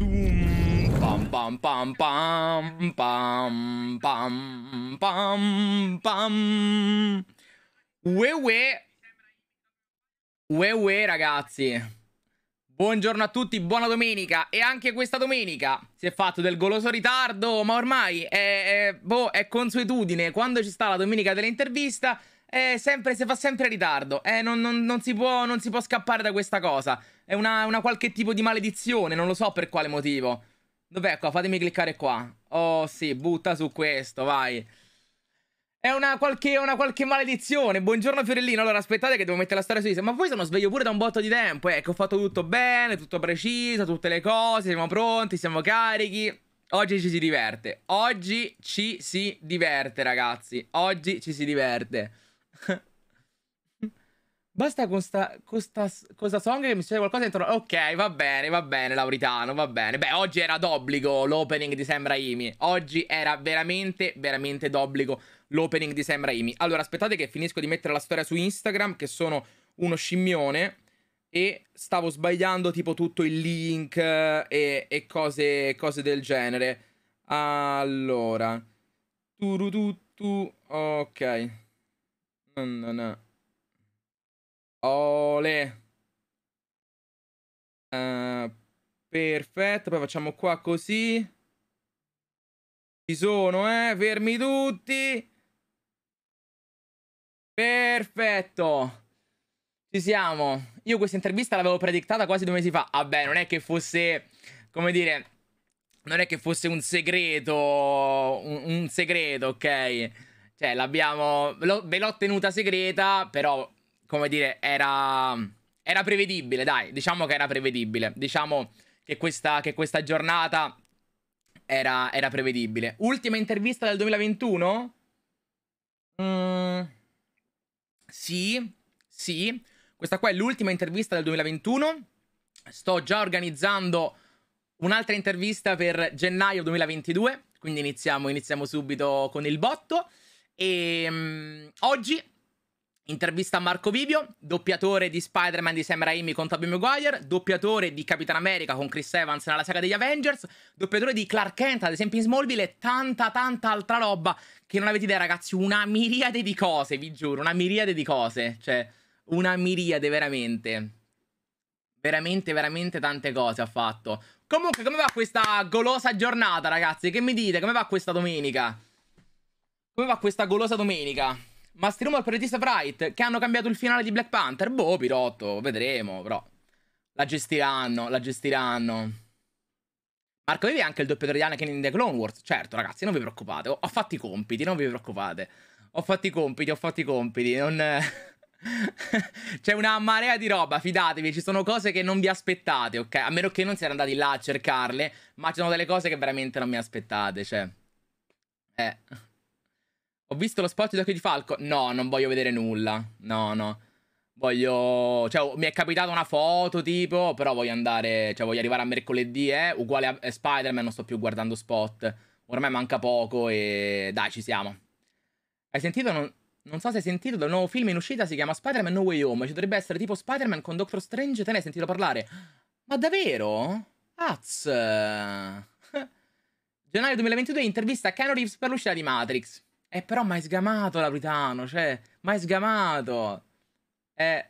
Pam pam pam pam pam pam pam pam Ue ue Ue ue ragazzi Buongiorno a tutti, buona domenica e anche questa domenica si è fatto del goloso ritardo, ma ormai è, è, boh, è consuetudine, quando ci sta la domenica dell'intervista eh, si fa sempre ritardo, eh, non, non, non, si può, non si può scappare da questa cosa. È una, una qualche tipo di maledizione, non lo so per quale motivo. Dov'è qua? Fatemi cliccare qua. Oh sì, butta su questo, vai. È una qualche, una qualche, maledizione. Buongiorno Fiorellino. Allora, aspettate che devo mettere la storia su Instagram. Ma voi sono sveglio pure da un botto di tempo. Eh, che ecco, ho fatto tutto bene, tutto preciso, tutte le cose. Siamo pronti, siamo carichi. Oggi ci si diverte. Oggi ci si diverte, ragazzi. Oggi ci si diverte. Basta con sta, con sta, con sta song che mi succede qualcosa dentro. Ok, va bene, va bene, Lauritano, va bene. Beh, oggi era d'obbligo l'opening di Sam Raimi. Oggi era veramente, veramente d'obbligo l'opening di Sam Raimi. Allora, aspettate che finisco di mettere la storia su Instagram, che sono uno scimmione. E stavo sbagliando tipo tutto il link eh, e, e cose, cose del genere. Allora. Turututu. Ok. No, no, no. Ole. Uh, perfetto, poi facciamo qua così. Ci sono, eh? Fermi tutti. Perfetto. Ci siamo. Io questa intervista l'avevo predictata quasi due mesi fa. Vabbè, non è che fosse, come dire, non è che fosse un segreto, un, un segreto, ok? Cioè, l'abbiamo, ve l'ho tenuta segreta, però come dire, era, era prevedibile, dai, diciamo che era prevedibile, diciamo che questa, che questa giornata era, era, prevedibile. Ultima intervista del 2021? Mm, sì, sì, questa qua è l'ultima intervista del 2021, sto già organizzando un'altra intervista per gennaio 2022, quindi iniziamo, iniziamo subito con il botto. E um, oggi Intervista a Marco Vivio, doppiatore di Spider-Man di Sam Raimi con Tobey Maguire, doppiatore di Capitan America con Chris Evans nella saga degli Avengers, doppiatore di Clark Kent ad esempio in Smallville e tanta tanta altra roba che non avete idea ragazzi, una miriade di cose, vi giuro, una miriade di cose, cioè una miriade veramente. Veramente, veramente tante cose ha fatto. Comunque, come va questa golosa giornata, ragazzi? Che mi dite? Come va questa domenica? Come va questa golosa domenica? Master Rumor predisse Bright, che hanno cambiato il finale di Black Panther. Boh, pirotto, vedremo, però. La gestiranno, la gestiranno. Marco, avevi anche il doppio di Anakin in The Clone Wars? Certo, ragazzi, non vi preoccupate. Ho, ho, fatto i compiti, non vi preoccupate. Ho fatto i compiti, ho fatto i compiti. Non... C'è una marea di roba, fidatevi, ci sono cose che non vi aspettate, ok? A meno che non siate andati là a cercarle, ma ci sono delle cose che veramente non mi aspettate, cioè... Eh... Ho visto lo spot di Occhio di Falco. No, non voglio vedere nulla. No, no. Voglio... Cioè, mi è capitata una foto, tipo, però voglio andare... Cioè, voglio arrivare a mercoledì, eh. Uguale a eh, Spider-Man, non sto più guardando spot. Ormai manca poco e... Dai, ci siamo. Hai sentito? Non, non so se hai sentito del nuovo film in uscita, si chiama Spider-Man No Way Home. Ci dovrebbe essere tipo Spider-Man con Doctor Strange, te ne hai sentito parlare? Ma davvero? Az... Gennaio 2022, intervista a Keanu Reeves per l'uscita di Matrix. Eh, però mai sgamato Lapitano, cioè, mai sgamato. Eh...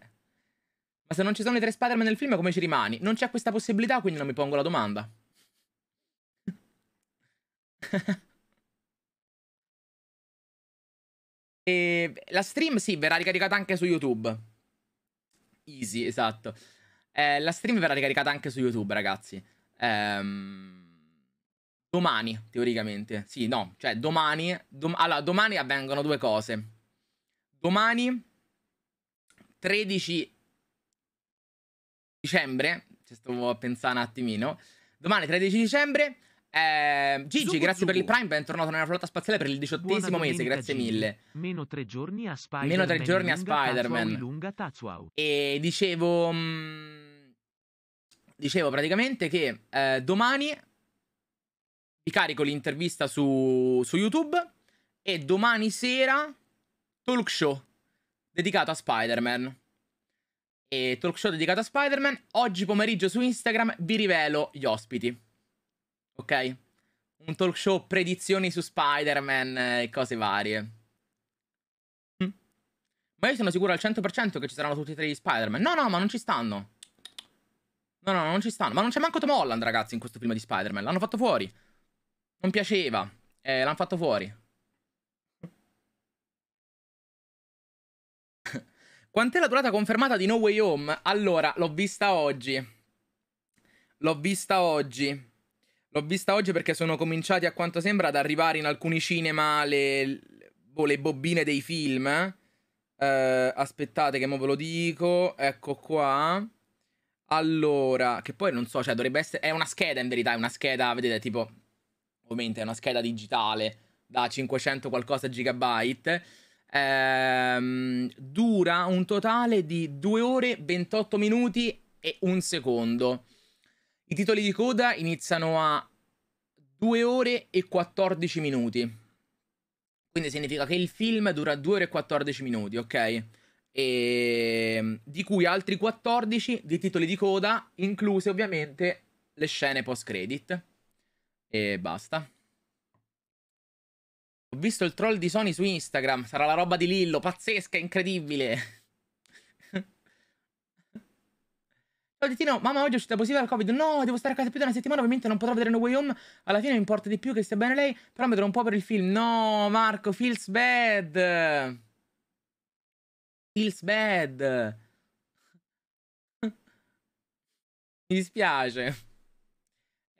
Ma se non ci sono i tre Spider-Man nel film, come ci rimani? Non c'è questa possibilità, quindi non mi pongo la domanda. e la stream, sì, verrà ricaricata anche su YouTube. Easy, esatto. Eh, la stream verrà ricaricata anche su YouTube, ragazzi. Ehm... Domani, teoricamente. Sì, no, cioè domani... Dom allora, domani avvengono due cose. Domani, 13 dicembre, ci stavo a pensare un attimino, domani 13 dicembre, eh, Gigi, Zubu, grazie Zubu. per il Prime, bentornato nella flotta spaziale per il diciottesimo mese, grazie Gigi. mille. Meno tre giorni a Spider-Man. Meno tre giorni a Spider man e dicevo... Mh, mm, dicevo praticamente che eh, domani vi carico l'intervista su, su YouTube e domani sera talk show dedicato a Spider-Man. E talk show dedicato a Spider-Man. Oggi pomeriggio su Instagram vi rivelo gli ospiti. Ok? Un talk show predizioni su Spider-Man e cose varie. Hm? Ma io sono sicuro al 100% che ci saranno tutti e tre gli Spider-Man. No, no, ma non ci stanno. No, no, non ci stanno. Ma non c'è manco Tom Holland, ragazzi, in questo film di Spider-Man. L'hanno fatto fuori. Non piaceva. Eh, l'hanno fatto fuori. Quant'è la durata confermata di No Way Home? Allora, l'ho vista oggi. L'ho vista oggi. L'ho vista oggi perché sono cominciati a quanto sembra ad arrivare in alcuni cinema le, boh, le bobine dei film. Eh, aspettate che mo ve lo dico. Ecco qua. Allora, che poi non so, cioè dovrebbe essere... È una scheda in verità, è una scheda, vedete, tipo ovviamente è una scheda digitale da 500 qualcosa gigabyte, ehm, dura un totale di 2 ore 28 minuti e 1 secondo. I titoli di coda iniziano a 2 ore e 14 minuti. Quindi significa che il film dura 2 ore e 14 minuti, ok? E... Ehm, di cui altri 14 di titoli di coda, incluse ovviamente le scene post-credit. E basta. Ho visto il troll di Sony su Instagram. Sarà la roba di Lillo. Pazzesca, incredibile. Ciao Titino, mamma oggi è uscita positiva al covid. No, devo stare a casa più di una settimana. Ovviamente non potrò vedere No Way Home. Alla fine mi importa di più che stia bene lei. Però mi trovo un po' per il film. No, Marco, feels bad. Feels bad. mi dispiace.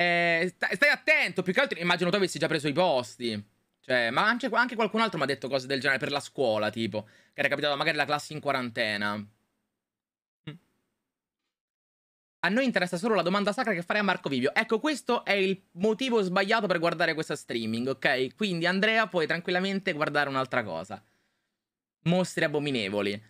Eh, stai attento, più che altro immagino tu avessi già preso i posti. Cioè, ma anche, anche qualcun altro mi ha detto cose del genere per la scuola, tipo, che era capitato magari la classe in quarantena. A noi interessa solo la domanda sacra che farei a Marco Vivio. Ecco, questo è il motivo sbagliato per guardare questa streaming, ok? Quindi, Andrea, puoi tranquillamente guardare un'altra cosa. Mostri abominevoli.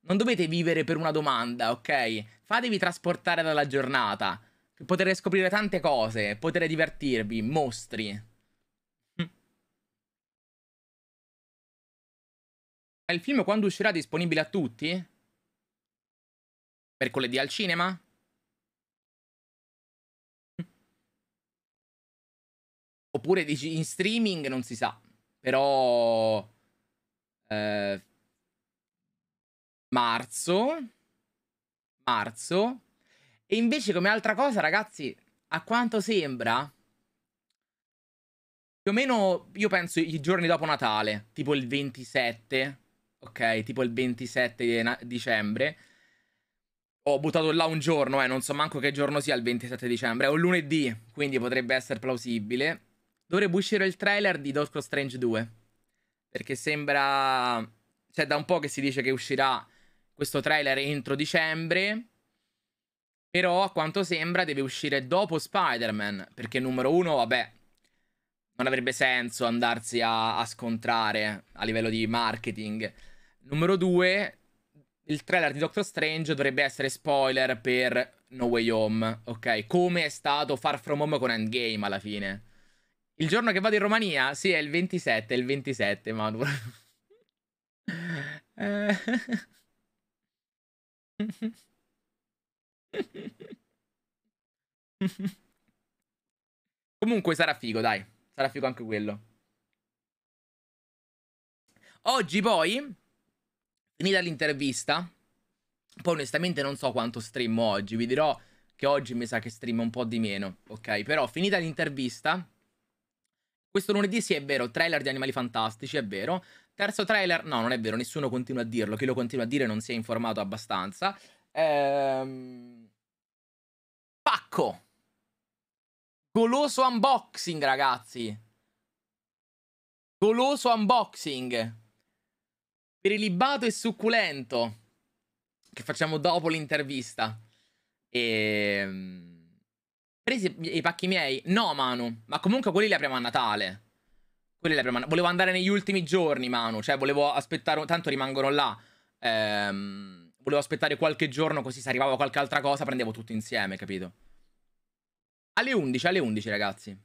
Non dovete vivere per una domanda, ok? Fatevi trasportare dalla giornata. Poter scoprire tante cose, poter divertirvi, mostri. Ma il film quando uscirà disponibile a tutti? Mercoledì al cinema? Oppure dici in streaming non si sa. Però... Eh, marzo. Marzo. E invece come altra cosa, ragazzi, a quanto sembra... Più o meno, io penso i giorni dopo Natale, tipo il 27, ok? Tipo il 27 dicembre. Ho buttato là un giorno, eh, non so manco che giorno sia il 27 dicembre, è un lunedì, quindi potrebbe essere plausibile. Dovrebbe uscire il trailer di Doctor Strange 2, perché sembra... Cioè, da un po' che si dice che uscirà questo trailer entro dicembre, però a quanto sembra deve uscire dopo Spider-Man, perché numero uno, vabbè, non avrebbe senso andarsi a, a scontrare a livello di marketing. Numero due, il trailer di Doctor Strange dovrebbe essere spoiler per No Way Home, ok? Come è stato Far From Home con Endgame alla fine. Il giorno che vado in Romania? Sì, è il 27, è il 27, Manu. eh... Comunque sarà figo, dai. Sarà figo anche quello. Oggi poi, finita l'intervista, poi onestamente non so quanto stream oggi, vi dirò che oggi mi sa che stream un po' di meno, ok? Però finita l'intervista, questo lunedì sì è vero, trailer di Animali Fantastici, è vero. Terzo trailer, no non è vero, nessuno continua a dirlo, chi lo continua a dire non si è informato abbastanza. Ehm Pacco. Goloso unboxing, ragazzi. Goloso unboxing. Prelibato e succulento. Che facciamo dopo l'intervista. E... Ehm, Presi i pacchi miei? No, Manu. Ma comunque quelli li apriamo a Natale. Quelli li apriamo a... Natale Volevo andare negli ultimi giorni, Manu. Cioè, volevo aspettare... Tanto rimangono là. Ehm volevo aspettare qualche giorno così se arrivava qualche altra cosa prendevo tutto insieme, capito? Alle 11, alle 11 ragazzi.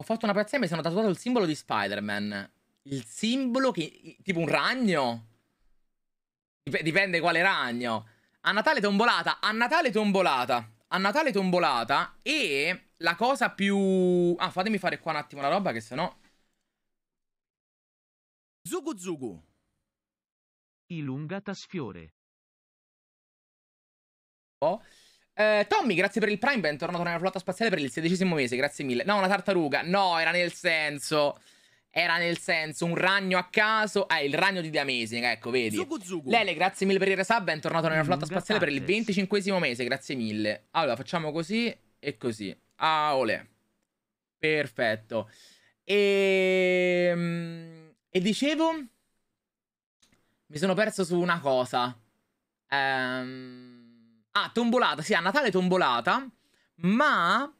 Ho fatto una pezza e mi sono tatuato il simbolo di Spider-Man. Il simbolo che... tipo un ragno? Dip dipende quale ragno. A Natale tombolata, a Natale tombolata, a Natale tombolata e la cosa più... Ah, fatemi fare qua un attimo la roba che sennò... Zugu zugu. Ilunga tasfiore. Oh. Eh, Tommy, grazie per il Prime, bentornato nella flotta spaziale per il sedicesimo mese, grazie mille. No, una tartaruga. No, era nel senso... Era nel senso un ragno a caso. Ah, il ragno di The Amazing, ecco, vedi. Zugu, zugu. Lele, grazie mille per il resub. Bentornato nella flotta spaziale per il venticinquesimo mese, grazie mille. Allora, facciamo così e così. Ah, ole. Perfetto. Ehm... E dicevo... Mi sono perso su una cosa. Ehm... Ah, tombolata. Sì, a Natale tombolata. Ma...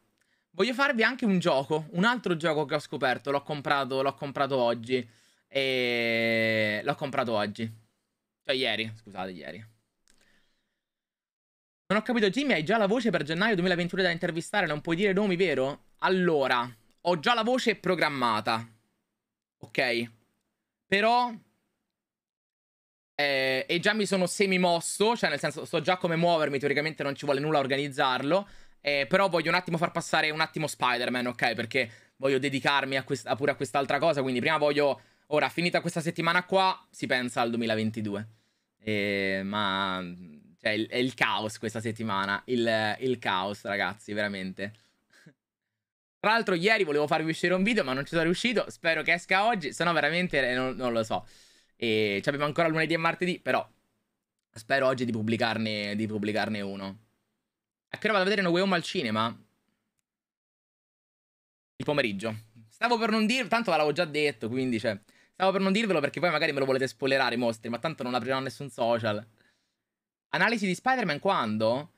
Voglio farvi anche un gioco. Un altro gioco che ho scoperto. L'ho comprato, l'ho comprato oggi. E... L'ho comprato oggi. Cioè ieri, scusate, ieri. Non ho capito, Jimmy, hai già la voce per gennaio 2021 da intervistare, non puoi dire nomi, vero? Allora, ho già la voce programmata. Ok? Però... Eh, e già mi sono semi mosso, cioè nel senso so già come muovermi, teoricamente non ci vuole nulla a organizzarlo. Eh, però voglio un attimo far passare un attimo Spider-Man, ok? Perché voglio dedicarmi a quest- a pure a quest'altra cosa. Quindi prima voglio... Ora, finita questa settimana qua, si pensa al 2022. Eh, ma... Cioè, è il caos questa settimana. Il, il caos, ragazzi, veramente. Tra l'altro ieri volevo farvi uscire un video ma non ci sono riuscito, spero che esca oggi, se no veramente eh, non, non, lo so. E ci abbiamo ancora lunedì e martedì, però spero oggi di pubblicarne, di pubblicarne uno. A che ora vado a vedere No Way Home al cinema? Il pomeriggio. Stavo per non dirvelo, tanto ve l'avevo già detto, quindi cioè... Stavo per non dirvelo perché poi magari me lo volete spoilerare i mostri, ma tanto non aprirò nessun social. Analisi di Spider-Man quando?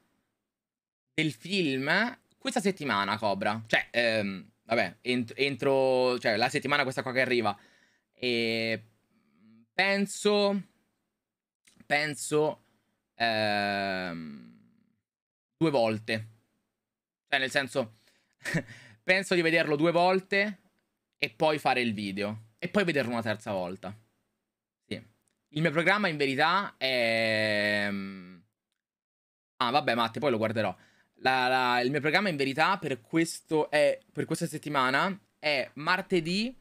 Del film questa settimana, Cobra, cioè, ehm, vabbè, ent entro, cioè, la settimana questa qua che arriva, e penso, penso, ehm, due volte. Cioè, nel senso, penso di vederlo due volte e poi fare il video. E poi vederlo una terza volta. Sì. Il mio programma in verità è... Ehm, ah, vabbè, Matte, poi lo guarderò la, la, il mio programma in verità per, questo è, per questa settimana è martedì,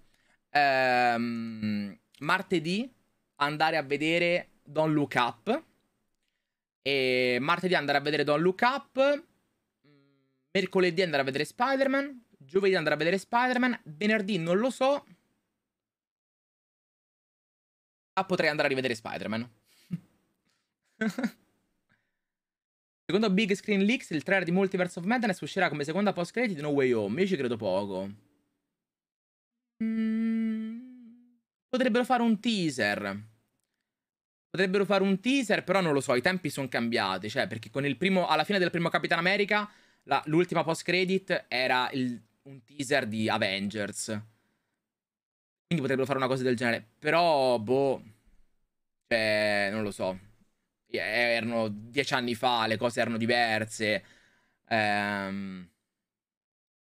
ehm, martedì andare a vedere Don't Look Up e martedì andare a vedere Don't Look Up mercoledì andare a vedere Spider-Man giovedì andare a vedere Spider-Man venerdì non lo so Ma potrei andare a rivedere Spider-Man Secondo Big Screen Leaks, il trailer di Multiverse of Madness uscirà come seconda post-credit di No Way Home. Io ci credo poco. Mm, potrebbero fare un teaser. Potrebbero fare un teaser, però non lo so, i tempi sono cambiati. Cioè, perché con il primo, alla fine del primo Capitan America, l'ultima post-credit era il, un teaser di Avengers. Quindi potrebbero fare una cosa del genere. Però, boh... Cioè, non lo so. Eh, erano dieci anni fa, le cose erano diverse. Ehm,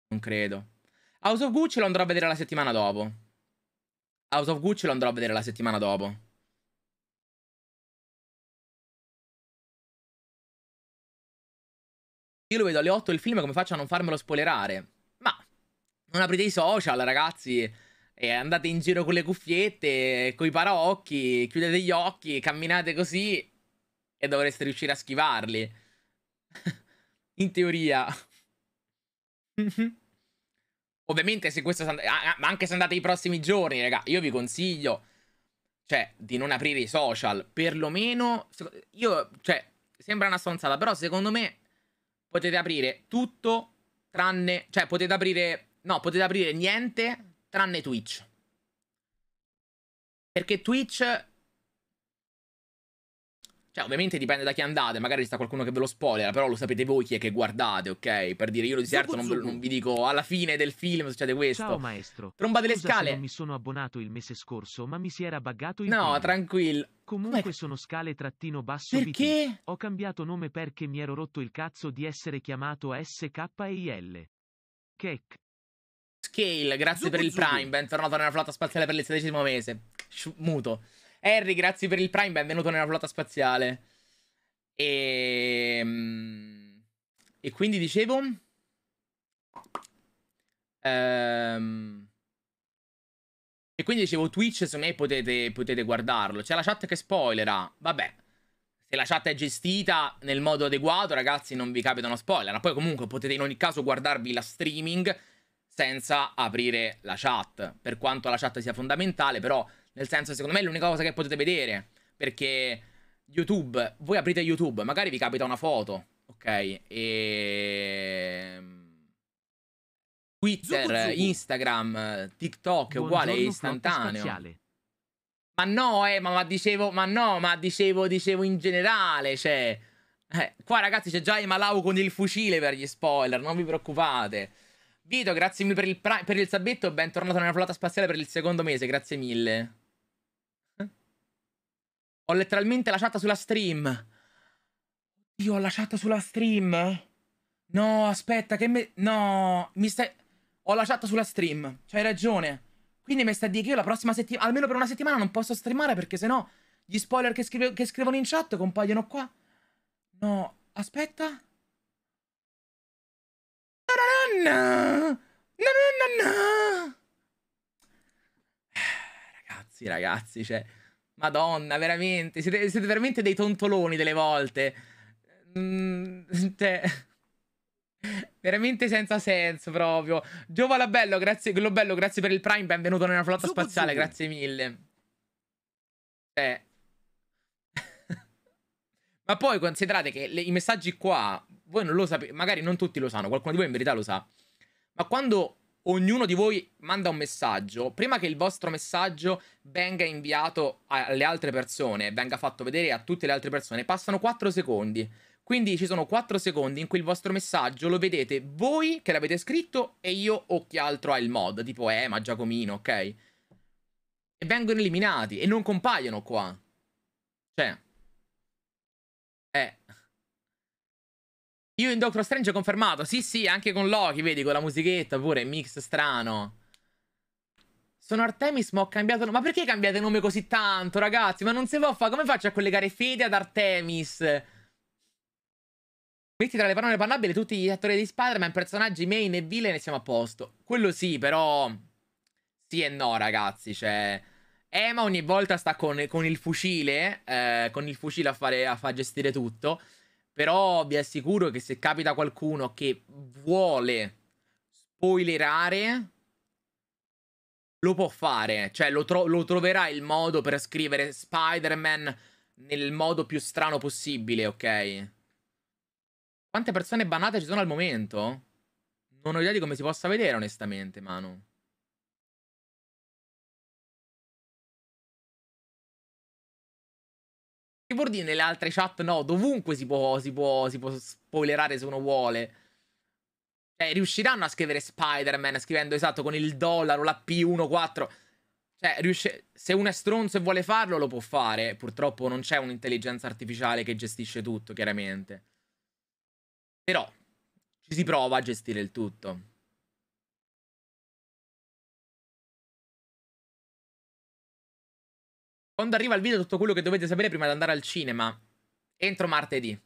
non credo. House of Gucci lo andrò a vedere la settimana dopo. House of Gucci lo andrò a vedere la settimana dopo. Io lo vedo alle 8 il film, come faccio a non farmelo spoilerare? Ma non aprite i social, ragazzi. E andate in giro con le cuffiette, con i paraocchi, chiudete gli occhi, camminate così e dovreste riuscire a schivarli. In teoria. Ovviamente se questo... Ma Anche se andate i prossimi giorni, raga, io vi consiglio... Cioè, di non aprire i social. Perlomeno... Io... Cioè, sembra una stronzata, però secondo me... Potete aprire tutto tranne... Cioè, potete aprire... No, potete aprire niente tranne Twitch. Perché Twitch cioè, ovviamente dipende da chi andate, magari c'è qualcuno che ve lo spoilera, però lo sapete voi chi è che guardate, ok? Per dire, io di certo non, non, vi dico alla fine del film succede questo. Ciao maestro. Tromba delle Scusa scale. non mi sono abbonato il mese scorso, ma mi si era buggato il No, film. tranquillo. Comunque Come... sono scale trattino basso Perché? BT. Ho cambiato nome perché mi ero rotto il cazzo di essere chiamato SKIL. Kek. Scale, grazie Zubu per il Prime, bentornato nella flotta spaziale per il sedicesimo mese. Muto. Harry, grazie per il Prime, benvenuto nella flotta spaziale. E, ehm, e quindi dicevo... Ehm... E quindi dicevo Twitch, se me potete, potete guardarlo. C'è la chat che spoilerà. Vabbè, se la chat è gestita nel modo adeguato, ragazzi, non vi capitano spoiler. Ma poi comunque potete in ogni caso guardarvi la streaming senza aprire la chat. Per quanto la chat sia fondamentale, però nel senso, secondo me è l'unica cosa che potete vedere. Perché YouTube, voi aprite YouTube, magari vi capita una foto, ok? E... Ehm, Twitter, Zucu, Zucu. Instagram, TikTok è uguale, istantaneo. Ma no, eh, ma, ma, dicevo, ma no, ma dicevo, dicevo in generale, cioè... Eh, qua ragazzi c'è già Emalau con il fucile per gli spoiler, non vi preoccupate. Vito, grazie mille per il, per il sabetto, bentornato nella flotta spaziale per il secondo mese, grazie mille. Ho letteralmente la chat sulla stream. Io ho la chat sulla stream? No, aspetta, che me... No, mi stai... Ho la chat sulla stream, c'hai ragione. Quindi mi stai a dire che io la prossima settimana... Almeno per una settimana non posso streamare perché sennò... Gli spoiler che, scrive... che scrivono in chat compaiono qua. No, aspetta. No, eh, Ragazzi, ragazzi, cioè... Madonna, veramente. Siete, siete veramente dei tontoloni delle volte. Mm, cioè... Veramente senza senso proprio. Giova bello, grazie, Globello, grazie per il Prime, benvenuto nella flotta Zubo spaziale, Zubo. grazie mille. Cioè. Ma poi considerate che le, i messaggi qua, voi non lo sapete, magari non tutti lo sanno, qualcuno di voi in verità lo sa. Ma quando ognuno di voi manda un messaggio, prima che il vostro messaggio venga inviato alle altre persone, venga fatto vedere a tutte le altre persone, passano 4 secondi. Quindi ci sono 4 secondi in cui il vostro messaggio lo vedete voi che l'avete scritto e io o chi altro ha il mod, tipo eh Giacomino, ok? E vengono eliminati e non compaiono qua. Cioè... Eh, io in Doctor Strange ho confermato. Sì, sì, anche con Loki, vedi, con la musichetta pure, mix strano. Sono Artemis, ma ho cambiato nome. Ma perché cambiate nome così tanto, ragazzi? Ma non si può fare. Come faccio a collegare Fede ad Artemis? Metti tra le parole parlabili tutti gli attori di Spider-Man, personaggi main e villain e siamo a posto. Quello sì, però... Sì e no, ragazzi, cioè... Emma ogni volta sta con, con il fucile, eh, con il fucile a fare, a far gestire tutto. Però vi assicuro che se capita qualcuno che vuole spoilerare, lo può fare. Cioè, lo, tro- lo troverà il modo per scrivere Spider-Man nel modo più strano possibile, ok? Quante persone bannate ci sono al momento? Non ho idea di come si possa vedere, onestamente, Manu. Che vuol dire nelle altre chat? No, dovunque si può, si può, si può spoilerare se uno vuole. Cioè, riusciranno a scrivere Spider-Man scrivendo esatto con il dollaro, la P14. Cioè, riusci- se uno è stronzo e vuole farlo, lo può fare. Purtroppo non c'è un'intelligenza artificiale che gestisce tutto, chiaramente. Però ci si prova a gestire il tutto. Quando arriva il video tutto quello che dovete sapere prima di andare al cinema. Entro martedì.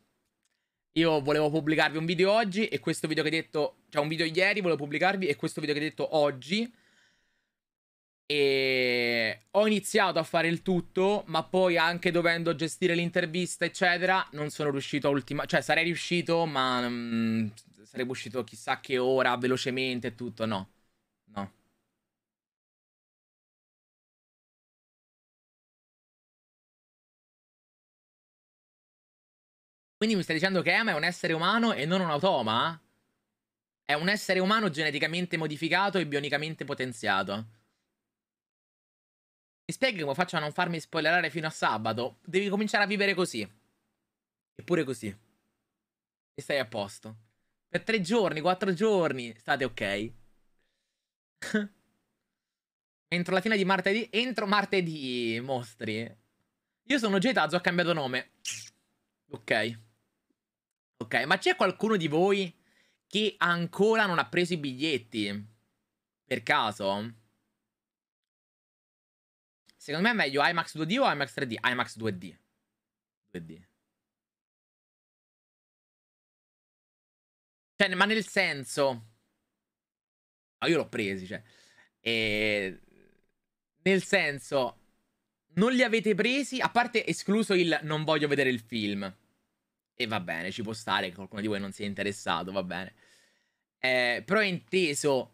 Io volevo pubblicarvi un video oggi e questo video che ho detto... Cioè un video ieri volevo pubblicarvi e questo video che ho detto oggi. E ho iniziato a fare il tutto, ma poi anche dovendo gestire l'intervista, eccetera, non sono riuscito a ultima... Cioè sarei riuscito, ma... Mh, mm, sarebbe uscito chissà che ora, velocemente e tutto, no. Quindi mi stai dicendo che Emma è un essere umano e non un automa? È un essere umano geneticamente modificato e bionicamente potenziato. Mi spieghi come faccio a non farmi spoilerare fino a sabato? Devi cominciare a vivere così. Eppure così. E stai a posto. Per tre giorni, quattro giorni, state ok. entro la fine di martedì. Entro martedì, mostri. Io sono Jetazzo, ho cambiato nome. Ok. Ok, ma c'è qualcuno di voi che ancora non ha preso i biglietti? Per caso? Secondo me è meglio IMAX 2D o IMAX 3D? IMAX 2D. 2D. Cioè, ma nel senso... Ma io l'ho presi, cioè... E... Nel senso... Non li avete presi, a parte escluso il non voglio vedere il film. E va bene, ci può stare che qualcuno di voi non sia interessato, va bene. Eh, però è inteso,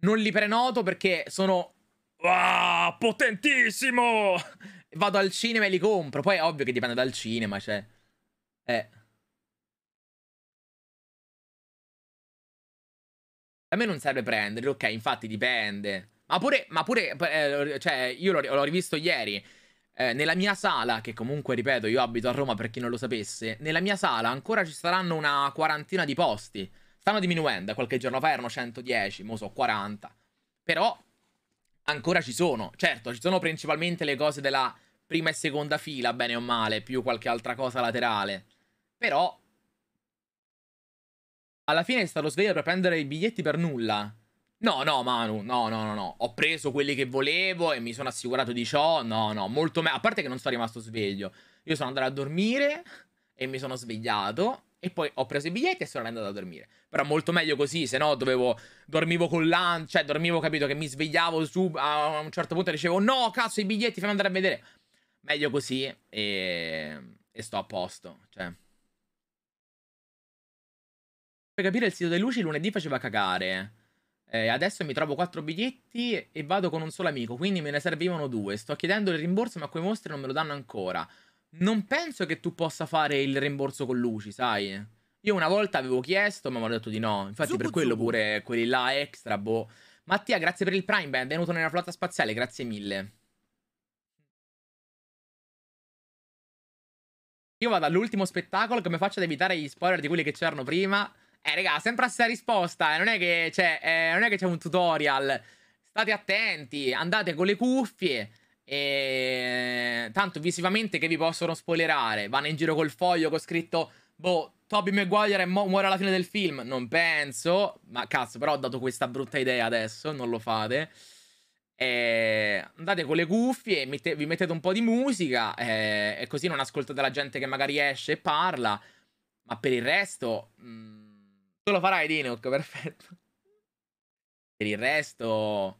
non li prenoto perché sono... Ah, potentissimo! Vado al cinema e li compro. Poi è ovvio che dipende dal cinema, cioè... Eh... A me non serve prenderli, ok, infatti dipende. Ma pure, ma pure eh, cioè, io l'ho, l'ho rivisto ieri. Eh, nella mia sala, che comunque ripeto io abito a Roma per chi non lo sapesse, nella mia sala ancora ci saranno una quarantina di posti. Stanno diminuendo, qualche giorno fa erano 110, mo so 40. Però ancora ci sono. Certo, ci sono principalmente le cose della prima e seconda fila, bene o male, più qualche altra cosa laterale. Però alla fine è stato sveglio per prendere i biglietti per nulla. No, no, Manu, no, no, no, no. Ho preso quelli che volevo e mi sono assicurato di ciò. No, no, molto meglio. A parte che non sono rimasto sveglio. Io sono andato a dormire e mi sono svegliato. E poi ho preso i biglietti e sono andato a dormire. Però molto meglio così, se no dovevo. Dormivo con l'an. Cioè, dormivo, capito, che mi svegliavo su. A un certo punto dicevo: No, cazzo, i biglietti, fammi andare a vedere. Meglio così e. E sto a posto. Cioè. Per capire il sito dei luci, lunedì faceva cagare. Eh, adesso mi trovo quattro biglietti e vado con un solo amico, quindi me ne servivano due. Sto chiedendo il rimborso, ma quei mostri non me lo danno ancora. Non penso che tu possa fare il rimborso con Luci, sai? Io una volta avevo chiesto, ma mi hanno detto di no. Infatti, zubu, per quello zubu. pure quelli là extra, boh. Mattia, grazie per il Prime, benvenuto nella flotta spaziale, grazie mille. Io vado all'ultimo spettacolo, come faccio ad evitare gli spoiler di quelli che c'erano prima? Eh, raga, sempre a stessa risposta. Eh, non, è che c'è, eh, un tutorial. State attenti, andate con le cuffie. E... Tanto visivamente che vi possono spoilerare. Vanno in giro col foglio che ho scritto, boh, Toby Maguire muore alla fine del film. Non penso. Ma cazzo, però ho dato questa brutta idea adesso, non lo fate. E... Andate con le cuffie, mette- vi mettete un po' di musica eh, e così non ascoltate la gente che magari esce e parla. Ma per il resto... Mh mm, tu lo farai, Dinook, perfetto. Per il resto...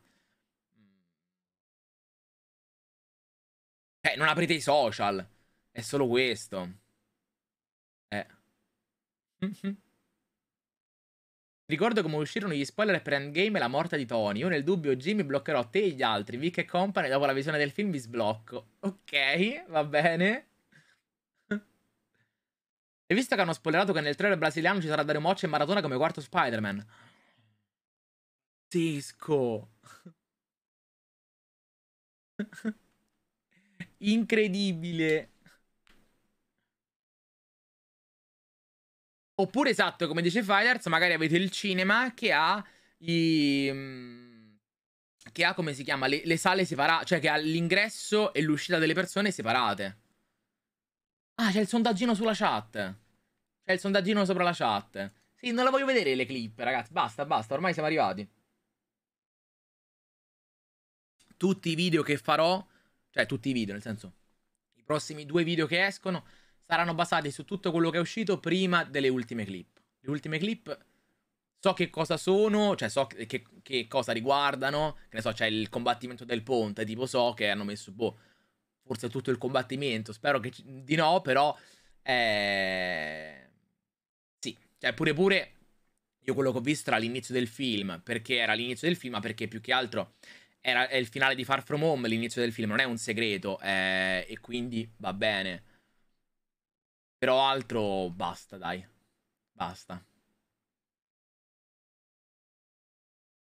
Mm. Eh, non aprite i social. È solo questo. Eh. Ricordo come uscirono gli spoiler per Endgame e la morte di Tony. Io nel dubbio Jimmy bloccherò te e gli altri, Vic e company, dopo la visione del film vi sblocco. Ok, va bene. E visto che hanno spoilerato che nel trailer brasiliano ci sarà Dario Moccia e Maratona come quarto Spider-Man. Pazzesco. Incredibile. Oppure esatto, come dice Fighters, magari avete il cinema che ha i mm, che ha come si chiama le, le sale separate, cioè che ha l'ingresso e l'uscita delle persone separate. Ah, c'è il sondaggino sulla chat. C'è il sondaggino sopra la chat. Sì, non la voglio vedere le clip, ragazzi. Basta, basta, ormai siamo arrivati. Tutti i video che farò, cioè tutti i video, nel senso, i prossimi due video che escono saranno basati su tutto quello che è uscito prima delle ultime clip. Le ultime clip so che cosa sono, cioè so che, che cosa riguardano. Che ne so, c'è il combattimento del ponte, tipo so che hanno messo, boh forse tutto il combattimento. Spero che di no, però... Eh... Sì, cioè pure pure io quello che ho visto era l'inizio del film, perché era l'inizio del film, ma perché più che altro era il finale di Far From Home, l'inizio del film, non è un segreto, eh, e quindi va bene. Però altro basta, dai. Basta.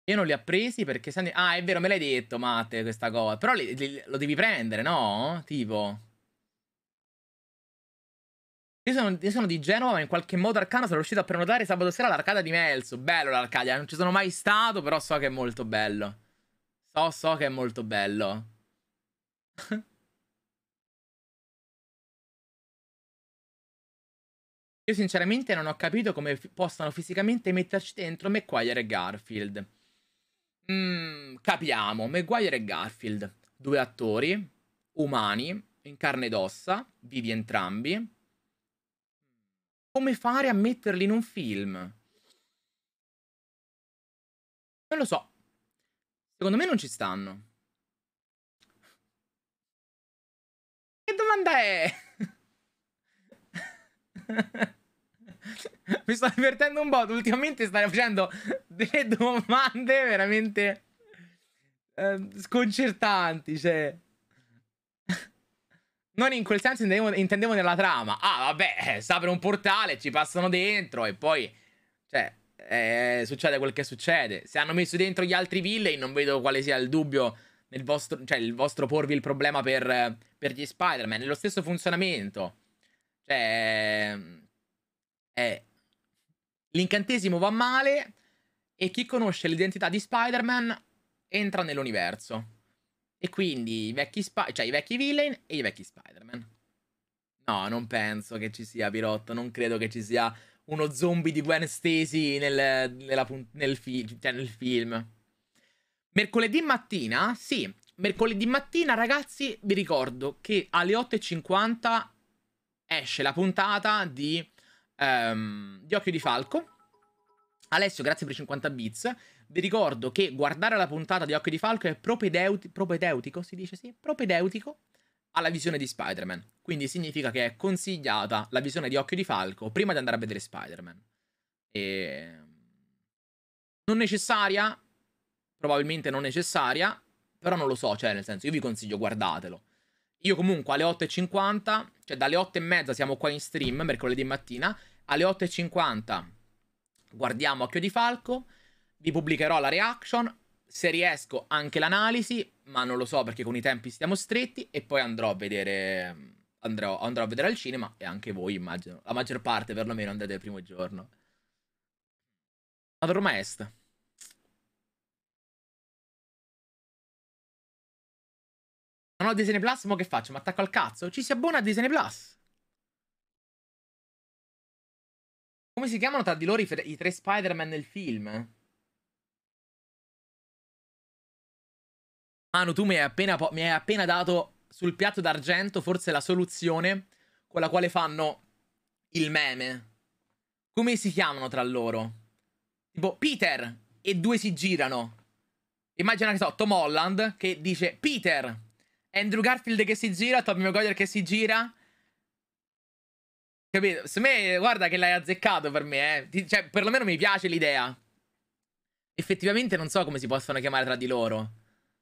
Io non li ho presi perché... Ah, è vero, me l'hai detto, Matte, questa cosa. Però li, li, lo devi prendere, no? Tipo... Io sono, io sono, di Genova, ma in qualche modo Arcana sono riuscito a prenotare sabato sera l'arcata di Melzo. Bello l'Arcadia, non ci sono mai stato, però so che è molto bello. So, so che è molto bello. io sinceramente non ho capito come possano fisicamente metterci dentro McQuire e Garfield. Mm, capiamo, Maguire e Garfield, due attori umani, in carne ed ossa, vivi entrambi. Come fare a metterli in un film? Non lo so. Secondo me non ci stanno. Che domanda è? Mi sto divertendo un po'. Ultimamente stai facendo delle domande veramente eh, sconcertanti. Cioè. Non in quel senso intendevo, intendevo nella trama. Ah, vabbè, eh, si apre un portale, ci passano dentro e poi. Cioè, eh, succede quel che succede. Se hanno messo dentro gli altri villain, non vedo quale sia il dubbio nel vostro, cioè, il vostro porvi il problema per, per gli Spider-Man. È lo stesso funzionamento. Cioè è l'incantesimo va male e chi conosce l'identità di Spider-Man entra nell'universo. E quindi i vecchi, cioè, i vecchi villain e i vecchi Spider-Man. No, non penso che ci sia Pirotto, non credo che ci sia uno zombie di Gwen Stacy nel, nella, nel, fi cioè nel film. Mercoledì mattina, sì, mercoledì mattina ragazzi vi ricordo che alle 8.50 esce la puntata di ehm, di Occhio di Falco. Alessio, grazie per i 50 bits. Vi ricordo che guardare la puntata di Occhio di Falco è propedeutico, propedeutico si dice sì, propedeutico alla visione di Spider-Man. Quindi significa che è consigliata la visione di Occhio di Falco prima di andare a vedere Spider-Man. E... Non necessaria? Probabilmente non necessaria, però non lo so, cioè nel senso io vi consiglio guardatelo. Io comunque alle 8.50, cioè dalle 8.30 siamo qua in stream mercoledì mattina, alle 8.50 guardiamo Occhio di Falco, vi pubblicherò la reaction, se riesco anche l'analisi, ma non lo so perché con i tempi stiamo stretti e poi andrò a vedere andrò, andrò a vedere al cinema e anche voi immagino, la maggior parte perlomeno andate il primo giorno. Adoro Est. Non ho Disney Plus, mo che faccio? Mi attacco al cazzo? Ci si abbona a Disney Plus. Come si chiamano tra di loro i, i tre Spider-Man nel film? Manu, tu mi hai, appena, mi hai appena dato sul piatto d'argento forse la soluzione con la quale fanno il meme. Come si chiamano tra loro? Tipo Peter e due si girano. Immagina che so, Tom Holland che dice Peter Andrew Garfield che si gira, Tommy Maguire che si gira. Capito? Se me, guarda che l'hai azzeccato per me, eh. cioè, perlomeno mi piace l'idea. Effettivamente non so come si possono chiamare tra di loro.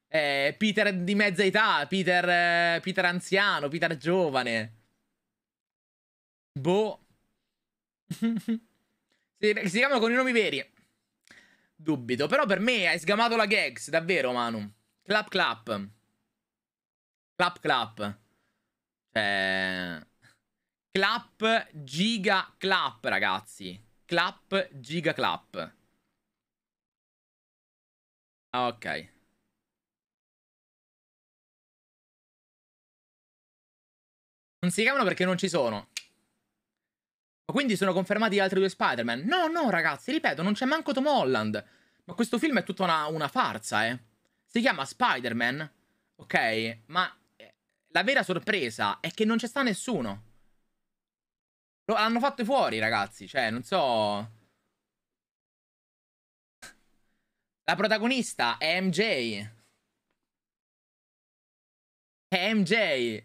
Eh, Peter di mezza età, Peter, eh, Peter anziano, Peter giovane. Boh. si, si chiamano con i nomi veri. Dubito. Però per me hai sgamato la gags, davvero, Manu. Clap clap. Clap clap. Cioè... Clap giga clap, ragazzi. Clap giga clap. Ah, ok. Non si chiamano perché non ci sono. Ma quindi sono confermati gli altri due Spider-Man? No, no, ragazzi, ripeto, non c'è manco Tom Holland. Ma questo film è tutta una, una farsa, eh. Si chiama Spider-Man, ok? Ma la vera sorpresa è che non c'è sta nessuno. L'hanno fatto fuori, ragazzi. Cioè, non so... La protagonista è MJ. È MJ.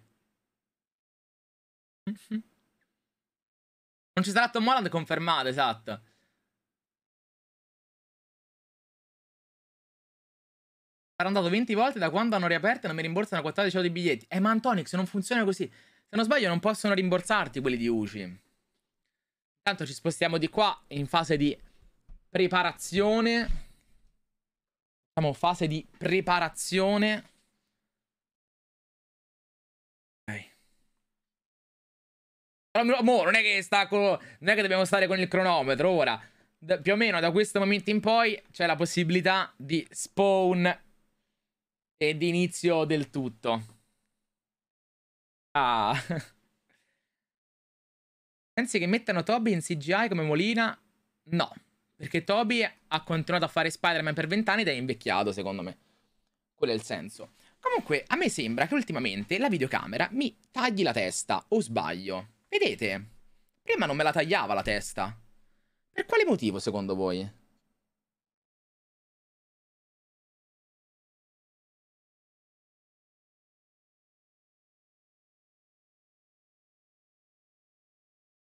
Non ci sarà Tom Holland confermato, esatto. Sarò andato 20 volte da quando hanno riaperto e non mi rimborsano 14 euro di biglietti. Eh, ma Antonix, non funziona così. Se non sbaglio, non possono rimborsarti quelli di UCI. Intanto ci spostiamo di qua in fase di preparazione. Facciamo fase di preparazione. Ok. Però, mo, non è che stacco, non è che dobbiamo stare con il cronometro ora. Da, più o meno da questo momento in poi c'è la possibilità di spawn ed inizio del tutto. Ah. Pensi che mettano Toby in CGI come Molina? No. Perché Toby ha continuato a fare Spider-Man per vent'anni ed è invecchiato, secondo me. Quello è il senso. Comunque, a me sembra che ultimamente la videocamera mi tagli la testa, o sbaglio. Vedete? Prima non me la tagliava la testa. Per quale motivo, secondo voi?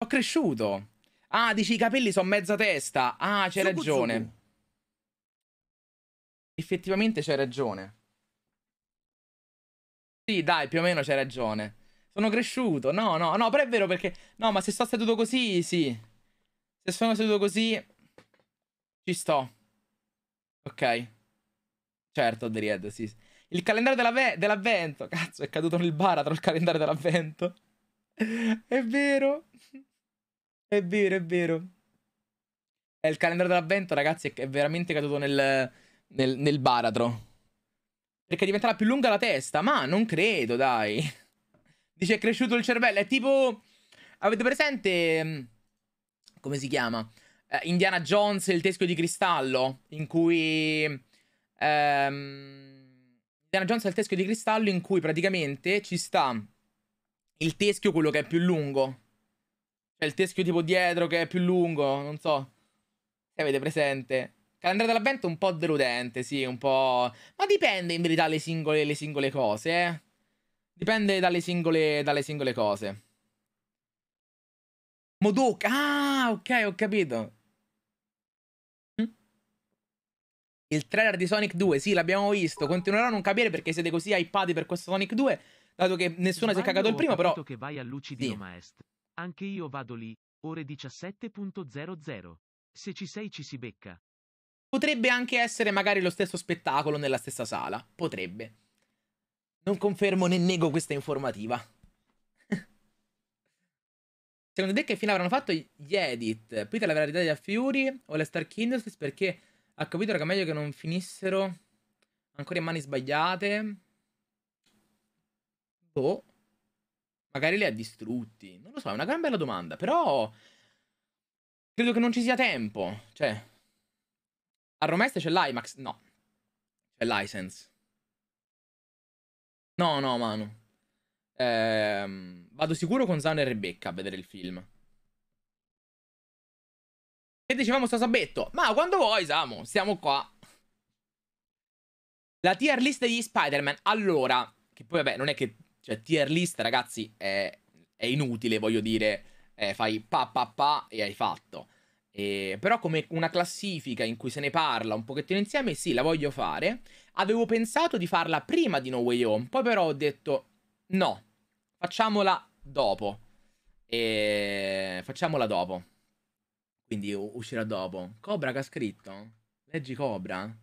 cresciuto. Ah, dici i capelli sono mezza testa. Ah, c'hai ragione. Zubu. Effettivamente c'hai ragione. Sì, dai, più o meno c'hai ragione. Sono cresciuto. No, no, no, però è vero perché... No, ma se sto seduto così, sì. Se sono seduto così... Ci sto. Ok. Certo, The Red, sì. Il calendario dell'avvento. Dell Cazzo, è caduto nel baratro il calendario dell'avvento. è vero. È vero, è vero. È eh, il calendario dell'avvento, ragazzi, è veramente caduto nel, nel, nel baratro. Perché diventerà più lunga la testa? Ma non credo, dai. Dice è cresciuto il cervello. È tipo... Avete presente... Mm, come si chiama? Eh, Indiana Jones e il teschio di cristallo. In cui... Ehm... Indiana Jones e il teschio di cristallo in cui praticamente ci sta il teschio quello che è più lungo. C'è cioè, il teschio tipo dietro che è più lungo, non so se avete presente. Calendario dell'avvento un po' deludente, sì, un po'... Ma dipende in verità le singole, le singole cose, eh. Dipende dalle singole, dalle singole cose. Modoc, ah, ok, ho capito. Hm? Il trailer di Sonic 2, sì, l'abbiamo visto. Continuerò a non capire perché siete così hypati per questo Sonic 2, dato che nessuno Sbaglio si è cagato il primo, però... Ho che vai a Lucidino sì. Maestro. Anche io vado lì, ore 17.00. Se ci sei ci si becca. Potrebbe anche essere magari lo stesso spettacolo nella stessa sala. Potrebbe. Non confermo né nego questa informativa. Secondo te che fine avranno fatto gli edit? Peter l'avrà ridata a Fury o le Stark Industries perché ha capito che è meglio che non finissero ancora in mani sbagliate. Boh. Magari li ha distrutti. Non lo so, è una gran bella domanda. Però. Credo che non ci sia tempo. Cioè. A Romeste c'è l'IMAX? No. C'è license. No, no, mano. Ehm, vado sicuro con Zan e Rebecca a vedere il film. Che dicevamo sta sabetto? Ma quando vuoi, Samu, siamo qua. La tier list degli Spider-Man. Allora, che poi vabbè, non è che cioè, tier list, ragazzi, è, è inutile, voglio dire, eh, fai pa pa pa e hai fatto. Eh, però come una classifica in cui se ne parla un pochettino insieme, sì, la voglio fare. Avevo pensato di farla prima di No Way Home, poi però ho detto no, facciamola dopo. E... Facciamola dopo. Quindi uscirà dopo. Cobra che ha scritto? Leggi Cobra?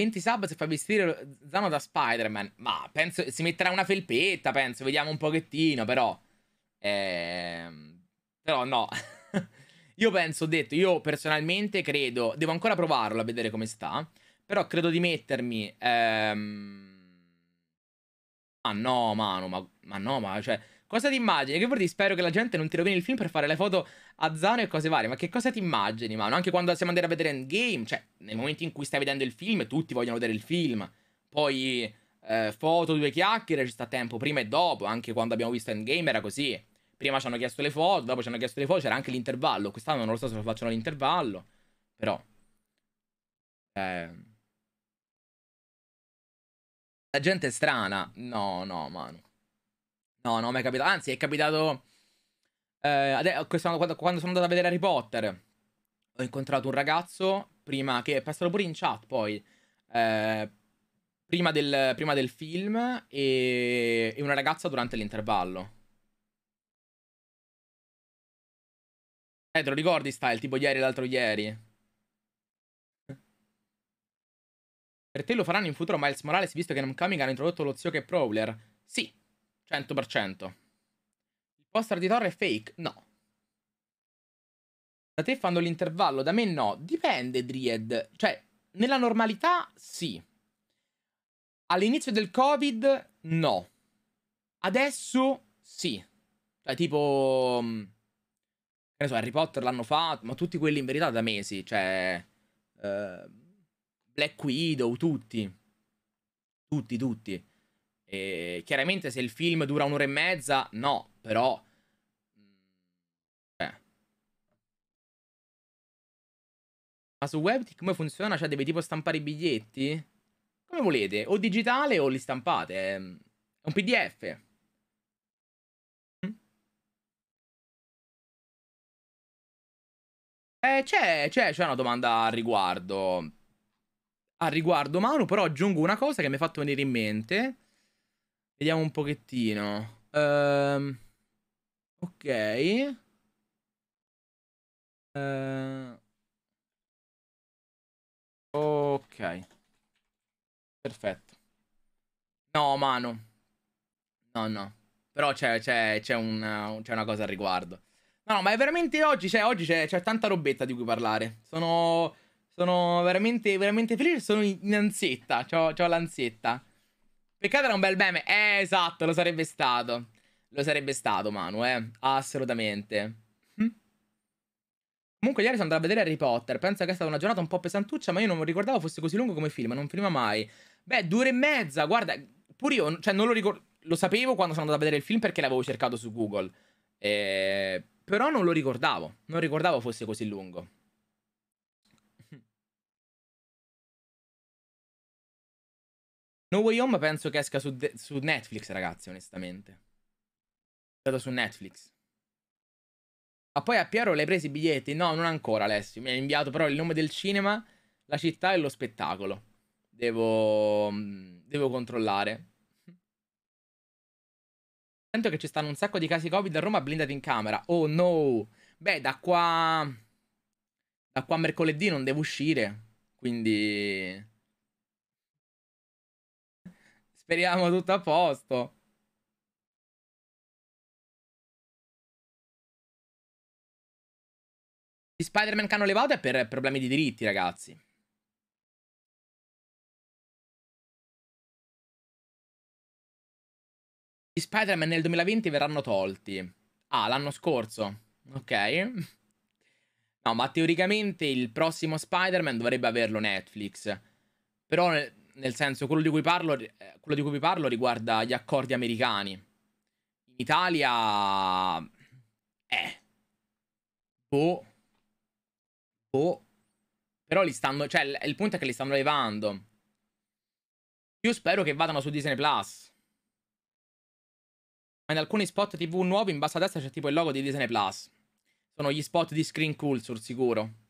20 sub se fa vestire Zano da Spider-Man. Ma penso si metterà una felpetta, penso, vediamo un pochettino, però. Ehm, però no. io penso, ho detto, io personalmente credo, devo ancora provarlo a vedere come sta, però credo di mettermi ehm... Ah no, Manu, ma, ma no, ma cioè Cosa ti immagini? Che vuol dire spero che la gente non ti rovini il film per fare le foto a Zano e cose varie. Ma che cosa ti immagini, mano? Anche quando siamo andati a vedere Endgame, cioè, nel momento in cui stai vedendo il film, tutti vogliono vedere il film. Poi, eh, foto, due chiacchiere, ci sta tempo prima e dopo. Anche quando abbiamo visto Endgame era così. Prima ci hanno chiesto le foto, dopo ci hanno chiesto le foto, c'era anche l'intervallo. Quest'anno non lo so se lo facciano l'intervallo, però... Eh... La gente è strana. No, no, mano. No, non mi è capitato. Anzi, è capitato. Eh, quando, quando sono andato a vedere Harry Potter, ho incontrato un ragazzo prima che. Passalo pure in chat poi. Eh, prima, del, prima del, film e, e una ragazza durante l'intervallo. Eh, te lo ricordi, Style? Tipo ieri e l'altro ieri. Per te lo faranno in futuro Miles Morales, visto che non Namcoming hanno introdotto lo zio che è Prowler? Sì, 100%. Il poster di Thor è fake? No. Da te fanno l'intervallo, da me no. Dipende, Dried. Cioè, nella normalità sì. All'inizio del Covid no. Adesso sì. Cioè, tipo... Mm, che so, Harry Potter l'hanno fatto, ma tutti quelli in verità da mesi. Cioè... Eh, Black Widow, tutti. Tutti, tutti. E chiaramente se il film dura un'ora e mezza, no, però... Eh. Ma su Webtic come funziona? Cioè devi tipo stampare i biglietti? Come volete, o digitale o li stampate. È un PDF. Mm. Eh, c'è, c'è, c'è una domanda al riguardo. Al riguardo, Manu, però aggiungo una cosa che mi ha fatto venire in mente. Vediamo un pochettino. Um, ok. Uh, ok. Perfetto. No, mano. No, no. Però c'è, c'è, c'è, una, una, cosa al riguardo. No, ma è veramente oggi, cioè, oggi c'è, tanta robetta di cui parlare. Sono, sono veramente, veramente felice, sono in ansietta, ho l'ansietta. Peccato era un bel meme. Eh, esatto, lo sarebbe stato. Lo sarebbe stato, Manu, eh. Assolutamente. Hm? Comunque ieri sono andato a vedere Harry Potter. Penso che è stata una giornata un po' pesantuccia, ma io non mi ricordavo fosse così lungo come film. Non filma mai. Beh, due ore e mezza, guarda. Pure io, cioè, non lo ricordo... Lo sapevo quando sono andato a vedere il film perché l'avevo cercato su Google. Eh, però non lo ricordavo. Non ricordavo fosse così lungo. No Way Home penso che esca su, su Netflix, ragazzi, onestamente. È stato su Netflix. Ma poi a Piero l'hai preso i biglietti? No, non ancora, Alessio. Mi ha inviato però il nome del cinema, la città e lo spettacolo. Devo... devo controllare. Sento che ci stanno un sacco di casi Covid a Roma blindati in camera. Oh no! Beh, da qua. Da qua mercoledì non devo uscire. Quindi. Speriamo tutto a posto. Gli Spider-Man che hanno levato è per problemi di diritti, ragazzi. Gli Spider-Man nel 2020 verranno tolti. Ah, l'anno scorso. Ok. No, ma teoricamente il prossimo Spider-Man dovrebbe averlo Netflix. Però nel senso, quello di cui, parlo, eh, quello di cui vi parlo riguarda gli accordi americani. In Italia... Eh... Boh... Boh... Però li stanno... Cioè, il punto è che li stanno levando. Io spero che vadano su Disney+. Plus. Ma in alcuni spot TV nuovi in basso a destra c'è tipo il logo di Disney+. Plus. Sono gli spot di Screen Cool, sul sicuro.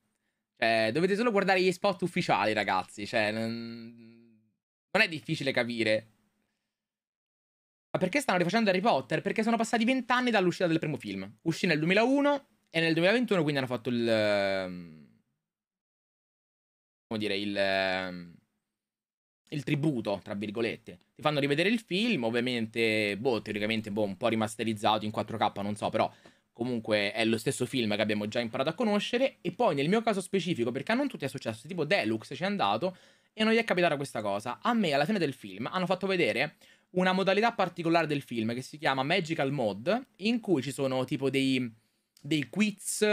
Cioè, dovete solo guardare gli spot ufficiali, ragazzi. Cioè... Non è difficile capire. Ma perché stanno rifacendo Harry Potter? Perché sono passati vent'anni dall'uscita del primo film. Uscì nel 2001 e nel 2021 quindi hanno fatto il... Ehm, come dire, il... Ehm, il tributo, tra virgolette. Ti fanno rivedere il film, ovviamente, boh, teoricamente, boh, un po' rimasterizzato in 4K, non so, però comunque è lo stesso film che abbiamo già imparato a conoscere. E poi nel mio caso specifico, perché a non tutti è successo, tipo Deluxe ci è andato, e non gli è capitata questa cosa. A me, alla fine del film, hanno fatto vedere una modalità particolare del film che si chiama Magical Mod, in cui ci sono tipo dei, dei quiz,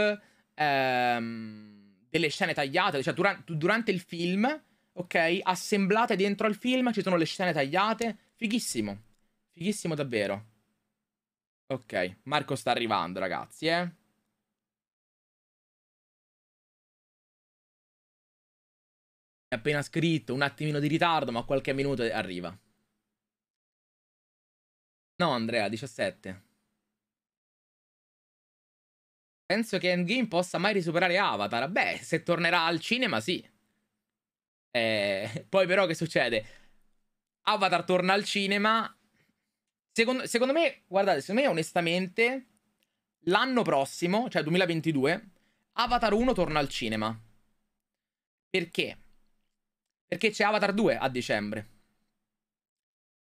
ehm, delle scene tagliate, cioè dura- durante il film, ok, assemblate dentro al film, ci sono le scene tagliate, fighissimo, fighissimo davvero. Ok, Marco sta arrivando ragazzi, eh. appena scritto, un attimino di ritardo, ma qualche minuto arriva. No, Andrea, 17. Penso che Endgame possa mai risuperare Avatar. Beh, se tornerà al cinema, sì. Eh, poi però che succede? Avatar torna al cinema. Secondo, secondo me, guardate, secondo me onestamente, l'anno prossimo, cioè 2022, Avatar 1 torna al cinema. Perché? Perché c'è Avatar 2 a dicembre.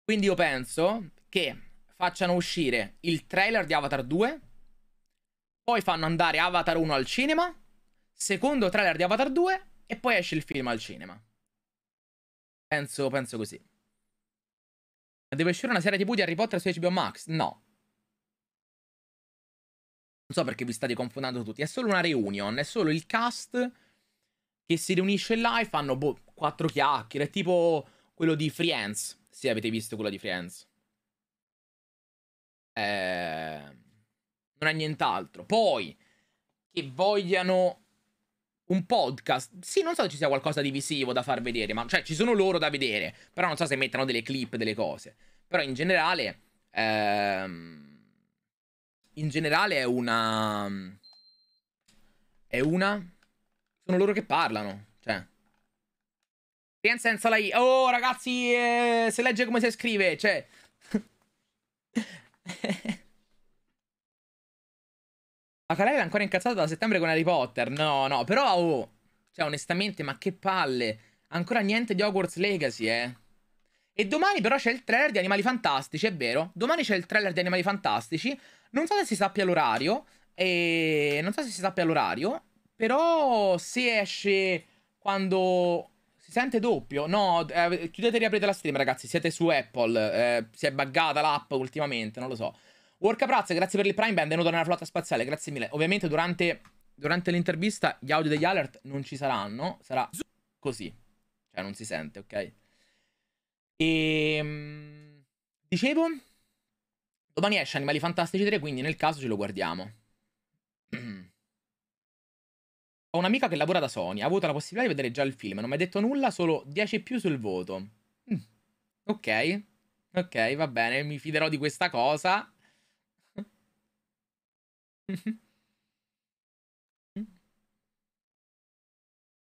Quindi io penso che facciano uscire il trailer di Avatar 2, poi fanno andare Avatar 1 al cinema, secondo trailer di Avatar 2 e poi esce il film al cinema. Penso, penso così. Ma deve uscire una serie TV di Harry Potter su HBO Max? No. Non so perché vi state confondendo tutti, è solo una reunion, è solo il cast che si riunisce là e fanno boh, quattro chiacchiere, tipo quello di Friends, se avete visto quello di Friends. Eh, non è nient'altro. Poi, che vogliano un podcast. Sì, non so se ci sia qualcosa di visivo da far vedere, ma cioè ci sono loro da vedere, però non so se mettono delle clip, delle cose. Però in generale ehm, in generale è una è una sono loro che parlano. Tien senza la I. Oh, ragazzi, eh, se legge come si scrive, cioè... Ma Calera è ancora incazzato da settembre con Harry Potter. No, no, però, oh, cioè, onestamente, ma che palle. Ancora niente di Hogwarts Legacy, eh. E domani però c'è il trailer di Animali Fantastici, è vero? Domani c'è il trailer di Animali Fantastici. Non so se si sappia l'orario. E... Non so se si sappia l'orario. Però se esce quando si sente doppio? No, eh, chiudete e riaprite la stream, ragazzi. Siete su Apple. Eh, si è buggata l'app ultimamente, non lo so. Work Prazza, grazie per il Prime, benvenuto nella flotta spaziale, grazie mille. Ovviamente durante, durante l'intervista gli audio degli alert non ci saranno, sarà così. Cioè non si sente, ok? E... Ehm, dicevo, domani esce Animali Fantastici 3, quindi nel caso ce lo guardiamo. Ho un'amica che lavora da Sony, ha avuto la possibilità di vedere già il film, non mi ha detto nulla, solo 10 più sul voto. Mm, ok, ok, va bene, mi fiderò di questa cosa.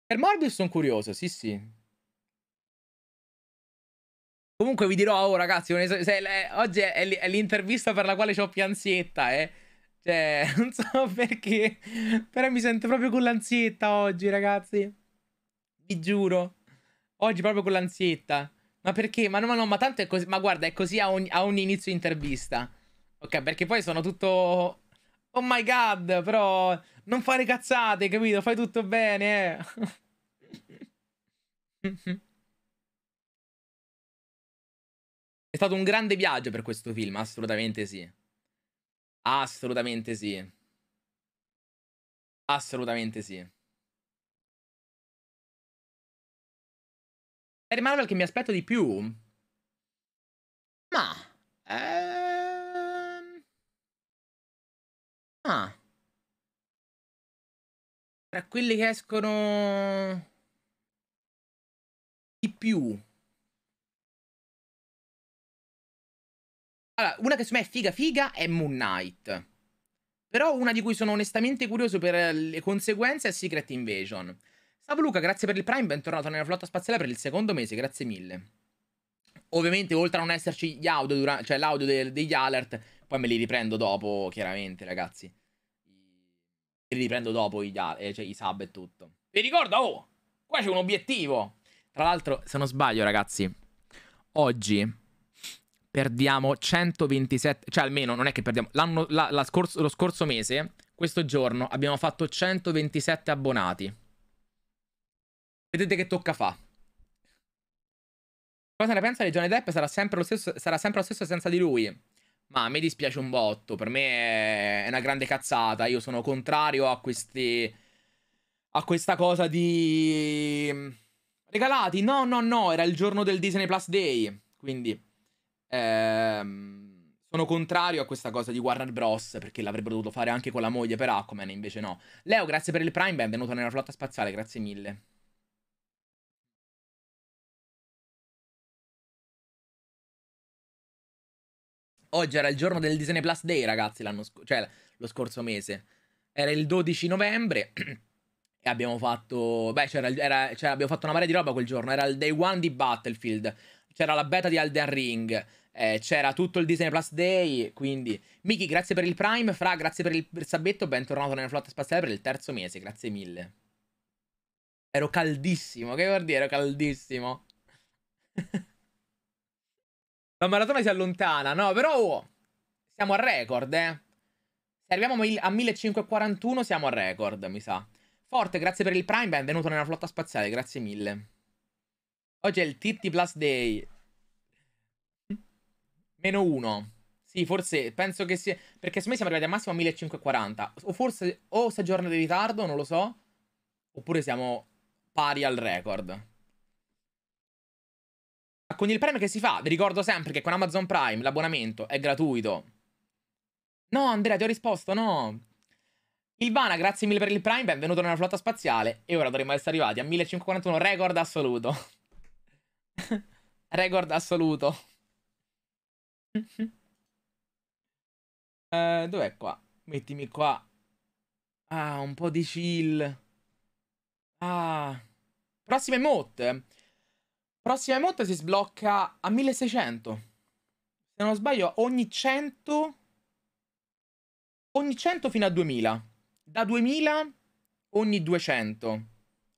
per Morbius sono curioso, sì sì. Comunque vi dirò, oh ragazzi, oggi è l'intervista per la quale ho pianzietta, eh. Cioè, non so perché, però mi sento proprio con l'ansietta oggi, ragazzi. Vi giuro. Oggi proprio con l'ansietta. Ma perché? Ma no, ma no, ma tanto è così. Ma guarda, è così a ogni, a ogni inizio intervista. Ok, perché poi sono tutto... Oh my god, però non fare cazzate, capito? Fai tutto bene, eh. È stato un grande viaggio per questo film, assolutamente sì. Assolutamente sì. Assolutamente sì. Harry Marvel che mi aspetto di più? Ma... Ehm... Ah. Tra quelli che escono... Di più. Allora, una che su me è figa figa è Moon Knight. Però una di cui sono onestamente curioso per le conseguenze è Secret Invasion. Salvo Luca, grazie per il Prime, bentornato nella flotta spaziale per il secondo mese, grazie mille. Ovviamente, oltre a non esserci gli audio, durante, cioè l'audio de degli alert, poi me li riprendo dopo, chiaramente, ragazzi. li riprendo dopo gli, eh, cioè, i sub e tutto. Vi ricordo, oh, qua c'è un obiettivo. Tra l'altro, se non sbaglio, ragazzi, oggi perdiamo 127, cioè almeno non è che perdiamo, la, la scorso, lo scorso mese, questo giorno, abbiamo fatto 127 abbonati. Vedete che tocca fa. Cosa ne pensa di Johnny Depp? Sarà sempre lo stesso, sarà sempre lo stesso senza di lui. Ma mi dispiace un botto, per me è una grande cazzata, io sono contrario a questi... a questa cosa di... Regalati? No, no, no, era il giorno del Disney Plus Day, quindi... Ehm, sono contrario a questa cosa di Warner Bros. perché l'avrebbero dovuto fare anche con la moglie per Aquaman, invece no. Leo, grazie per il Prime, benvenuto nella flotta spaziale, grazie mille. Oggi era il giorno del Disney Plus Day, ragazzi, sc- cioè lo scorso mese. Era il 12 novembre. E abbiamo fatto. Beh, c'era, era, c'era, cioè, abbiamo fatto una marea di roba quel giorno. Era il day one di Battlefield. C'era la beta di Alden Ring. Eh, c'era tutto il Disney Plus Day, quindi... Miki, grazie per il Prime, Fra, grazie per il sabbetto, bentornato nella flotta spaziale per il terzo mese, grazie mille. Ero caldissimo, che vuol dire ero caldissimo? La maratona si allontana, no, però oh, siamo a record, eh. Se arriviamo a 1541 siamo a record, mi sa. Forte, grazie per il Prime, benvenuto nella flotta spaziale, grazie mille. Oggi è il Titti Plus Day. Meno 1. Sì, forse, penso che sia... Perché secondo me siamo arrivati al massimo a 1540. O forse, o si aggiorna di ritardo, non lo so. Oppure siamo pari al record. Ma con il premio che si fa, vi ricordo sempre che con Amazon Prime l'abbonamento è gratuito. No, Andrea, ti ho risposto, no. Ilvana, grazie mille per il Prime, benvenuto nella flotta spaziale. E ora dovremmo essere arrivati a 1541, record assoluto. record assoluto uh, dov'è qua? Mettimi qua. Ah, un po' di chill. Ah. Prossime emote. Prossima emote si sblocca a 1600. Se non sbaglio, ogni 100... Ogni 100 fino a 2000. Da 2000 ogni 200.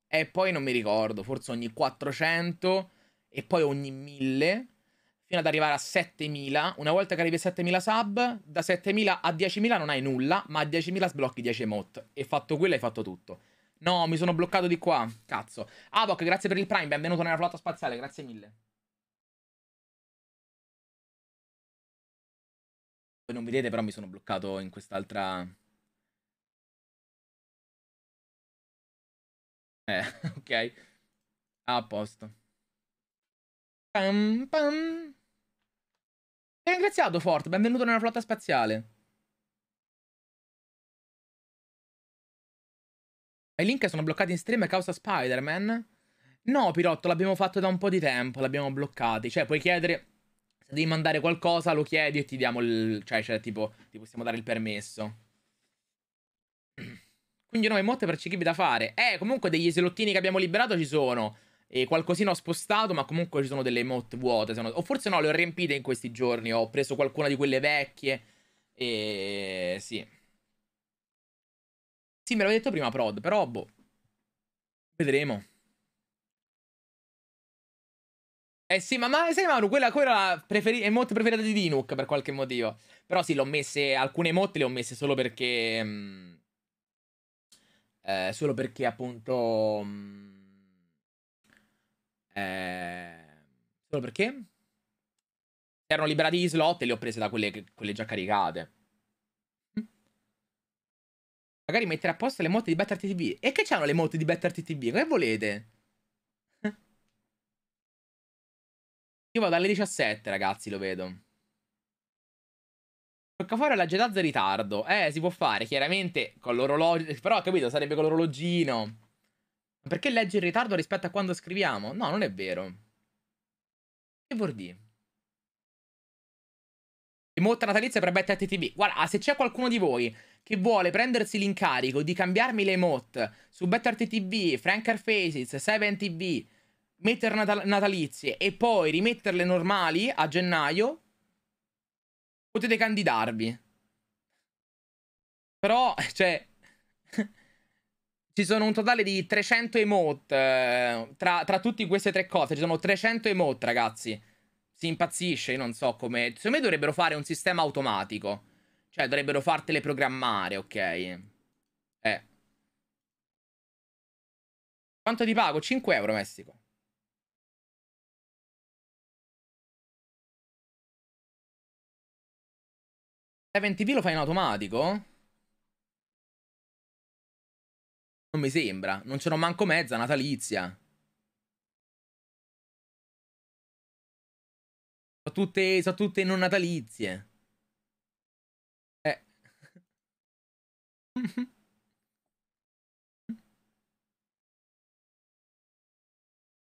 E poi non mi ricordo, forse ogni 400 e poi ogni 1000 fino ad arrivare a 7000. Una volta che arrivi a 7000 sub, da 7000 a 10.000 non hai nulla, ma a 10.000 sblocchi 10 emote. E fatto quello hai fatto tutto. No, mi sono bloccato di qua. Cazzo. Avoc, grazie per il Prime, benvenuto nella flotta spaziale, grazie mille. Voi non vedete, però mi sono bloccato in quest'altra... Eh, ok. A posto. Pam, pam. E ringraziato Fort, benvenuto nella flotta spaziale. I link sono bloccati in stream a causa Spider-Man? No, Pirotto, l'abbiamo fatto da un po' di tempo, l'abbiamo bloccati. Cioè, puoi chiedere, se devi mandare qualcosa, lo chiedi e ti diamo il... Cioè, cioè tipo, ti possiamo dare il permesso. Quindi 9 motte per cibi da fare. Eh, comunque degli slottini che abbiamo liberato ci sono. E qualcosina ho spostato, ma comunque ci sono delle emote vuote. Non... O forse no, le ho riempite in questi giorni. Ho preso qualcuna di quelle vecchie. E sì. Sì, me l'avevo detto prima prod, però boh. Vedremo. Eh sì, ma, ma sai Maru, quella, quella preferi- emote preferita di Dinook per qualche motivo. Però sì, l'ho messe, alcune emote le ho messe solo perché... Mh, mm, eh, solo perché appunto... Mh, mm, eh, solo perché? erano liberati gli slot e le ho prese da quelle, quelle già caricate. Magari mettere a posto le motte di Better TV. E che c'hanno le motte di Better TV? Che volete? Io vado alle 17, ragazzi, lo vedo. Tocca fare la Jedazza in ritardo. Eh, si può fare, chiaramente, con l'orologio... Però, capito, sarebbe con l'orologino. Perché leggi in ritardo rispetto a quando scriviamo? No, non è vero. Che vuol dire? Emote natalizia per Betta TV. Guarda, ah, se c'è qualcuno di voi che vuole prendersi l'incarico di cambiarmi le emote su Better TV, Franker Faces, 7TV, mettere natal natalizie e poi rimetterle normali a gennaio, potete candidarvi. Però, cioè... Ci sono un totale di 300 emote eh, tra, tra tutte queste tre cose. Ci sono 300 emote, ragazzi. Si impazzisce, io non so come... Secondo me dovrebbero fare un sistema automatico. Cioè, dovrebbero fartele programmare, ok? Eh. Quanto ti pago? 5 euro, Messico. Event p lo fai in automatico? Non mi sembra. Non ce n'ho manco mezza natalizia. Sono tutte, sono tutte non natalizie. Eh.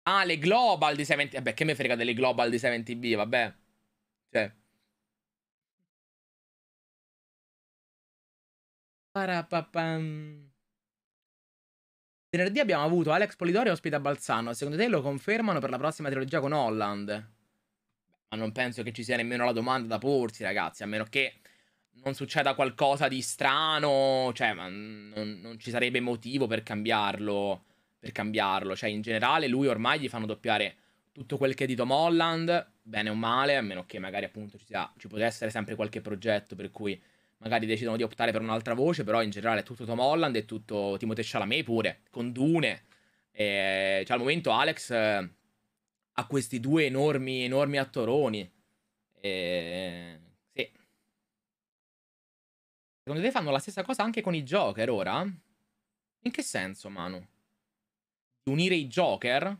ah, le global di 70... Vabbè, che me frega delle global di 70B, vabbè. Cioè... Parapapam. Venerdì abbiamo avuto Alex Polidori e ospita Balzano. Secondo te lo confermano per la prossima trilogia con Holland? Ma non penso che ci sia nemmeno la domanda da porsi, ragazzi. A meno che non succeda qualcosa di strano. Cioè, ma non, non ci sarebbe motivo per cambiarlo. Per cambiarlo. Cioè, in generale, lui ormai gli fanno doppiare tutto quel che è di Tom Holland, bene o male, a meno che magari appunto ci, sia, ci potesse essere sempre qualche progetto per cui magari decidono di optare per un'altra voce, però in generale è tutto Tom Holland e tutto Timothée Chalamet pure, con Dune. E, cioè al momento Alex eh, ha questi due enormi, enormi attoroni. E, sì. Secondo te fanno la stessa cosa anche con i Joker ora? In che senso, Manu? unire i Joker?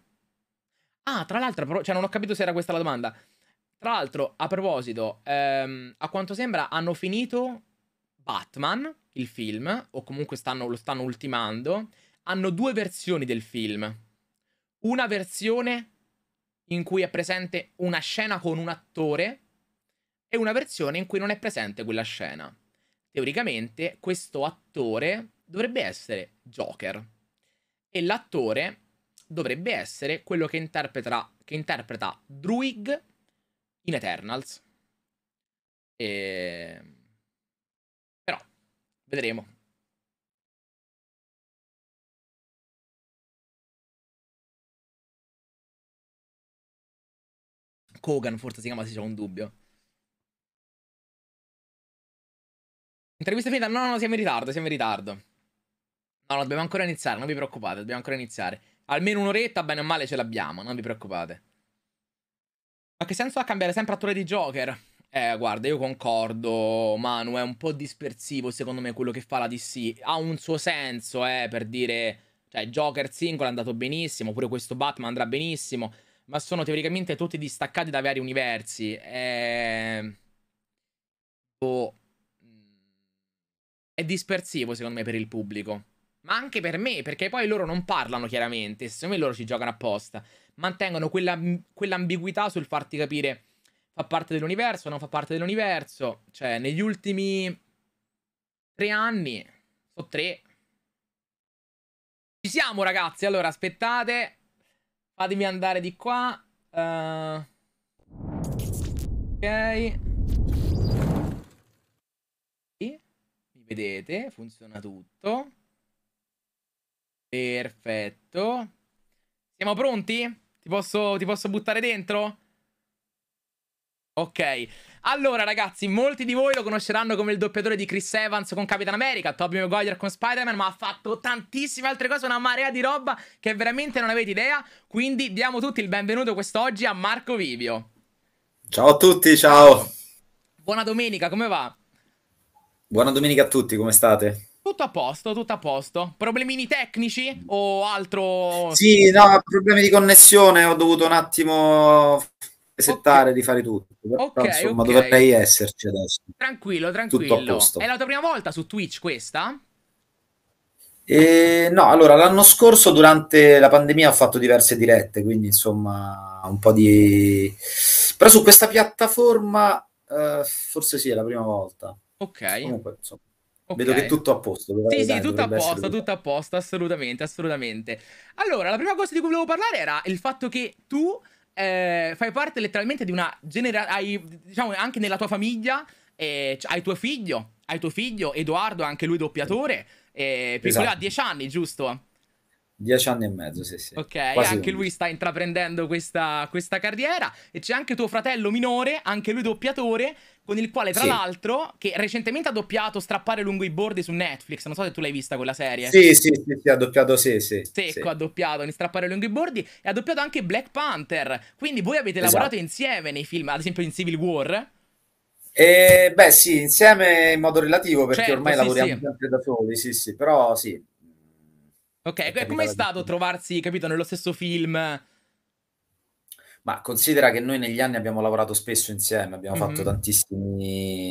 Ah, tra l'altro, cioè non ho capito se era questa la domanda. Tra l'altro, a proposito, ehm, a quanto sembra hanno finito Batman, il film, o comunque stanno, lo stanno ultimando, hanno due versioni del film. Una versione in cui è presente una scena con un attore e una versione in cui non è presente quella scena. Teoricamente questo attore dovrebbe essere Joker e l'attore dovrebbe essere quello che interpreta, che interpreta Druig in Eternals. E Vedremo. Kogan forse si chiama, se c'è un dubbio. Intervista finita? No, no, siamo in ritardo, siamo in ritardo. No, no, dobbiamo ancora iniziare, non vi preoccupate, dobbiamo ancora iniziare. Almeno un'oretta, bene o male, ce l'abbiamo, non vi preoccupate. Ma che senso ha cambiare sempre attore di Joker? Eh, guarda, io concordo, Manu, è un po' dispersivo secondo me quello che fa la DC. Ha un suo senso, eh, per dire... Cioè, Joker singolo è andato benissimo, pure questo Batman andrà benissimo, ma sono teoricamente tutti distaccati da vari universi. Eh... Oh. È dispersivo, secondo me, per il pubblico. Ma anche per me, perché poi loro non parlano chiaramente, secondo me loro ci giocano apposta. Mantengono quella, mm, quell'ambiguità sul farti capire fa parte dell'universo, non fa parte dell'universo. Cioè, negli ultimi tre anni, o tre. Ci siamo ragazzi, allora aspettate, fatemi andare di qua. Uh... Ok. Mi vedete, funziona tutto. Perfetto. Siamo pronti? Ti posso, ti posso buttare dentro? Ok, allora ragazzi, molti di voi lo conosceranno come il doppiatore di Chris Evans con Capitan America, Tobey Maguire con Spider-Man, ma ha fatto tantissime altre cose, una marea di roba che veramente non avete idea, quindi diamo tutti il benvenuto quest'oggi a Marco Vivio. Ciao a tutti, ciao! Buona domenica, come va? Buona domenica a tutti, come state? Tutto a posto, tutto a posto. Problemini tecnici o altro? Sì, no, problemi di connessione, ho dovuto un attimo resettare, okay. di fare tutto. Però, okay, insomma, okay. dovrei esserci adesso. Tranquillo, tranquillo. È la tua prima volta su Twitch questa? E, no, allora l'anno scorso durante la pandemia ho fatto diverse dirette, quindi insomma un po' di... Però su questa piattaforma eh, forse sì, è la prima volta. Ok. Comunque, insomma. Okay. Vedo che tutto a posto. Sì, sì, tutto a posto, tutto a posto, assolutamente, assolutamente. Allora, la prima cosa di cui volevo parlare era il fatto che tu eh, fai parte letteralmente di una generazione, diciamo anche nella tua famiglia, eh, hai tuo figlio, hai tuo figlio, Edoardo, anche lui doppiatore, eh, piccolo ha 10 anni, giusto? Dieci anni e mezzo, sì, sì. Ok, Quasi anche lui sta intraprendendo questa, questa, carriera. E c'è anche tuo fratello minore, anche lui doppiatore, con il quale, tra sì. l'altro, che recentemente ha doppiato Strappare lungo i bordi su Netflix. Non so se tu l'hai vista quella serie. Sì, sì, sì, sì ha doppiato, sì, sì. Secco sì. ha doppiato in Strappare lungo i bordi e ha doppiato anche Black Panther. Quindi voi avete esatto. lavorato insieme nei film, ad esempio in Civil War. Eh, beh, sì, insieme in modo relativo, perché certo, ormai lavoriamo sempre da soli, sì, sì, però sì, Ok, com'è stato trovarsi, capito, nello stesso film? Ma considera che noi negli anni abbiamo lavorato spesso insieme, abbiamo mm-hmm. fatto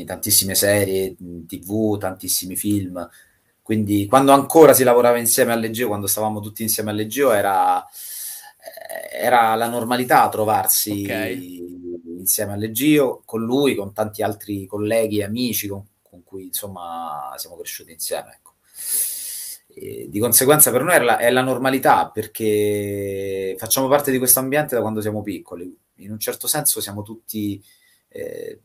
tantissime serie, tv, tantissimi film, quindi quando ancora si lavorava insieme a Leggio, quando stavamo tutti insieme all'Egeo, era, eh, era la normalità trovarsi okay. insieme Leggio, con lui, con tanti altri colleghi e amici con, con cui insomma siamo cresciuti insieme. Ecco di conseguenza per noi è la, è la normalità perché facciamo parte di questo ambiente da quando siamo piccoli. In un certo senso siamo tutti... Eh,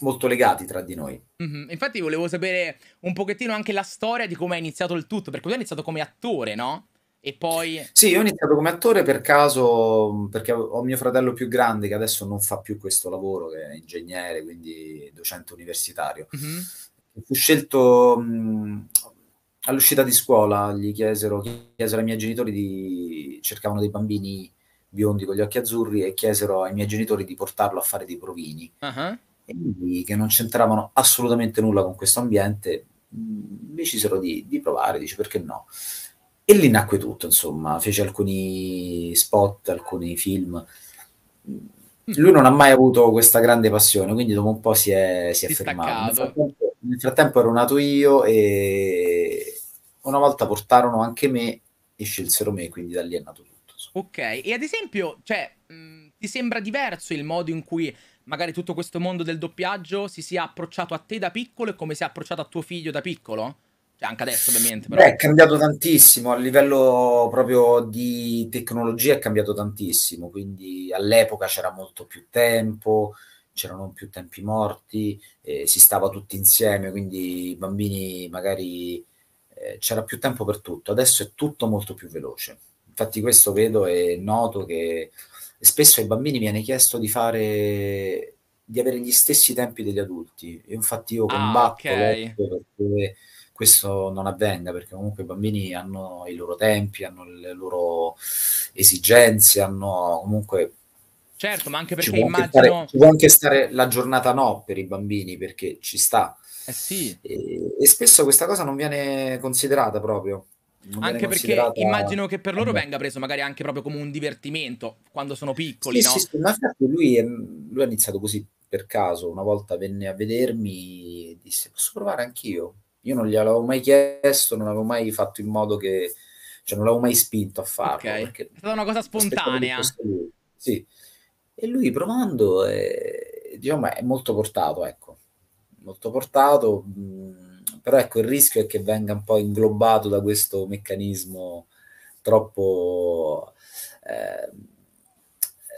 molto legati tra di noi. Mm-hmm. Infatti volevo sapere un pochettino anche la storia di come è iniziato il tutto, perché tu hai iniziato come attore, no? E poi... Sì, io ho iniziato come attore per caso, perché ho mio fratello più grande che adesso non fa più questo lavoro, che è ingegnere, quindi docente universitario. Mm-hmm. Fu scelto, mh, mm, all'uscita di scuola gli chiesero, chiesero ai miei genitori di... cercavano dei bambini biondi con gli occhi azzurri e chiesero ai miei genitori di portarlo a fare dei provini. Uh-huh. Quindi, che non c'entravano assolutamente nulla con questo ambiente, mm, decisero di, di provare, dice perché no. E lì nacque tutto, insomma, fece alcuni spot, alcuni film. Mm. Lui non ha mai avuto questa grande passione, quindi dopo un po' si è, si è fermato. Nel frattempo, nel frattempo ero nato io e una volta portarono anche me e scelsero me, quindi da lì è nato tutto. Ok, e ad esempio, cioè, mh, ti sembra diverso il modo in cui magari tutto questo mondo del doppiaggio si sia approcciato a te da piccolo e come si è approcciato a tuo figlio da piccolo? Cioè, anche adesso ovviamente. Però. Beh, è cambiato tantissimo, a livello proprio di tecnologia è cambiato tantissimo, quindi all'epoca c'era molto più tempo, c'erano più tempi morti, eh, si stava tutti insieme, quindi i bambini magari c'era più tempo per tutto, adesso è tutto molto più veloce. Infatti questo vedo e noto che spesso ai bambini viene chiesto di fare di avere gli stessi tempi degli adulti. Infatti io ah, combatto ah, okay. perché questo non avvenga, perché comunque i bambini hanno i loro tempi, hanno le loro esigenze, hanno comunque... Certo, ma anche perché ci immagino... Anche stare, ci può anche stare la giornata no per i bambini, perché ci sta eh sì. e, e spesso questa cosa non viene considerata proprio. Non anche perché immagino che per loro vabbè. venga preso magari anche proprio come un divertimento quando sono piccoli, sì, no? Sì, sì, ma infatti lui, è, lui ha iniziato così per caso, una volta venne a vedermi e disse posso provare anch'io. Io non gliel'avevo mai chiesto, non avevo mai fatto in modo che, cioè non l'avevo mai spinto a farlo. Okay. È stata una cosa spontanea. Sì. E lui provando, è, eh, diciamo, è molto portato, ecco molto portato, mm, però ecco il rischio è che venga un po' inglobato da questo meccanismo troppo, eh,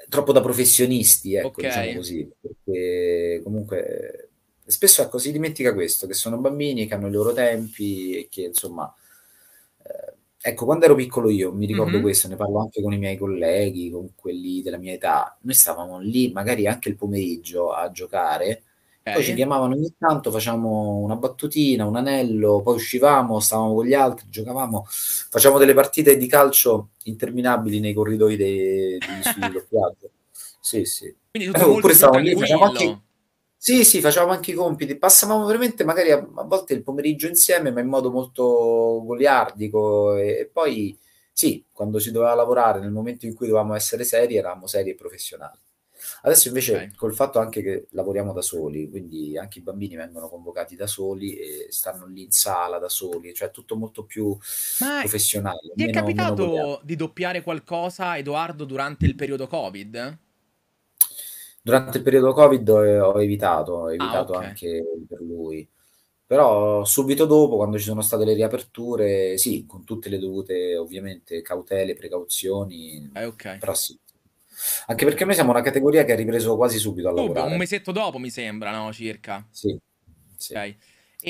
troppo da professionisti, ecco, okay. diciamo così, perché comunque eh, spesso ecco, si dimentica questo, che sono bambini che hanno i loro tempi e che insomma... Eh, ecco, quando ero piccolo io, mi ricordo mm-hmm. questo, ne parlo anche con i miei colleghi, con quelli della mia età, noi stavamo lì magari anche il pomeriggio a giocare poi ci chiamavano ogni tanto, facevamo una battutina, un anello, poi uscivamo, stavamo con gli altri, giocavamo, facciamo delle partite di calcio interminabili nei corridoi dei, degli studi del Sì, sì. eh, oppure stavamo lì, facciamo anche... Sì, sì, facevamo anche i compiti, passavamo veramente magari a, a, volte il pomeriggio insieme, ma in modo molto goliardico e, e poi sì, quando si doveva lavorare, nel momento in cui dovevamo essere seri, eravamo seri e professionali. Adesso invece okay. col fatto anche che lavoriamo da soli, quindi anche i bambini vengono convocati da soli e stanno lì in sala da soli, cioè tutto molto più Ma professionale. Ti è capitato di doppiare qualcosa, Edoardo, durante il periodo Covid? Durante il periodo Covid ho evitato, ho ah, evitato ah, okay. anche per lui però subito dopo, quando ci sono state le riaperture, sì, con tutte le dovute ovviamente cautele, precauzioni, eh, okay. però sì, anche perché noi siamo una categoria che ha ripreso quasi subito a lavorare. Un mesetto dopo, mi sembra, no? Circa. Sì. sì. Okay.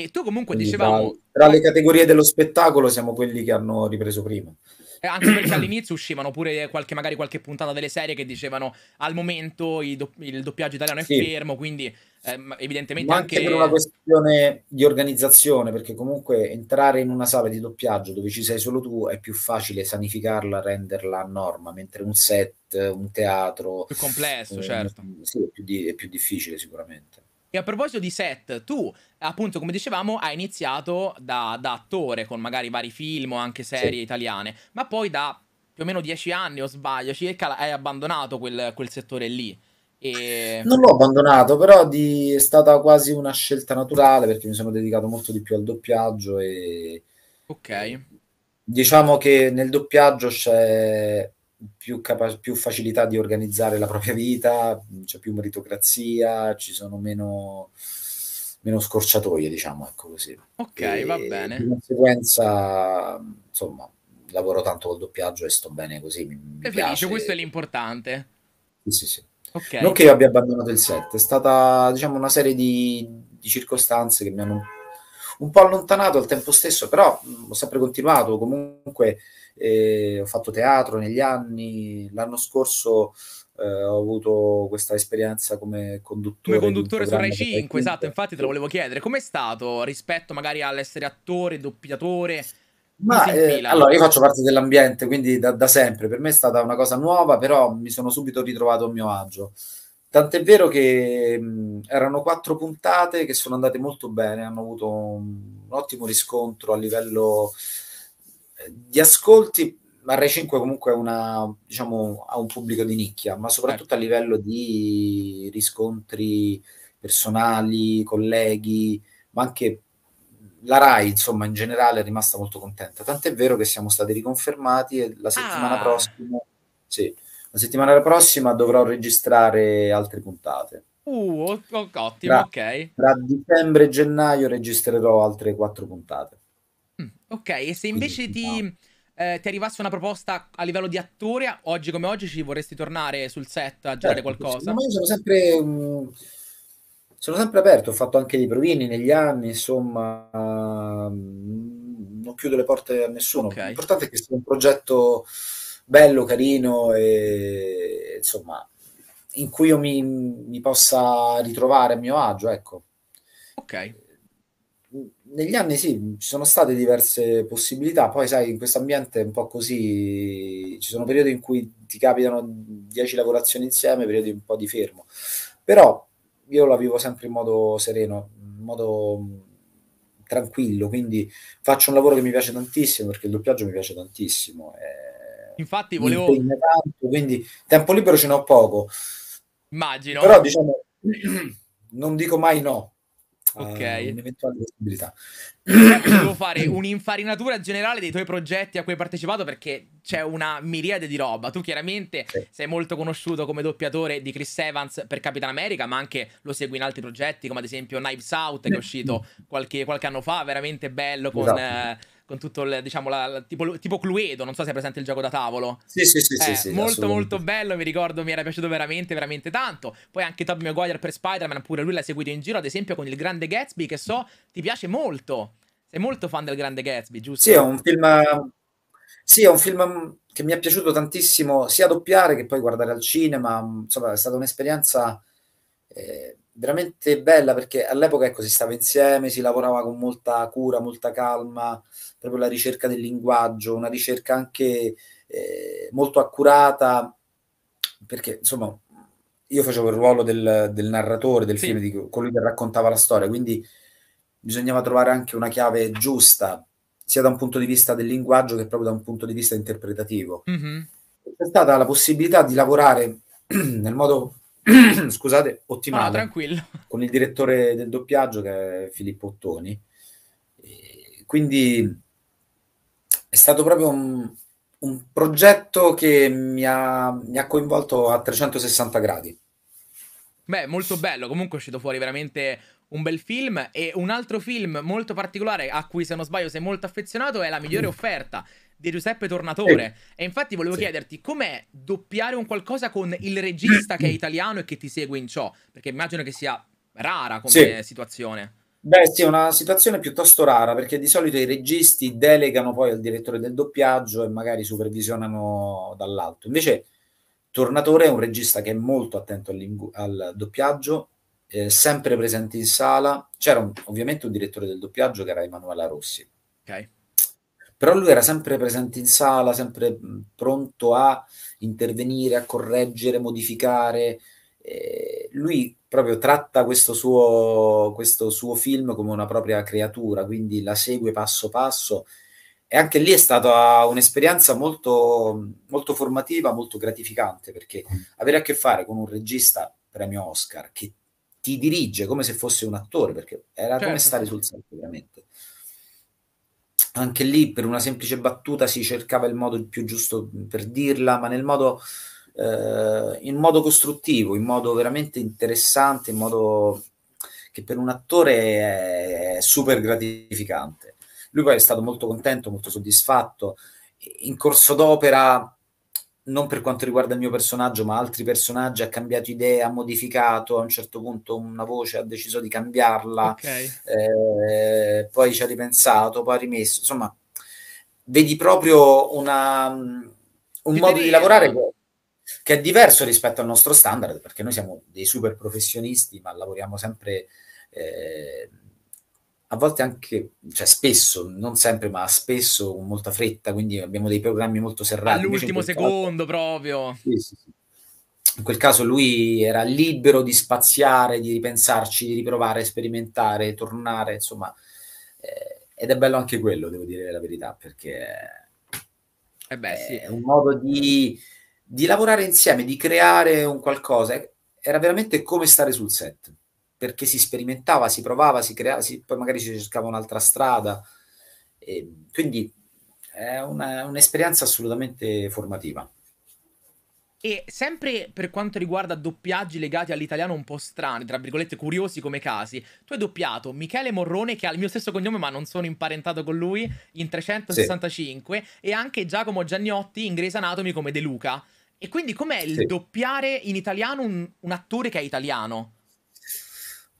E tu comunque Quindi dicevamo... Tra, tra le categorie dello spettacolo siamo quelli che hanno ripreso prima. Eh, anche perché all'inizio uscivano pure qualche, magari qualche puntata delle serie che dicevano al momento il doppiaggio italiano è sì. fermo, quindi ehm, evidentemente Ma anche... anche per una questione di organizzazione, perché comunque entrare in una sala di doppiaggio dove ci sei solo tu è più facile sanificarla, renderla a norma, mentre un set, un teatro... Più complesso, ehm, certo. Sì, è più, di- è più difficile sicuramente. E a proposito di set, tu appunto come dicevamo hai iniziato da, da attore con magari vari film o anche serie sì. italiane, ma poi da più o meno dieci anni o sbaglio circa hai abbandonato quel, quel settore lì. E... Non l'ho abbandonato, però di... è stata quasi una scelta naturale perché mi sono dedicato molto di più al doppiaggio e... Ok. Diciamo che nel doppiaggio c'è più, capa- più facilità di organizzare la propria vita, c'è più meritocrazia, ci sono meno, meno scorciatoie, diciamo, ecco così. Ok, e, va bene. Di conseguenza, insomma, lavoro tanto col doppiaggio e sto bene così. Mi, mi Sei felice, questo è l'importante. Sì, sì, sì. Okay. Non che io abbia abbandonato il set, è stata diciamo una serie di, di circostanze che mi hanno un po' allontanato al tempo stesso, però mh, ho sempre continuato comunque eh, ho fatto teatro negli anni, l'anno scorso eh, ho avuto questa esperienza come conduttore. Come conduttore su Rai 5, esatto, infatti te lo volevo chiedere, com'è stato rispetto magari all'essere attore, doppiatore? Ma eh, allora io faccio parte dell'ambiente, quindi da, da, sempre per me è stata una cosa nuova, però mi sono subito ritrovato a mio agio. Tant'è vero che mh, erano quattro puntate che sono andate molto bene, hanno avuto un, un ottimo riscontro a livello di ascolti, Rai 5 comunque una, diciamo, ha un pubblico di nicchia, ma soprattutto a livello di riscontri personali, colleghi, ma anche la RAI, insomma, in generale è rimasta molto contenta. Tant'è vero che siamo stati riconfermati e la settimana ah. prossima, sì, la settimana prossima dovrò registrare altre puntate. Uh, ottimo, tra, ok. Tra dicembre e gennaio registrerò altre quattro puntate. Ok, e se invece Quindi, ti, no. eh, ti, arrivasse una proposta a livello di attore, oggi come oggi ci vorresti tornare sul set a girare certo, qualcosa? io sono sempre, mm, sono sempre aperto, ho fatto anche dei provini negli anni, insomma, mm, non chiudo le porte a nessuno. Okay. L'importante è che sia un progetto bello, carino e insomma in cui io mi, mi possa ritrovare a mio agio, ecco. Ok negli anni sì, ci sono state diverse possibilità, poi sai, in questo ambiente è un po' così, ci sono periodi in cui ti capitano 10 lavorazioni insieme, periodi un po' di fermo, però io la vivo sempre in modo sereno, in modo mm, tranquillo, quindi faccio un lavoro che mi piace tantissimo perché il doppiaggio mi piace tantissimo. Infatti volevo... Tanto, quindi tempo libero ce n'ho poco. Immagino. Però diciamo, non dico mai no ok. Eh, un'eventuale possibilità. Devo fare un'infarinatura generale dei tuoi progetti a cui hai partecipato perché c'è una miriade di roba. Tu chiaramente sì. sei molto conosciuto come doppiatore di Chris Evans per Capitan America, ma anche lo segui in altri progetti come ad esempio Knives Out che è uscito qualche, qualche anno fa, veramente bello con... Esatto. Eh, con tutto il, diciamo, la, la, tipo, tipo, Cluedo, non so se è presente il gioco da tavolo. Sì, sì, sì, eh, sì, Molto, molto bello, mi ricordo, mi era piaciuto veramente, veramente tanto. Poi anche Tobey Maguire per Spider-Man, pure lui l'ha seguito in giro, ad esempio con il grande Gatsby, che so ti piace molto. Sei molto fan del grande Gatsby, giusto? Sì, è un film... Sì, è un film che mi è piaciuto tantissimo sia doppiare che poi guardare al cinema. Insomma, è stata un'esperienza eh, veramente bella perché all'epoca ecco, si stava insieme, si lavorava con molta cura, molta calma, proprio la ricerca del linguaggio, una ricerca anche eh, molto accurata, perché insomma io facevo il ruolo del, del narratore del sì. film, di colui che raccontava la storia, quindi bisognava trovare anche una chiave giusta, sia da un punto di vista del linguaggio che proprio da un punto di vista interpretativo. Mm-hmm. C'è stata la possibilità di lavorare nel modo scusate, ottimale. No, tranquillo. Con il direttore del doppiaggio che è Filippo Ottoni. E quindi è stato proprio un, un progetto che mi ha, mi ha coinvolto a 360 gradi. Beh, molto bello. Comunque è uscito fuori veramente un bel film. E un altro film molto particolare a cui, se non sbaglio, sei molto affezionato è La migliore mm. offerta di Giuseppe Tornatore. Sì. E infatti volevo sì. chiederti com'è doppiare un qualcosa con il regista che è italiano e che ti segue in ciò? Perché immagino che sia rara come sì. situazione. Beh, sì, è una situazione piuttosto rara perché di solito i registi delegano poi al direttore del doppiaggio e magari supervisionano dall'alto. Invece, Tornatore è un regista che è molto attento al, al doppiaggio eh, sempre presente in sala. C'era un, ovviamente un direttore del doppiaggio che era Emanuela Rossi. Okay. Però lui era sempre presente in sala, sempre pronto a intervenire, a correggere, modificare. Eh, lui proprio tratta questo suo, questo suo film come una propria creatura, quindi la segue passo passo. E anche lì è stata un'esperienza molto, molto formativa, molto gratificante, perché mm. avere a che fare con un regista premio Oscar che ti dirige come se fosse un attore, perché era certo. come stare sul set veramente. Anche lì per una semplice battuta si cercava il modo più giusto per dirla, ma nel modo, eh, in modo costruttivo, in modo veramente interessante, in modo che per un attore è super gratificante. Lui poi è stato molto contento, molto soddisfatto. In corso d'opera non per quanto riguarda il mio personaggio, ma altri personaggi, ha cambiato idea, ha modificato, a un certo punto una voce ha deciso di cambiarla, okay. eh, poi ci ha ripensato, poi ha rimesso, insomma, vedi proprio una, un Ti modo di lavorare che, che, è diverso rispetto al nostro standard, perché noi siamo dei super professionisti, ma lavoriamo sempre... Eh, a volte anche, cioè spesso, non sempre, ma spesso con molta fretta, quindi abbiamo dei programmi molto serrati. All'ultimo secondo caso, proprio. Sì, sì, sì. In quel caso lui era libero di spaziare, di ripensarci, di riprovare, sperimentare, tornare, insomma. Eh, ed è bello anche quello, devo dire la verità, perché eh beh, sì. è un modo di, di lavorare insieme, di creare un qualcosa. Era veramente come stare sul set perché si sperimentava, si provava, si creava, si, poi magari si cercava un'altra strada. E quindi è una, un'esperienza assolutamente formativa. E sempre per quanto riguarda doppiaggi legati all'italiano un po' strani, tra virgolette curiosi come casi, tu hai doppiato Michele Morrone, che ha il mio stesso cognome ma non sono imparentato con lui, in 365, sì. e anche Giacomo Gianniotti in Grey's Anatomy come De Luca. E quindi com'è sì. il doppiare in italiano un, un attore che è italiano?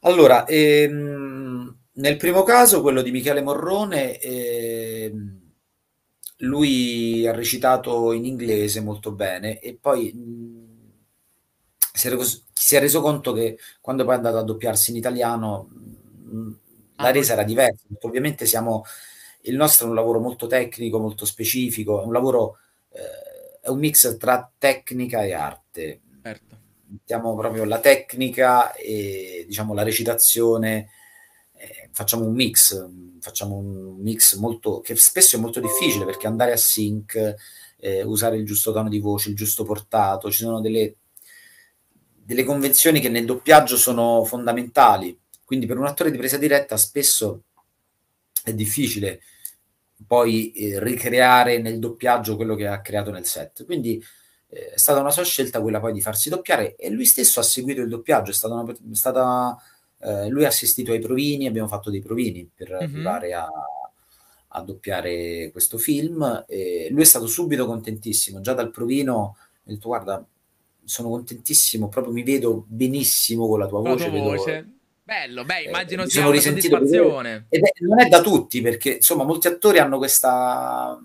Allora, ehm, nel primo caso, quello di Michele Morrone, ehm, lui ha recitato in inglese molto bene e poi mh, si, è reso, conto che quando poi è andato a doppiarsi in italiano mh, ah, la resa era diversa. Ovviamente siamo, il nostro è un lavoro molto tecnico, molto specifico, è un lavoro, eh, è un mix tra tecnica e arte. Certo mettiamo proprio la tecnica e diciamo la recitazione, eh, facciamo un mix, facciamo un mix molto, che spesso è molto difficile perché andare a sync, eh, usare il giusto tono di voce, il giusto portato, ci sono delle, delle convenzioni che nel doppiaggio sono fondamentali, quindi per un attore di presa diretta spesso è difficile poi eh, ricreare nel doppiaggio quello che ha creato nel set. Quindi eh, è stata una sua scelta quella poi di farsi doppiare e lui stesso ha seguito il doppiaggio, è stata, una, è stata eh, lui ha assistito ai provini, abbiamo fatto dei provini per mm-hmm. arrivare a, a, doppiare questo film e lui è stato subito contentissimo, già dal provino ha detto guarda sono contentissimo, proprio mi vedo benissimo con la tua con voce. La tua voce. Vedo, Bello, beh, eh, immagino eh, sia una soddisfazione. Ed è, non è da tutti, perché insomma molti attori hanno questa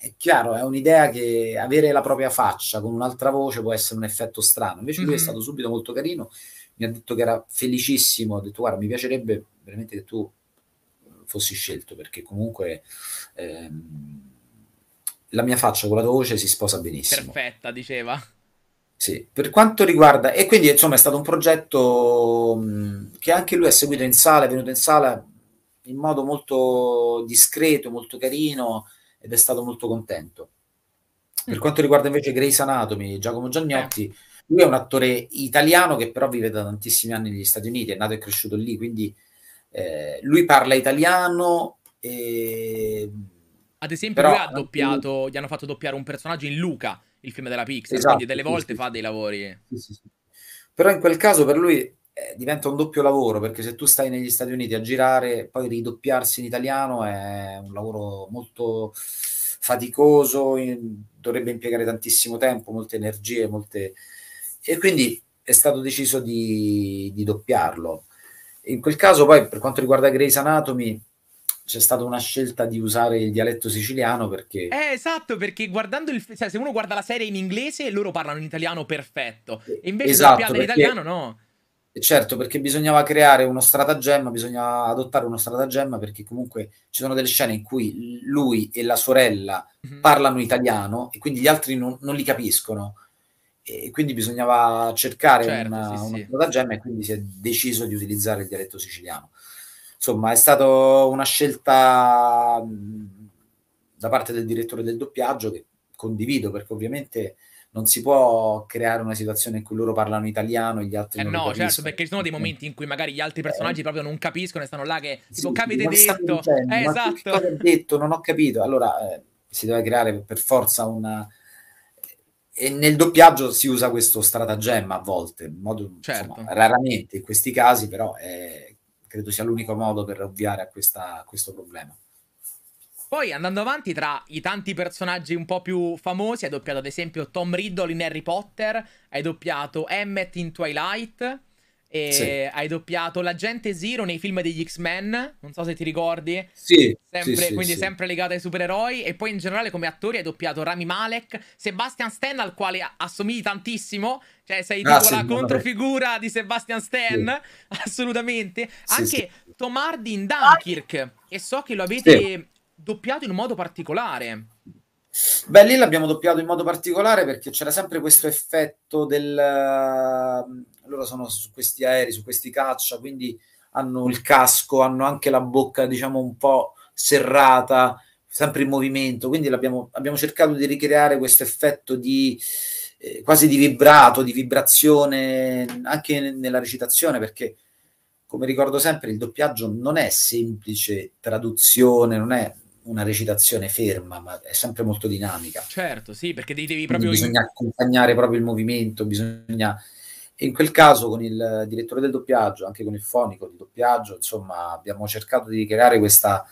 è chiaro, è un'idea che avere la propria faccia con un'altra voce può essere un effetto strano. Invece mm-hmm. lui è mhm. stato subito molto carino, mi ha detto che era felicissimo, ha detto guarda, mi piacerebbe veramente che tu fossi scelto, perché comunque ehm, la mia faccia con la tua voce si sposa benissimo. Perfetta, diceva. Sì, per quanto riguarda... E quindi insomma è stato un progetto mm, che anche lui ha seguito in sala, è venuto in sala in modo molto discreto, molto carino ed è stato molto contento. Per mm. quanto riguarda invece Grace Anatomy, Giacomo Giagnotti, lui è un attore italiano che però vive da tantissimi anni negli Stati Uniti, è nato e cresciuto lì, quindi eh, lui parla italiano. E... Ad esempio, però, lui ha doppiato, lui... gli hanno fatto doppiare un personaggio in Luca, il film della Pixar, esatto, quindi delle esatto, volte sì, fa dei lavori. Sì, sì, però in quel caso per lui eh, diventa un doppio lavoro perché se tu stai negli Stati Uniti a girare, poi ridoppiarsi in italiano è un lavoro molto faticoso, in, dovrebbe impiegare tantissimo tempo, molte energie, molte... e quindi è stato deciso di, di doppiarlo. In quel caso poi per quanto riguarda Grey's Anatomy c'è stata una scelta di usare il dialetto siciliano perché... Eh, esatto, perché guardando il... Cioè, se uno guarda la serie in inglese loro parlano in italiano perfetto, e invece esatto, se parla in italiano no. E Certo, perché bisognava creare uno stratagemma, bisognava adottare uno stratagemma perché comunque ci sono delle scene in cui lui e la sorella mm-hmm. parlano italiano e quindi gli altri non, non, li capiscono e quindi bisognava cercare certo, una, sì, uno sì. stratagemma e quindi si è deciso di utilizzare il dialetto siciliano. Insomma, è stata una scelta mm, da parte del direttore del doppiaggio che condivido perché ovviamente non si può creare una situazione in cui loro parlano italiano e gli altri eh non no, certo, capiscono. certo, perché ci sono dei momenti in cui magari gli altri personaggi eh. proprio non capiscono e stanno là che tipo, sì, capite detto, eh, esatto. cosa detto, non ho capito. Allora eh, si deve creare per forza una... E nel doppiaggio si usa questo stratagemma a volte, in modo, certo. insomma, raramente in questi casi, però eh, credo sia l'unico modo per ovviare a, questa, a questo problema. Poi andando avanti tra i tanti personaggi un po' più famosi, hai doppiato ad esempio Tom Riddle in Harry Potter, hai doppiato Emmett in Twilight, sì. hai doppiato l'agente Zero nei film degli X-Men, non so se ti ricordi. Sì. Sempre, sì, sì quindi sempre legato ai supereroi. E poi in generale come attori hai doppiato Rami Malek, Sebastian Stan al quale assomigli tantissimo, cioè sei ah, tipo la controfigura vabbè. di Sebastian Stan, assolutamente. Anche Tomardi in Dunkirk, e so che lo avete doppiato in modo particolare. Beh, lì l'abbiamo doppiato in modo particolare perché c'era sempre questo effetto del... Eh, loro sono su questi aerei, su questi caccia, quindi hanno il casco, hanno anche la bocca, diciamo, un po' serrata, sempre in movimento, quindi abbiamo cercato di ricreare questo effetto di eh, quasi di vibrato, di vibrazione anche nella recitazione, perché come ricordo sempre il doppiaggio non è semplice traduzione, non è una recitazione ferma, ma è sempre molto dinamica. Certo, sì, perché devi, devi proprio... bisogna accompagnare proprio il movimento, bisogna... E in quel caso con il direttore del doppiaggio, anche con il fonico di doppiaggio, insomma, abbiamo cercato di creare questa...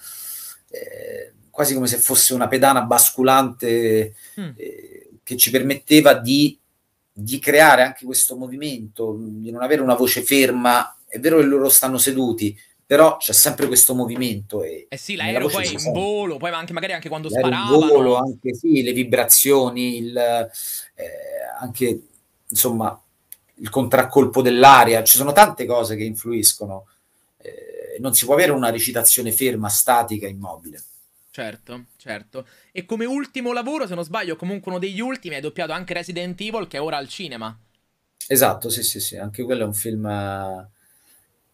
Eh, quasi come se fosse una pedana basculante mm. eh, che ci permetteva di, di creare anche questo movimento, di non avere una voce ferma. È vero che loro stanno seduti, però c'è sempre questo movimento. E eh sì, l'aereo poi in volo, poi anche, magari anche quando sparava. In volo, anche sì, le vibrazioni, il, eh, anche insomma il contraccolpo dell'aria, ci sono tante cose che influiscono. Eh, non si può avere una recitazione ferma, statica, immobile. Certo, certo. E come ultimo lavoro, se non sbaglio, comunque uno degli ultimi, hai doppiato anche Resident Evil, che è ora al cinema. Esatto, sì, sì, sì, anche quello è un film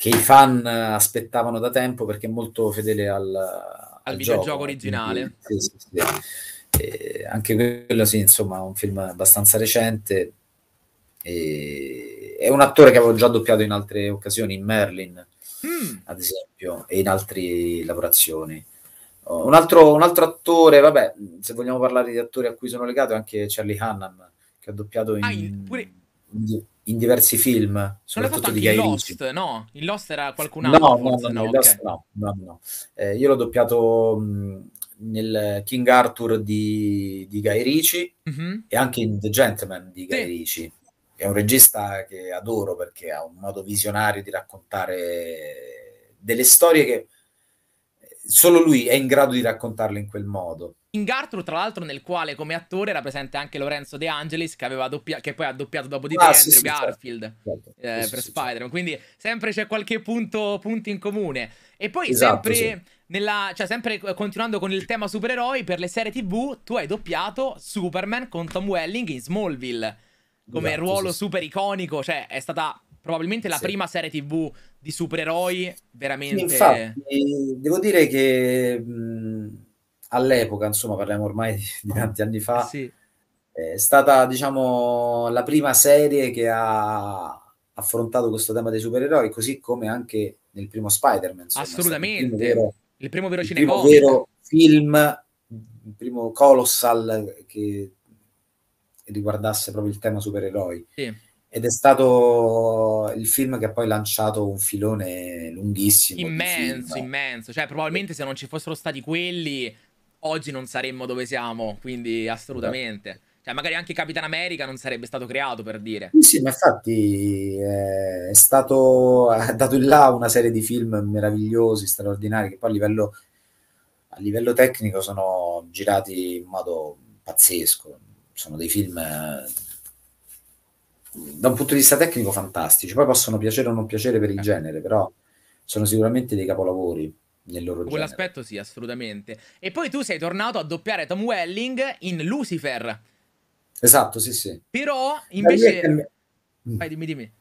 che i fan aspettavano da tempo perché è molto fedele al, al, al videogioco originale. Quindi, sì, sì, sì. anche quello, sì, insomma, è un film abbastanza recente. E... È un attore che avevo già doppiato in altre occasioni, in Merlin, mm. ad esempio, e in altre lavorazioni. Un altro, un altro, attore, vabbè, se vogliamo parlare di attori a cui sono legato, è anche Charlie Hannan, che ha doppiato ah, in... Ah, pure... in in diversi film, soprattutto di Guy Lost, no? Il Lost era qualcun altro? No, forse, no, no, no, okay. Lost, no, no, no. Eh, io l'ho doppiato mh, nel King Arthur di, di Guy Ritchie mm-hmm. e anche in The Gentleman di sì. Guy Ritchie. È un regista che adoro perché ha un modo visionario di raccontare delle storie che eh, solo lui è in grado di raccontarle in quel modo. In Gartru, tra l'altro, nel quale come attore era presente anche Lorenzo De Angelis, che, doppia- che poi ha doppiato dopo di te ah, sì, sì, certo. Garfield certo. eh, sì, per certo. Spider-Man. Quindi sempre c'è qualche punto, punto in comune. E poi esatto, sempre, nella, cioè, sempre continuando con il tema supereroi, per le serie TV tu hai doppiato Superman con Tom Welling in Smallville come esatto, ruolo super iconico, cioè è stata probabilmente la prima serie TV di supereroi veramente. Infatti, devo dire che. Mh all'epoca, insomma, parliamo ormai di, tanti anni fa, sì. Eh, è stata, diciamo, la prima serie che ha affrontato questo tema dei supereroi, così come anche nel primo Spider-Man. Insomma, Assolutamente. Il primo vero, il primo vero, il primo vero film, il primo colossal che riguardasse proprio il tema supereroi. Sì. Ed è stato il film che ha poi lanciato un filone lunghissimo. Immenso, immenso. Cioè, probabilmente se non ci fossero stati quelli, oggi non saremmo dove siamo, quindi assolutamente. Cioè, magari anche Capitan America non sarebbe stato creato per dire. Sì, ma infatti eh, è stato ha dato in là una serie di film meravigliosi, straordinari, che poi a livello, a livello tecnico sono girati in modo pazzesco. Sono dei film eh, da un punto di vista tecnico fantastici. Poi possono piacere o non piacere per il eh. genere, però sono sicuramente dei capolavori nel loro Quell'aspetto sì, assolutamente. E poi tu sei tornato a doppiare Tom Welling in Lucifer. Esatto, sì, sì. Però invece... Cambi... Mm. Vai, dimmi, dimmi.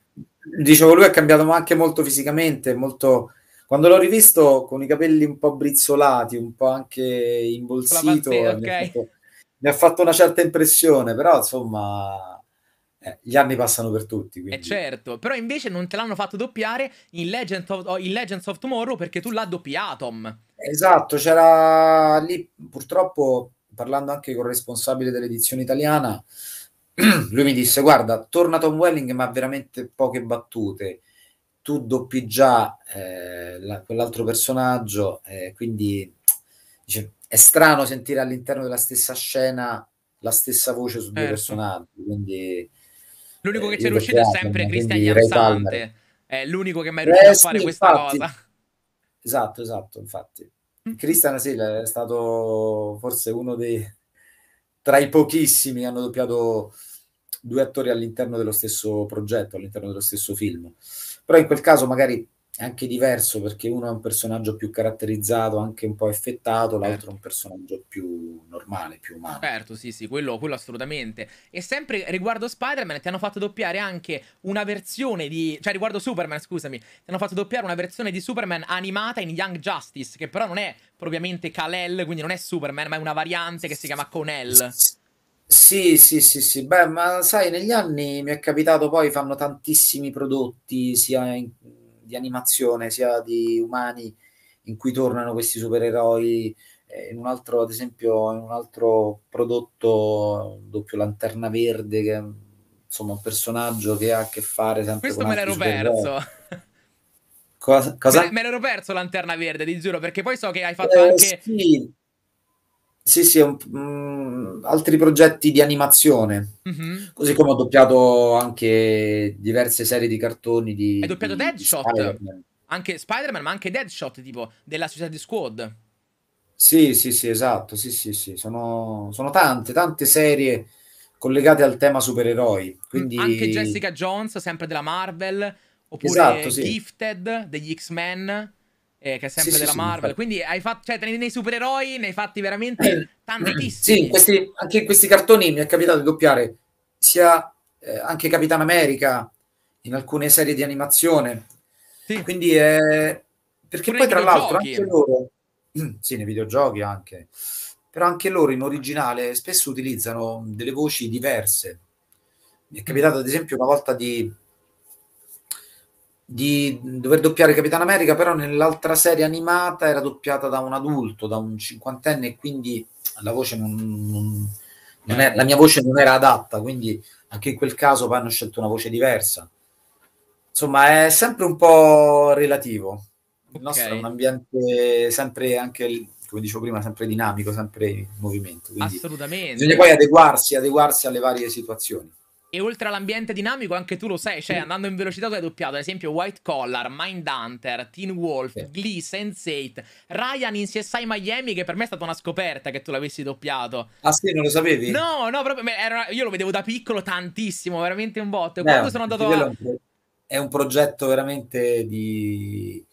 Dicevo, lui è cambiato anche molto fisicamente, molto... Quando l'ho rivisto con i capelli un po' brizzolati, un po' anche imbolsito, mi, okay. mi ha fatto una certa impressione, però insomma eh, gli anni passano per tutti. Eh, quindi... Eh certo, però invece non te l'hanno fatto doppiare in, Legend of, oh, in Legends of Tomorrow perché tu l'ha doppiato. Esatto, c'era lì purtroppo parlando anche con il responsabile dell'edizione italiana, lui mi disse guarda, torna Tom Welling ma veramente poche battute, tu doppi già eh, la, quell'altro personaggio, eh, quindi dice, è strano sentire all'interno della stessa scena la stessa voce su due certo. personaggi, quindi L'unico che eh, ci è riuscito è sempre Cristian Jansante. È l'unico che mai è eh, riuscito eh, a fare sì, questa infatti. cosa. Esatto, esatto, infatti. Mm. Cristian sì, è stato forse uno dei... Tra i pochissimi hanno doppiato due attori all'interno dello stesso progetto, all'interno dello stesso film. Però in quel caso magari è anche diverso perché uno è un personaggio più caratterizzato, anche un po' effettato, certo. l'altro è un certo. personaggio più normale, più umano. Certo, sì, sì, quello, quello assolutamente. E sempre riguardo Spider-Man ti hanno fatto doppiare anche una versione di... cioè riguardo Superman, scusami, ti hanno fatto doppiare una versione di Superman animata in Young Justice, che però non è propriamente Kal-El, quindi non è Superman, ma è una variante che si chiama Conel. Sì, sì, sì, sì, beh, ma sai, negli anni mi è capitato poi, fanno tantissimi prodotti, sia in di animazione, sia di umani in cui tornano questi supereroi. Eh, in un altro, ad esempio, in un altro prodotto, doppio Lanterna Verde, che insomma un personaggio che ha a che fare sempre Questo con Questo me l'ero perso. Cosa? cosa? Me, me l'ero perso Lanterna Verde, ti giuro, perché poi so che hai fatto eh, anche... Sì sì, sì, un, mh, mm, altri progetti di animazione. Mm-hmm. Così come ho doppiato anche diverse serie di cartoni di... Hai doppiato di, Deadshot? Di Spider-Man. Anche Spider-Man, ma anche Deadshot, tipo, della Suicide Squad. Sì, sì, sì, esatto, sì, sì, sì. Sono, sono tante, tante serie collegate al tema supereroi. Mm, quindi... Anche Jessica Jones, sempre della Marvel, oppure esatto, sì. Gifted, degli X-Men eh, che è sempre sì, della sì, Marvel. Sì, Quindi hai fatto, cioè, nei, nei supereroi ne hai fatti veramente eh, tantissimi. Sì, questi, anche in questi cartoni mi è capitato di doppiare sia eh, anche Capitan America in alcune serie di animazione. Sì. Quindi è. Eh, perché Pure poi tra l'altro anche loro sì, nei videogiochi anche. Però anche loro in originale spesso utilizzano delle voci diverse. Mi è capitato ad esempio una volta di di dover doppiare Capitano America, però nell'altra serie animata era doppiata da un adulto, da un cinquantenne, e quindi la voce non, non, non è, la mia voce non era adatta, quindi anche in quel caso poi hanno scelto una voce diversa. Insomma, è sempre un po' relativo. Il okay. nostro è un ambiente sempre anche, come dicevo prima, sempre dinamico, sempre in movimento. Assolutamente. Bisogna poi adeguarsi, adeguarsi alle varie situazioni. E oltre all'ambiente dinamico, anche tu lo sai, cioè andando in velocità tu hai doppiato, ad esempio, White Collar, Mind Hunter, Teen Wolf, sì. Glee, Sense8, Ryan in CSI Miami, che per me è stata una scoperta che tu l'avessi doppiato. Ah sì, non lo sapevi? No, no, proprio, era, io lo vedevo da piccolo tantissimo, veramente un botto. E Beh, quando sono andato a... È un progetto veramente di...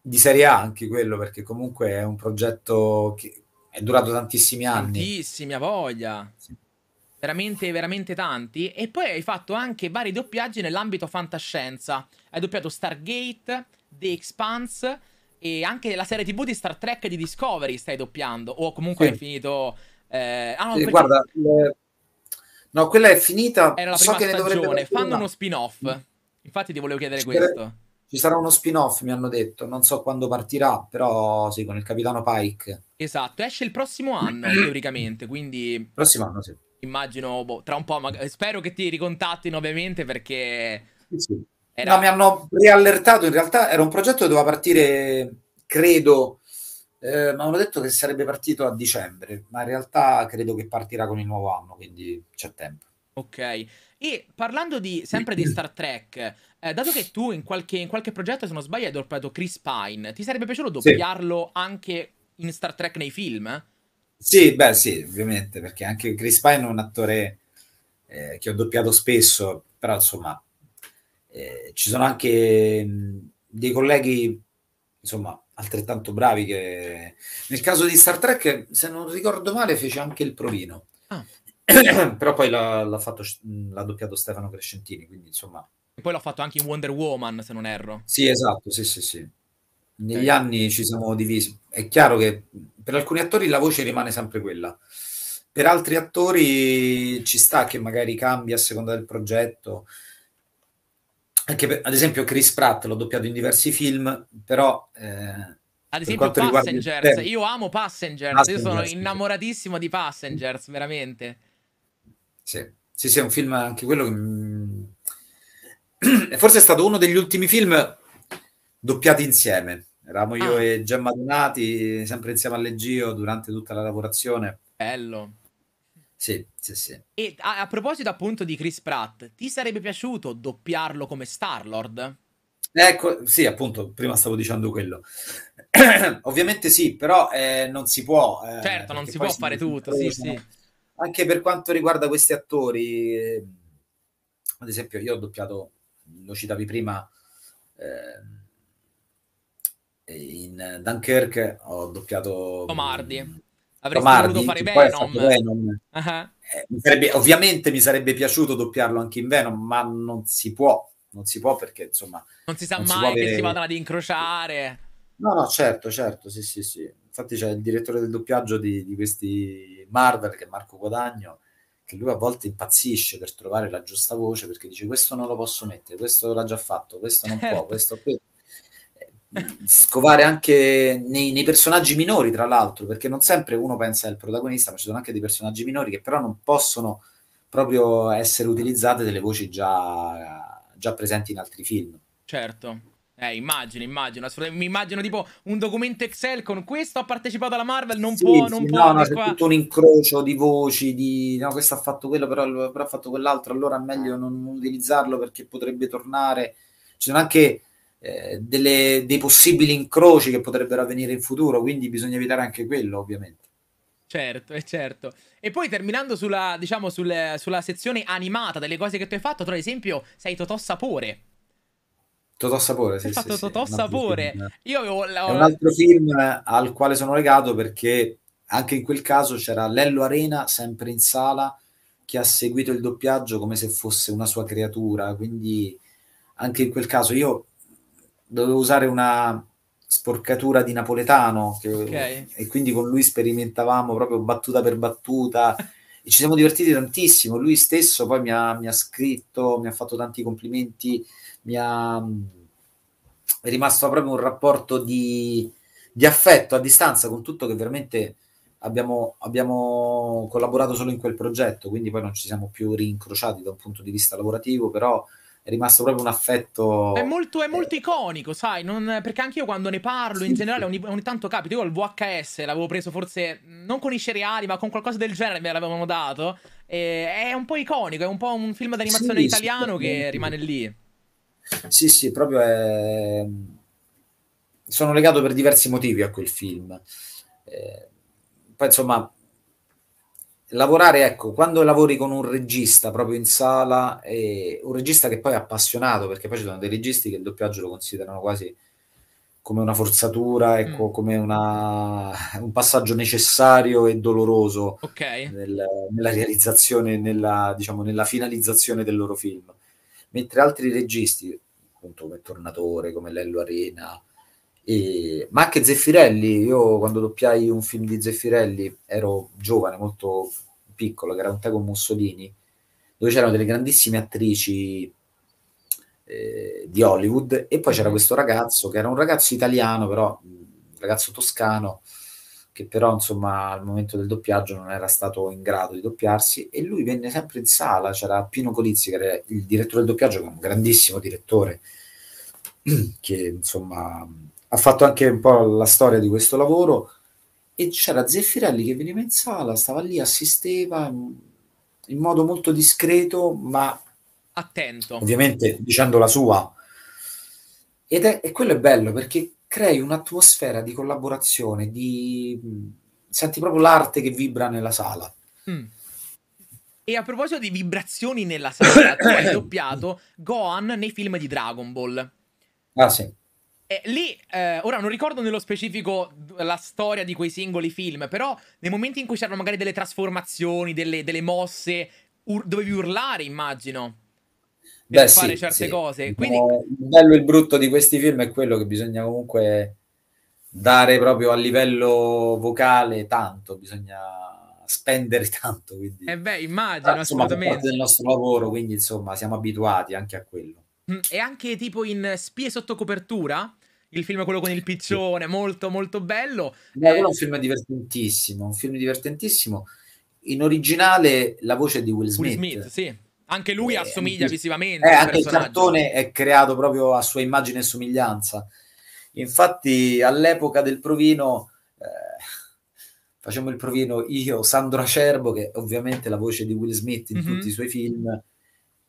di serie A anche quello, perché comunque è un progetto che è durato tantissimi anni. Tantissimi, Tantissima voglia. Sì veramente, veramente tanti. E poi hai fatto anche vari doppiaggi nell'ambito fantascienza. Hai doppiato Stargate, The Expanse e anche la serie TV di Star Trek di Discovery stai doppiando. O comunque sì. hai finito. Eh... Ah, no, sì, perché... Guarda, le... no, quella è finita. Era la prima so stagione. Fanno una. uno spin-off. Infatti, ti volevo chiedere C'è... questo. Ci sarà uno spin-off, mi hanno detto. Non so quando partirà, però sì, con il capitano Pike. Esatto, esce il prossimo anno, teoricamente. Quindi. Prossimo anno, sì immagino, boh, tra un po', mag- spero che ti ricontattino ovviamente perché... Sì. Era... No, mi hanno riallertato, in realtà era un progetto che doveva partire, credo, eh, ma hanno detto che sarebbe partito a dicembre, ma in realtà credo che partirà con il nuovo anno, quindi c'è tempo. Ok, e parlando di, sempre di Star Trek, eh, dato che tu in qualche, in qualche, progetto, se non sbaglio, hai doppiato Chris Pine, ti sarebbe piaciuto doppiarlo sì. anche in Star Trek nei film? Sì, beh, sì, ovviamente, perché anche Chris Pine è un attore eh, che ho doppiato spesso, però insomma, eh, ci sono anche mh, mm, dei colleghi, insomma, altrettanto bravi che... Nel caso di Star Trek, se non ricordo male, fece anche il provino. Ah. però poi l'ha, l'ha, fatto, mm, l'ha doppiato Stefano Crescentini, quindi insomma... E poi l'ha fatto anche in Wonder Woman, se non erro. Sì, esatto, sì, sì, sì negli anni ci siamo divisi. È chiaro che per alcuni attori la voce rimane sempre quella. Per altri attori ci sta che magari cambia a seconda del progetto. Anche per, ad esempio Chris Pratt l'ho doppiato in diversi film, però... Eh, ad esempio Passengers, il... io amo Passengers, Passengers, io sono innamoratissimo di Passengers, veramente. Sì, sì, sì, è un film anche quello che... Forse è stato uno degli ultimi film doppiati insieme Eravamo io ah. e Gemma Donati, sempre insieme a Leggio durante tutta la lavorazione. Bello. Sì, sì, sì. E a, a, proposito appunto di Chris Pratt, ti sarebbe piaciuto doppiarlo come Star-Lord? Ecco, sì, appunto, prima stavo dicendo quello. Ovviamente sì, però eh, non si può. Eh, certo, non si può fare tutto, sì, sì. Anche per quanto riguarda questi attori, eh, ad esempio io ho doppiato, lo citavi prima, eh, in Dunkirk ho doppiato Tomardi. Mm, avrei Tomardi, voluto fare Venom. Venom. Uh-huh. Eh, mi sarebbe, ovviamente mi sarebbe piaciuto doppiarlo anche in Venom, ma non si può. Non si può perché, insomma... Non si sa non mai si che si vadano ad incrociare. No, no, certo, certo, sì, sì, sì. Infatti c'è il direttore del doppiaggio di, di questi Marvel, che è Marco Guadagno, che lui a volte impazzisce per trovare la giusta voce perché dice questo non lo posso mettere, questo l'ha già fatto, questo non può, certo. questo qui scovare anche nei, nei, personaggi minori, tra l'altro, perché non sempre uno pensa al protagonista, ma ci sono anche dei personaggi minori che però non possono proprio essere utilizzate delle voci già, già presenti in altri film. Certo. Eh, immagino, immagino, mi immagino tipo un documento Excel con questo ha partecipato alla Marvel, non sì, può, non sì, può. No, no, qua... tutto un incrocio di voci, di no, questo ha fatto quello, però, però ha fatto quell'altro, allora è meglio non utilizzarlo perché potrebbe tornare. Ci sono anche eh, delle, dei possibili incroci che potrebbero avvenire in futuro, quindi bisogna evitare anche quello ovviamente. Certo, è eh, certo. E poi terminando sulla, diciamo, sul, sulla sezione animata delle cose che tu hai fatto, tra ad esempio sei Totò Sapore. Totò Sapore, sì. Hai sì, fatto sì, Totò Sapore. Io avevo... La... È un altro film al quale sono legato perché anche in quel caso c'era Lello Arena, sempre in sala, che ha seguito il doppiaggio come se fosse una sua creatura, quindi anche in quel caso io dovevo usare una sporcatura di napoletano che, okay. e quindi con lui sperimentavamo proprio battuta per battuta e ci siamo divertiti tantissimo. Lui stesso poi mi ha, mi ha scritto, mi ha fatto tanti complimenti, mi ha, è rimasto proprio un rapporto di, di affetto a distanza con tutto che veramente abbiamo, abbiamo collaborato solo in quel progetto, quindi poi non ci siamo più rincrociati da un punto di vista lavorativo, però è rimasto proprio un affetto. È molto, è eh, molto eh... iconico, sai? Non, perché anche io quando ne parlo sì, in generale ogni, ogni, tanto capito. Io il VHS l'avevo preso forse non con i cereali, ma con qualcosa del genere me l'avevano dato. E è un po' iconico, è un po' un film d'animazione sì, italiano che rimane lì. Sì, sì, proprio è... sono legato per diversi motivi a quel film. Eh, poi insomma lavorare, ecco, quando lavori con un regista proprio in sala, eh, un regista che poi è appassionato, perché poi ci sono dei registi che il doppiaggio lo considerano quasi come una forzatura, mm. ecco, mm. come una, un passaggio necessario e doloroso okay. nel, nella realizzazione, nella, diciamo, nella finalizzazione del loro film. Mentre altri registi, appunto come Tornatore, come Lello Arena, e, ma anche Zeffirelli, io quando doppiai un film di Zeffirelli ero giovane, molto piccolo, che era un tè con Mussolini, dove c'erano delle grandissime attrici eh, di Hollywood e poi c'era questo ragazzo che era un ragazzo italiano, però un ragazzo toscano, che però insomma al momento del doppiaggio non era stato in grado di doppiarsi e lui venne sempre in sala, c'era Pino Colizzi che era il direttore del doppiaggio, che è un grandissimo direttore che insomma ha fatto anche un po' la storia di questo lavoro e c'era Zeffirelli che veniva in sala, stava lì, assisteva in modo molto discreto ma attento. Ovviamente dicendo la sua. Ed è, e quello è bello perché crei un'atmosfera di collaborazione, di... senti proprio l'arte che vibra nella sala. Mm. E a proposito di vibrazioni nella sala, tu hai doppiato Gohan nei film di Dragon Ball. Ah sì. E lì, eh, ora non ricordo nello specifico la storia di quei singoli film, però nei momenti in cui c'erano magari delle trasformazioni, delle, delle mosse, ur- dovevi urlare, immagino. Per Beh, fare sì, certe sì. cose. Quindi... Eh, il bello e il brutto di questi film è quello che bisogna comunque dare proprio a livello vocale tanto, bisogna spendere tanto. Quindi... Eh beh, immagino, ah, insomma, assolutamente. È il nostro lavoro, quindi insomma siamo abituati anche a quello. Mm, e anche tipo in Spie sotto copertura, il film quello con il piccione, molto molto bello. Beh, è un eh, film divertentissimo, un film divertentissimo. In originale la voce è di Will Smith. Will Smith, sì. Anche lui eh, assomiglia anche, visivamente. Eh, anche il cartone è creato proprio a sua immagine e somiglianza. Infatti all'epoca del provino eh, facciamo il provino io, Sandro Acerbo, che è ovviamente la voce di Will Smith in mm-hmm. tutti i suoi film,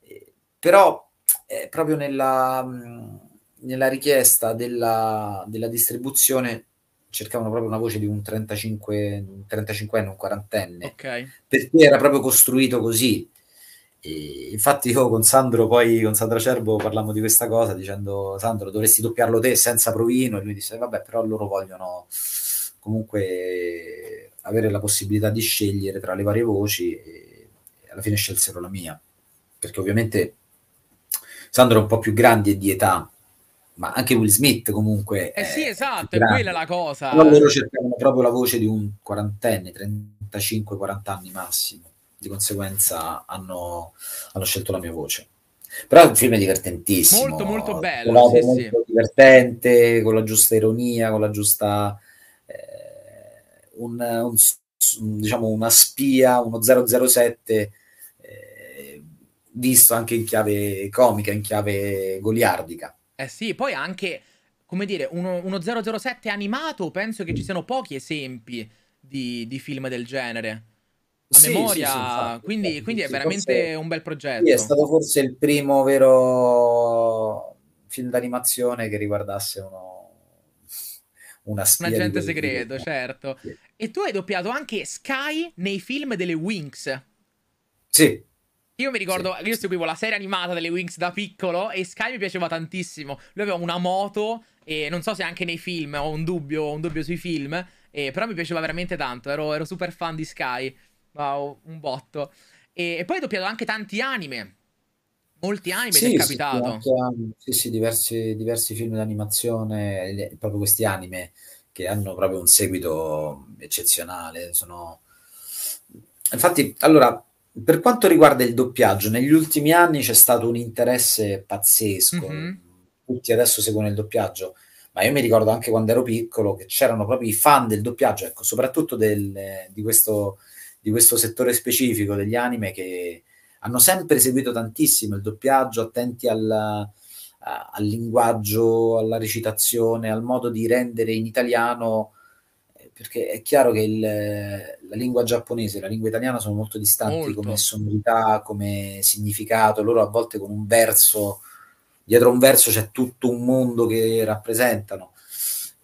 eh, però eh, proprio nella, nella richiesta della, della, distribuzione cercavano proprio una voce di un 35, 35enne, un quarantenne, okay. perché era proprio costruito così. E infatti io con Sandro poi, con Sandra Acerbo parlammo di questa cosa dicendo Sandro dovresti doppiarlo te senza provino e lui disse vabbè però loro vogliono comunque avere la possibilità di scegliere tra le varie voci e alla fine scelsero la mia perché ovviamente Sandro è un po' più grande di età, ma anche Will Smith comunque. Eh sì, esatto, è quella la cosa. Però loro cercavano proprio la voce di un quarantenne, 35-40 anni massimo, di conseguenza hanno, hanno, scelto la mia voce. Però è un film divertentissimo. Molto, molto bello. Sì, molto sì. divertente, con la giusta ironia, con la giusta... Eh, un, un, diciamo una spia, uno 007 visto anche in chiave comica, in chiave goliardica. Eh sì, poi anche, come dire, uno, uno 007 animato, penso che ci siano pochi esempi di, di film del genere. A sì, memoria, sì, sì, infatti, quindi, infatti, quindi è veramente un bel progetto. è stato forse il primo vero film d'animazione che riguardasse uno, una Un agente segreto, film. certo. E tu hai doppiato anche Sky nei film delle Winx. Sì. Io mi ricordo, sì. io seguivo la serie animata delle Wings da piccolo e Sky mi piaceva tantissimo. Lui aveva una moto e non so se anche nei film, ho un dubbio, ho un dubbio sui film, e, però mi piaceva veramente tanto, ero, ero, super fan di Sky. Wow, un botto. E, e poi ho doppiato anche tanti anime. Molti anime sì, ti è capitato. Sì, anime, sì, sì diversi, diversi film d'animazione, proprio questi anime che hanno proprio un seguito eccezionale. Sono... Infatti, allora, per quanto riguarda il doppiaggio, negli ultimi anni c'è stato un interesse pazzesco. Mm-hmm. Tutti adesso seguono il doppiaggio, ma io mi ricordo anche quando ero piccolo che c'erano proprio i fan del doppiaggio, ecco, soprattutto del, di, questo, di, questo, settore specifico degli anime che hanno sempre seguito tantissimo il doppiaggio, attenti alla, al linguaggio, alla recitazione, al modo di rendere in italiano perché è chiaro che il, la lingua giapponese e la lingua italiana sono molto distanti molto. come sonorità, come significato, loro a volte con un verso, dietro un verso c'è tutto un mondo che rappresentano.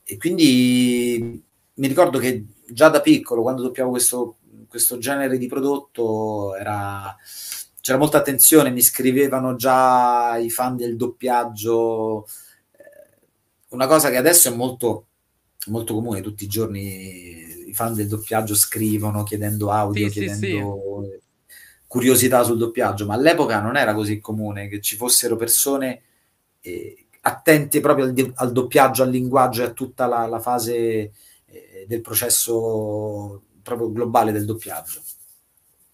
E quindi mi ricordo che già da piccolo, quando doppiavo questo, questo genere di prodotto, era, c'era molta attenzione, mi scrivevano già i fan del doppiaggio, una cosa che adesso è molto molto comune, tutti i giorni i fan del doppiaggio scrivono chiedendo audio, sì, chiedendo sì, sì. curiosità sul doppiaggio, ma all'epoca non era così comune che ci fossero persone eh, attente proprio al, al, doppiaggio, al linguaggio e a tutta la, la fase eh, del processo proprio globale del doppiaggio.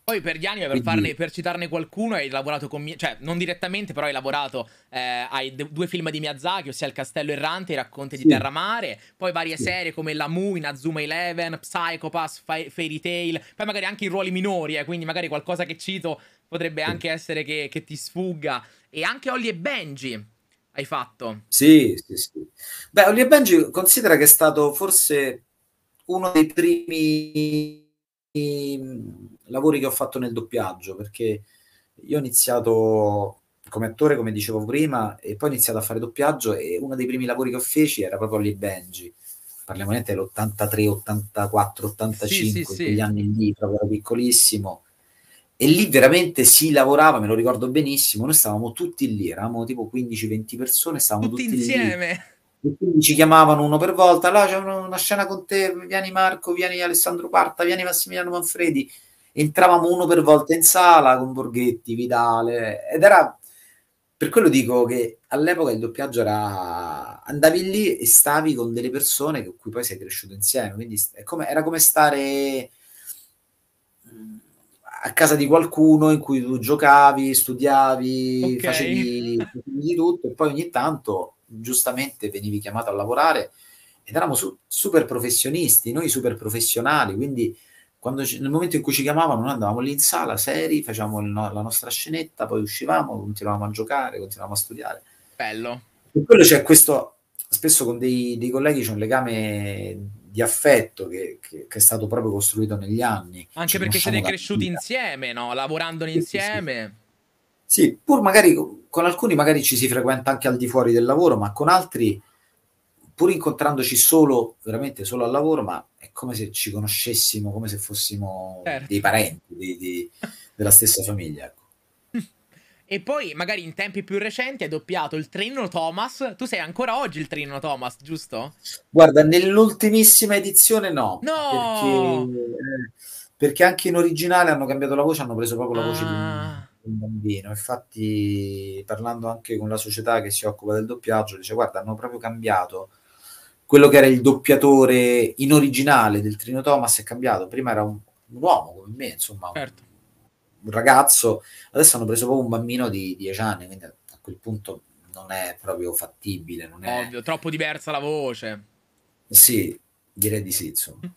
Poi per gli anime, per, farne, per citarne qualcuno, hai lavorato con... Cioè, non direttamente, però hai lavorato eh, ai due film di Miyazaki, ossia Il Castello Errante, I racconti sì. di Terramare, poi varie sì. serie come La Mu, Inazuma Eleven, Psychopass, Fa- Fairy Tail, poi magari anche i ruoli minori, eh, quindi magari qualcosa che cito potrebbe sì. anche essere che, che ti sfugga. E anche Ollie e Benji, hai fatto. Sì, sì, sì. Beh, e Benji considera che è stato forse uno dei primi Ehm, lavori che ho fatto nel doppiaggio, perché io ho iniziato come attore, come dicevo prima, e poi ho iniziato a fare doppiaggio e uno dei primi lavori che ho feci era proprio lì Benji. Parliamo niente dell'83, 84, 85, sì, sì, quegli sì. anni lì, proprio ero piccolissimo. E lì veramente si lavorava, me lo ricordo benissimo, noi stavamo tutti lì, eravamo tipo 15-20 persone, stavamo tutti, tutti insieme. Lì ci chiamavano uno per volta, là c'è una, scena con te, vieni Marco, vieni Alessandro Quarta, vieni Massimiliano Manfredi. Entravamo uno per volta in sala con Borghetti, Vidale, ed era per quello dico che all'epoca il doppiaggio era andavi lì e stavi con delle persone con cui poi sei cresciuto insieme quindi come, era come stare a casa di qualcuno in cui tu giocavi, studiavi, okay. facevi di tutto e poi ogni tanto giustamente venivi chiamato a lavorare ed eravamo su- super professionisti, noi super professionali, quindi quando, nel momento in cui ci chiamavano noi andavamo lì in sala, seri, facevamo no- la nostra scenetta, poi uscivamo, continuavamo a giocare, continuavamo a studiare. Bello. E quello c'è questo, spesso con dei, dei colleghi c'è un legame di affetto che, che, che, è stato proprio costruito negli anni. Anche perché siete cresciuti insieme, no? lavorando insieme. sì, sì. Sì, pur magari con alcuni magari ci si frequenta anche al di fuori del lavoro, ma con altri, pur incontrandoci solo, veramente solo al lavoro, ma è come se ci conoscessimo, come se fossimo certo. dei parenti di, di, della stessa famiglia. Ecco. E poi, magari in tempi più recenti, hai doppiato il Trino Thomas. Tu sei ancora oggi il Trino Thomas, giusto? Guarda, nell'ultimissima edizione no. No! Perché, eh, perché anche in originale hanno cambiato la voce, hanno preso proprio la voce ah. di un bambino. Infatti, parlando anche con la società che si occupa del doppiaggio, dice: Guarda, hanno proprio cambiato quello che era il doppiatore in originale del Trino Thomas. È cambiato. Prima era un, un uomo come me, insomma, un, certo. un, ragazzo. Adesso hanno preso proprio un bambino di 10 anni. Quindi a quel punto non è proprio fattibile. Non è... Ovvio, troppo diversa la voce. Sì, direi di sì, insomma.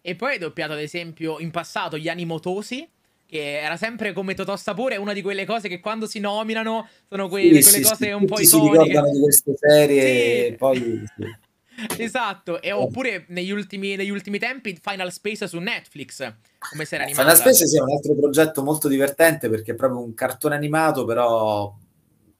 E poi hai doppiato, ad esempio, in passato gli animotosi che era sempre come Totò Sapore, una di quelle cose che quando si nominano sono que- sì, quelle sì, cose sì, un po' iconiche. Si ricordano di queste serie poi... Esatto, e eh. oppure negli ultimi, negli ultimi, tempi Final Space su Netflix, come era eh, animato. Final Space è un altro progetto molto divertente perché è proprio un cartone animato, però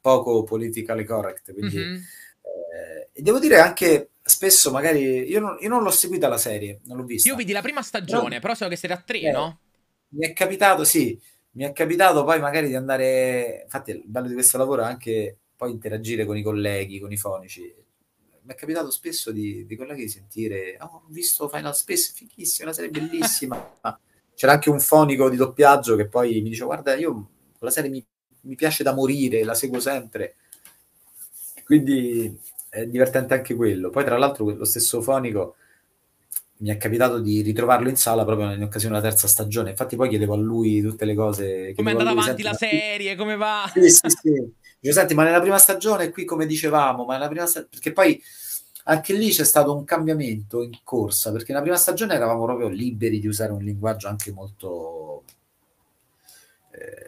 poco politically correct. Quindi, mm-hmm. eh, e devo dire anche spesso magari... Io non, io non, l'ho seguita la serie, non l'ho vista. Io vidi la prima stagione, però, però so che siete a tre, eh. no? mi è capitato, sì, mi è capitato poi magari di andare, infatti il bello di questo lavoro è anche poi interagire con i colleghi, con i fonici. Mi è capitato spesso di, di colleghi di sentire, oh, ho visto Final Space, fighissima, una serie bellissima. C'era anche un fonico di doppiaggio che poi mi dice, guarda, io la serie mi, mi piace da morire, la seguo sempre. Quindi è divertente anche quello. Poi tra l'altro lo stesso fonico mi è capitato di ritrovarlo in sala proprio in occasione della terza stagione. Infatti, poi chiedevo a lui tutte le cose. Come è andata avanti la serie? Come va? Sì, sì, sì. Dico, senti, ma nella prima stagione, qui come dicevamo, ma nella prima stagione, perché poi anche lì c'è stato un cambiamento in corsa, perché nella prima stagione eravamo proprio liberi di usare un linguaggio anche molto. Eh,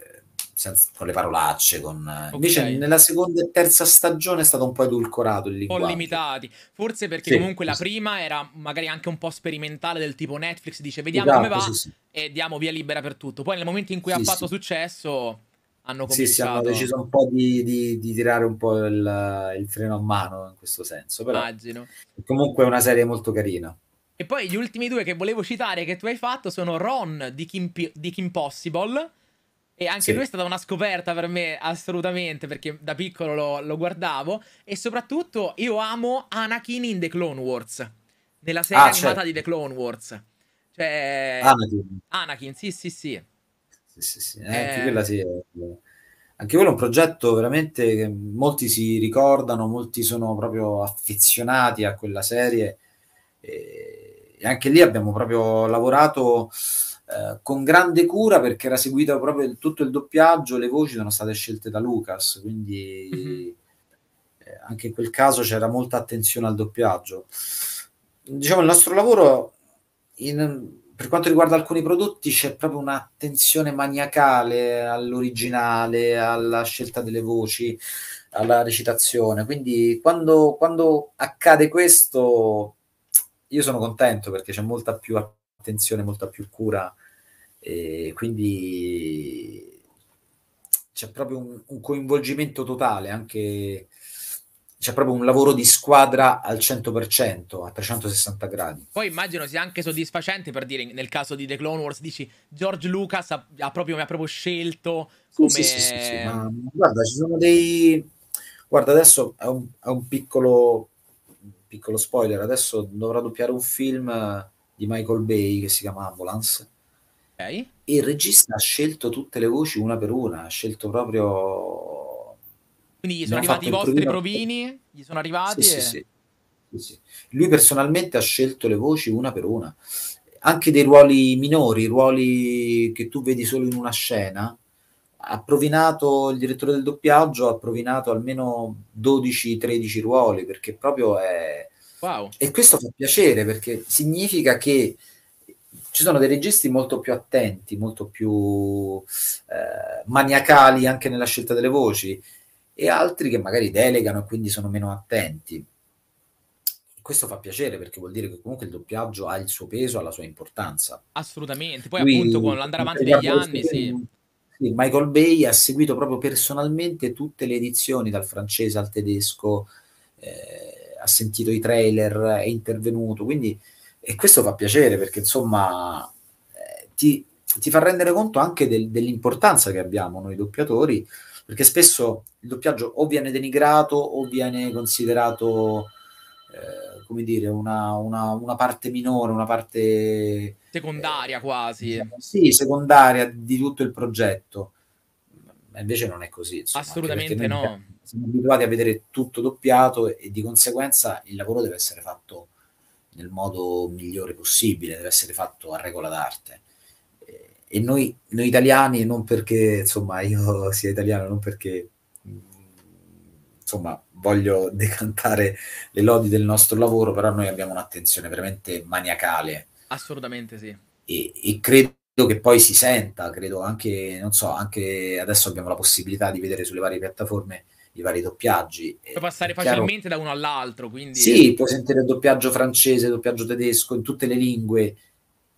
senza, con le parolacce. Con... Eh, okay. Invece nella seconda e terza stagione è stato un po' edulcorato il linguaggio. Un po' limitati. Forse perché sì, comunque sì. la prima era magari anche un po' sperimentale del tipo Netflix dice vediamo esatto, come va sì, e diamo via libera per tutto. Poi nel momento in cui ha fatto successo hanno cominciato... Sì, sì, hanno deciso un po' di, di, di tirare un po' il, il, freno a mano in questo senso. Però Immagino. Comunque è una serie molto carina. E poi gli ultimi due che volevo citare che tu hai fatto sono Ron di Kim, di Kim Possible e anche sì. lui è stata una scoperta per me, assolutamente, perché da piccolo lo, lo, guardavo. E soprattutto io amo Anakin in The Clone Wars, nella serie ah, animata certo. di The Clone Wars. Cioè... Anakin. Anakin, sì, sì, sì. Sì, sì, sì. Eh, anche, eh. quella sì è... Eh, anche quello è un progetto veramente che molti si ricordano, molti sono proprio affezionati a quella serie. E, e anche lì abbiamo proprio lavorato eh, con grande cura perché era seguito proprio tutto il doppiaggio, le voci sono state scelte da Lucas, quindi mm-hmm. anche in quel caso c'era molta attenzione al doppiaggio. Diciamo, il nostro lavoro in, per quanto riguarda alcuni prodotti c'è proprio un'attenzione maniacale all'originale, alla scelta delle voci, alla recitazione, quindi quando, quando accade questo io sono contento perché c'è molta più attenzione, molta più cura e quindi c'è proprio un, un coinvolgimento totale, anche c'è proprio un lavoro di squadra al 100%, a 360 gradi. Poi immagino sia anche soddisfacente per dire, nel caso di The Clone Wars, dici George Lucas ha, ha proprio, mi ha proprio scelto come... Sì, sì, sì, sì ma, guarda, ci sono dei... Guarda, adesso è un, è un piccolo, piccolo spoiler, adesso dovrà doppiare un film di Michael Bay che si chiama Ambulance il regista ha scelto tutte le voci una per una, ha scelto proprio... Quindi gli sono arrivati i vostri provini, gli sono arrivati... Sì, e... sì, sì. Lui personalmente ha scelto le voci una per una, anche dei ruoli minori, ruoli che tu vedi solo in una scena. Ha provinato il direttore del doppiaggio, ha provinato almeno 12-13 ruoli perché proprio è. Wow. E questo fa piacere perché significa che ci sono dei registi molto più attenti, molto più eh, maniacali anche nella scelta delle voci e altri che magari delegano e quindi sono meno attenti. Questo fa piacere perché vuol dire che comunque il doppiaggio ha il suo peso, ha la sua importanza. Assolutamente, poi Lui, appunto con l'andare avanti degli anni, sì. sì. Michael Bay ha seguito proprio personalmente tutte le edizioni dal francese al tedesco, eh, ha sentito i trailer, è intervenuto, quindi e questo fa piacere perché insomma eh, ti, ti, fa rendere conto anche del, dell'importanza che abbiamo noi doppiatori, perché spesso il doppiaggio o viene denigrato o viene considerato eh, come dire, una, una, una, parte minore, una parte secondaria eh, quasi. Diciamo, sì, secondaria di tutto il progetto. Ma invece non è così. Insomma, Assolutamente no. Siamo abituati a vedere tutto doppiato e di conseguenza il lavoro deve essere fatto nel modo migliore possibile, deve essere fatto a regola d'arte. E noi, noi italiani, non perché insomma io sia italiano, non perché mm, insomma voglio decantare le lodi del nostro lavoro, però noi abbiamo un'attenzione veramente maniacale. Assolutamente sì. E, e credo che poi si senta, credo anche, non so, anche adesso abbiamo la possibilità di vedere sulle varie piattaforme i vari doppiaggi. Puoi passare facilmente da uno all'altro, quindi... Sì, puoi sentire il doppiaggio francese, il doppiaggio tedesco, in tutte le lingue,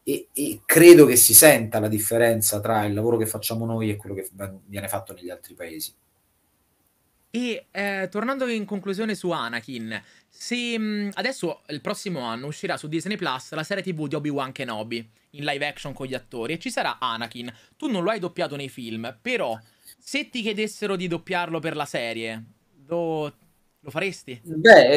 e, e, credo che si senta la differenza tra il lavoro che facciamo noi e quello che viene fatto negli altri paesi. E eh, tornando in conclusione su Anakin, se mh, mm, adesso il prossimo anno uscirà su Disney Plus la serie TV di Obi-Wan Kenobi in live action con gli attori e ci sarà Anakin. Tu non lo hai doppiato nei film, però se ti chiedessero di doppiarlo per la serie, lo, lo faresti? Beh,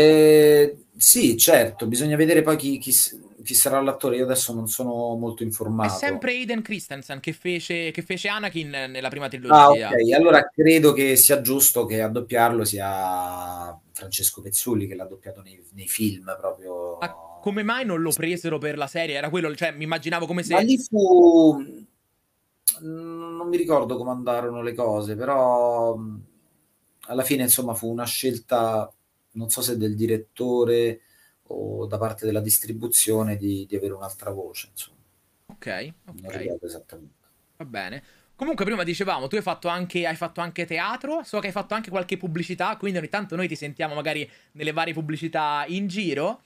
eh, sì, certo, bisogna vedere poi chi, chi, chi, sarà l'attore. Io adesso non sono molto informato. È sempre Aiden Christensen che fece, che fece Anakin nella prima trilogia. Ah, ok, allora credo che sia giusto che a doppiarlo sia Francesco Pezzulli che l'ha doppiato nei, nei film proprio. Ma come mai non lo presero per la serie? Era quello, cioè mi immaginavo come se... Ma lì fu non mi ricordo come andarono le cose, però alla fine insomma fu una scelta, non so se del direttore o da parte della distribuzione di, di avere un'altra voce. Insomma. Ok, ok. esattamente. Va bene. Comunque, prima dicevamo, tu hai fatto, anche, hai fatto, anche, teatro, so che hai fatto anche qualche pubblicità, quindi ogni tanto noi ti sentiamo magari nelle varie pubblicità in giro.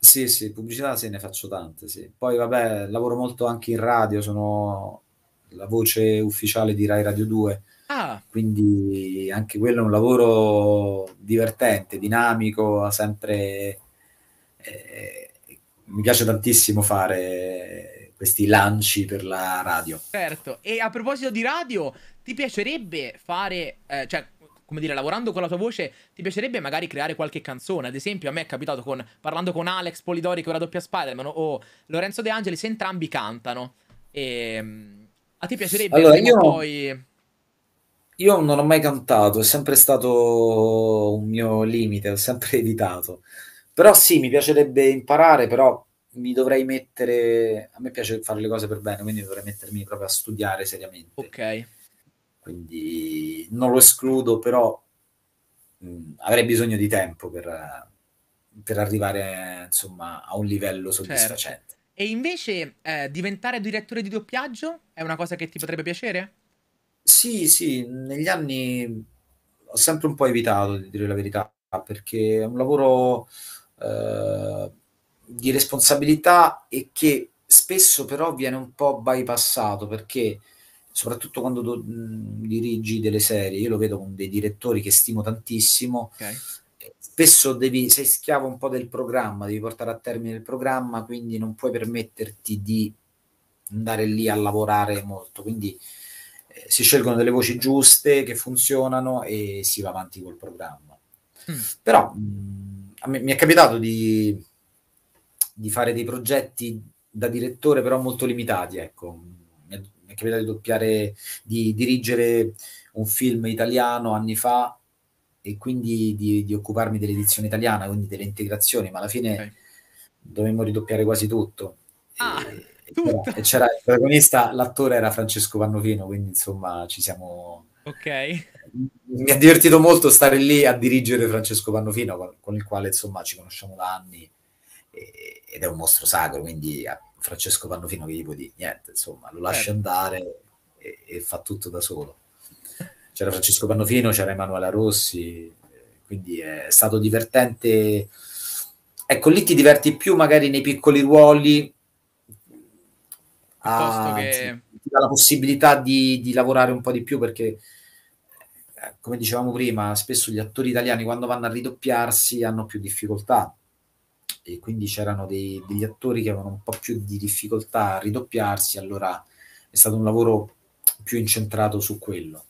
Sì, sì, pubblicità se ne faccio tante, sì. Poi, vabbè, lavoro molto anche in radio, sono la voce ufficiale di Rai Radio 2. Ah. Quindi anche quello è un lavoro divertente, dinamico, sempre... Eh, mi piace tantissimo fare questi lanci per la radio. Certo, e a proposito di radio, ti piacerebbe fare, eh, cioè, come dire, lavorando con la tua voce, ti piacerebbe magari creare qualche canzone? Ad esempio, a me è capitato con, parlando con Alex Polidori, che è la doppia Spider-Man, o Lorenzo De Angelis, entrambi cantano. E ehm, a te piacerebbe allora, io... poi... Io non ho mai cantato, è sempre stato un mio limite, ho sempre evitato. Però sì, mi piacerebbe imparare, però mi dovrei mettere... A me piace fare le cose per bene, quindi dovrei mettermi proprio a studiare seriamente. Ok. Quindi non lo escludo, però mh, mm, avrei bisogno di tempo per, per arrivare insomma, a un livello certo. soddisfacente. Certo. E invece eh, diventare direttore di doppiaggio è una cosa che ti potrebbe piacere? Sì, sì, negli anni ho sempre un po' evitato di dire la verità, perché è un lavoro eh, di responsabilità e che spesso però viene un po' bypassato perché soprattutto quando do, mh, mm, dirigi delle serie, io lo vedo con dei direttori che stimo tantissimo, okay spesso devi, sei schiavo un po' del programma, devi portare a termine il programma, quindi non puoi permetterti di andare lì a lavorare molto. Quindi eh, si scelgono delle voci giuste che funzionano e si va avanti col programma. Mm. Però mh, mm, me, mi è capitato di, di, fare dei progetti da direttore, però molto limitati. Ecco. Mi è, mi è capitato di doppiare, di dirigere un film italiano anni fa e quindi di, di occuparmi dell'edizione italiana, quindi delle integrazioni, ma alla fine okay. dovremmo ridoppiare quasi tutto. Ah, e, tutto. C'era, e c'era il protagonista, l'attore era Francesco Pannofino, quindi insomma ci siamo... Ok. Mi ha divertito molto stare lì a dirigere Francesco Pannofino, con, il quale insomma ci conosciamo da anni e, ed è un mostro sacro, quindi a Francesco Pannofino che gli puoi dire niente, insomma lo lascia certo. andare e, e fa tutto da solo c'era Francesco Pannofino, c'era Emanuela Rossi, quindi è stato divertente. Ecco, lì ti diverti più magari nei piccoli ruoli, a, ah, che... ti dà la possibilità di, di lavorare un po' di più perché eh, come dicevamo prima, spesso gli attori italiani quando vanno a ridoppiarsi hanno più difficoltà e quindi c'erano dei, degli attori che avevano un po' più di difficoltà a ridoppiarsi, allora è stato un lavoro più incentrato su quello.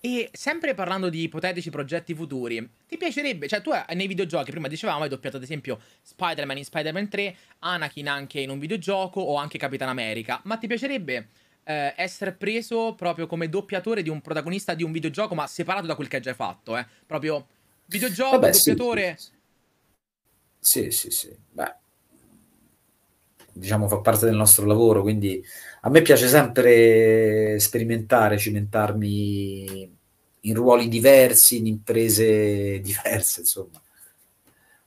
E sempre parlando di ipotetici progetti futuri, ti piacerebbe, cioè tu nei videogiochi, prima dicevamo, hai doppiato ad esempio Spider-Man in Spider-Man 3, Anakin anche in un videogioco o anche Capitan America, ma ti piacerebbe eh, essere preso proprio come doppiatore di un protagonista di un videogioco, ma separato da quel che hai già fatto, eh? Proprio videogioco, Vabbè, doppiatore... Sì, sì, sì. sì. Beh, diciamo, fa parte del nostro lavoro, quindi a me piace sempre sperimentare, cimentarmi in ruoli diversi, in imprese diverse, insomma.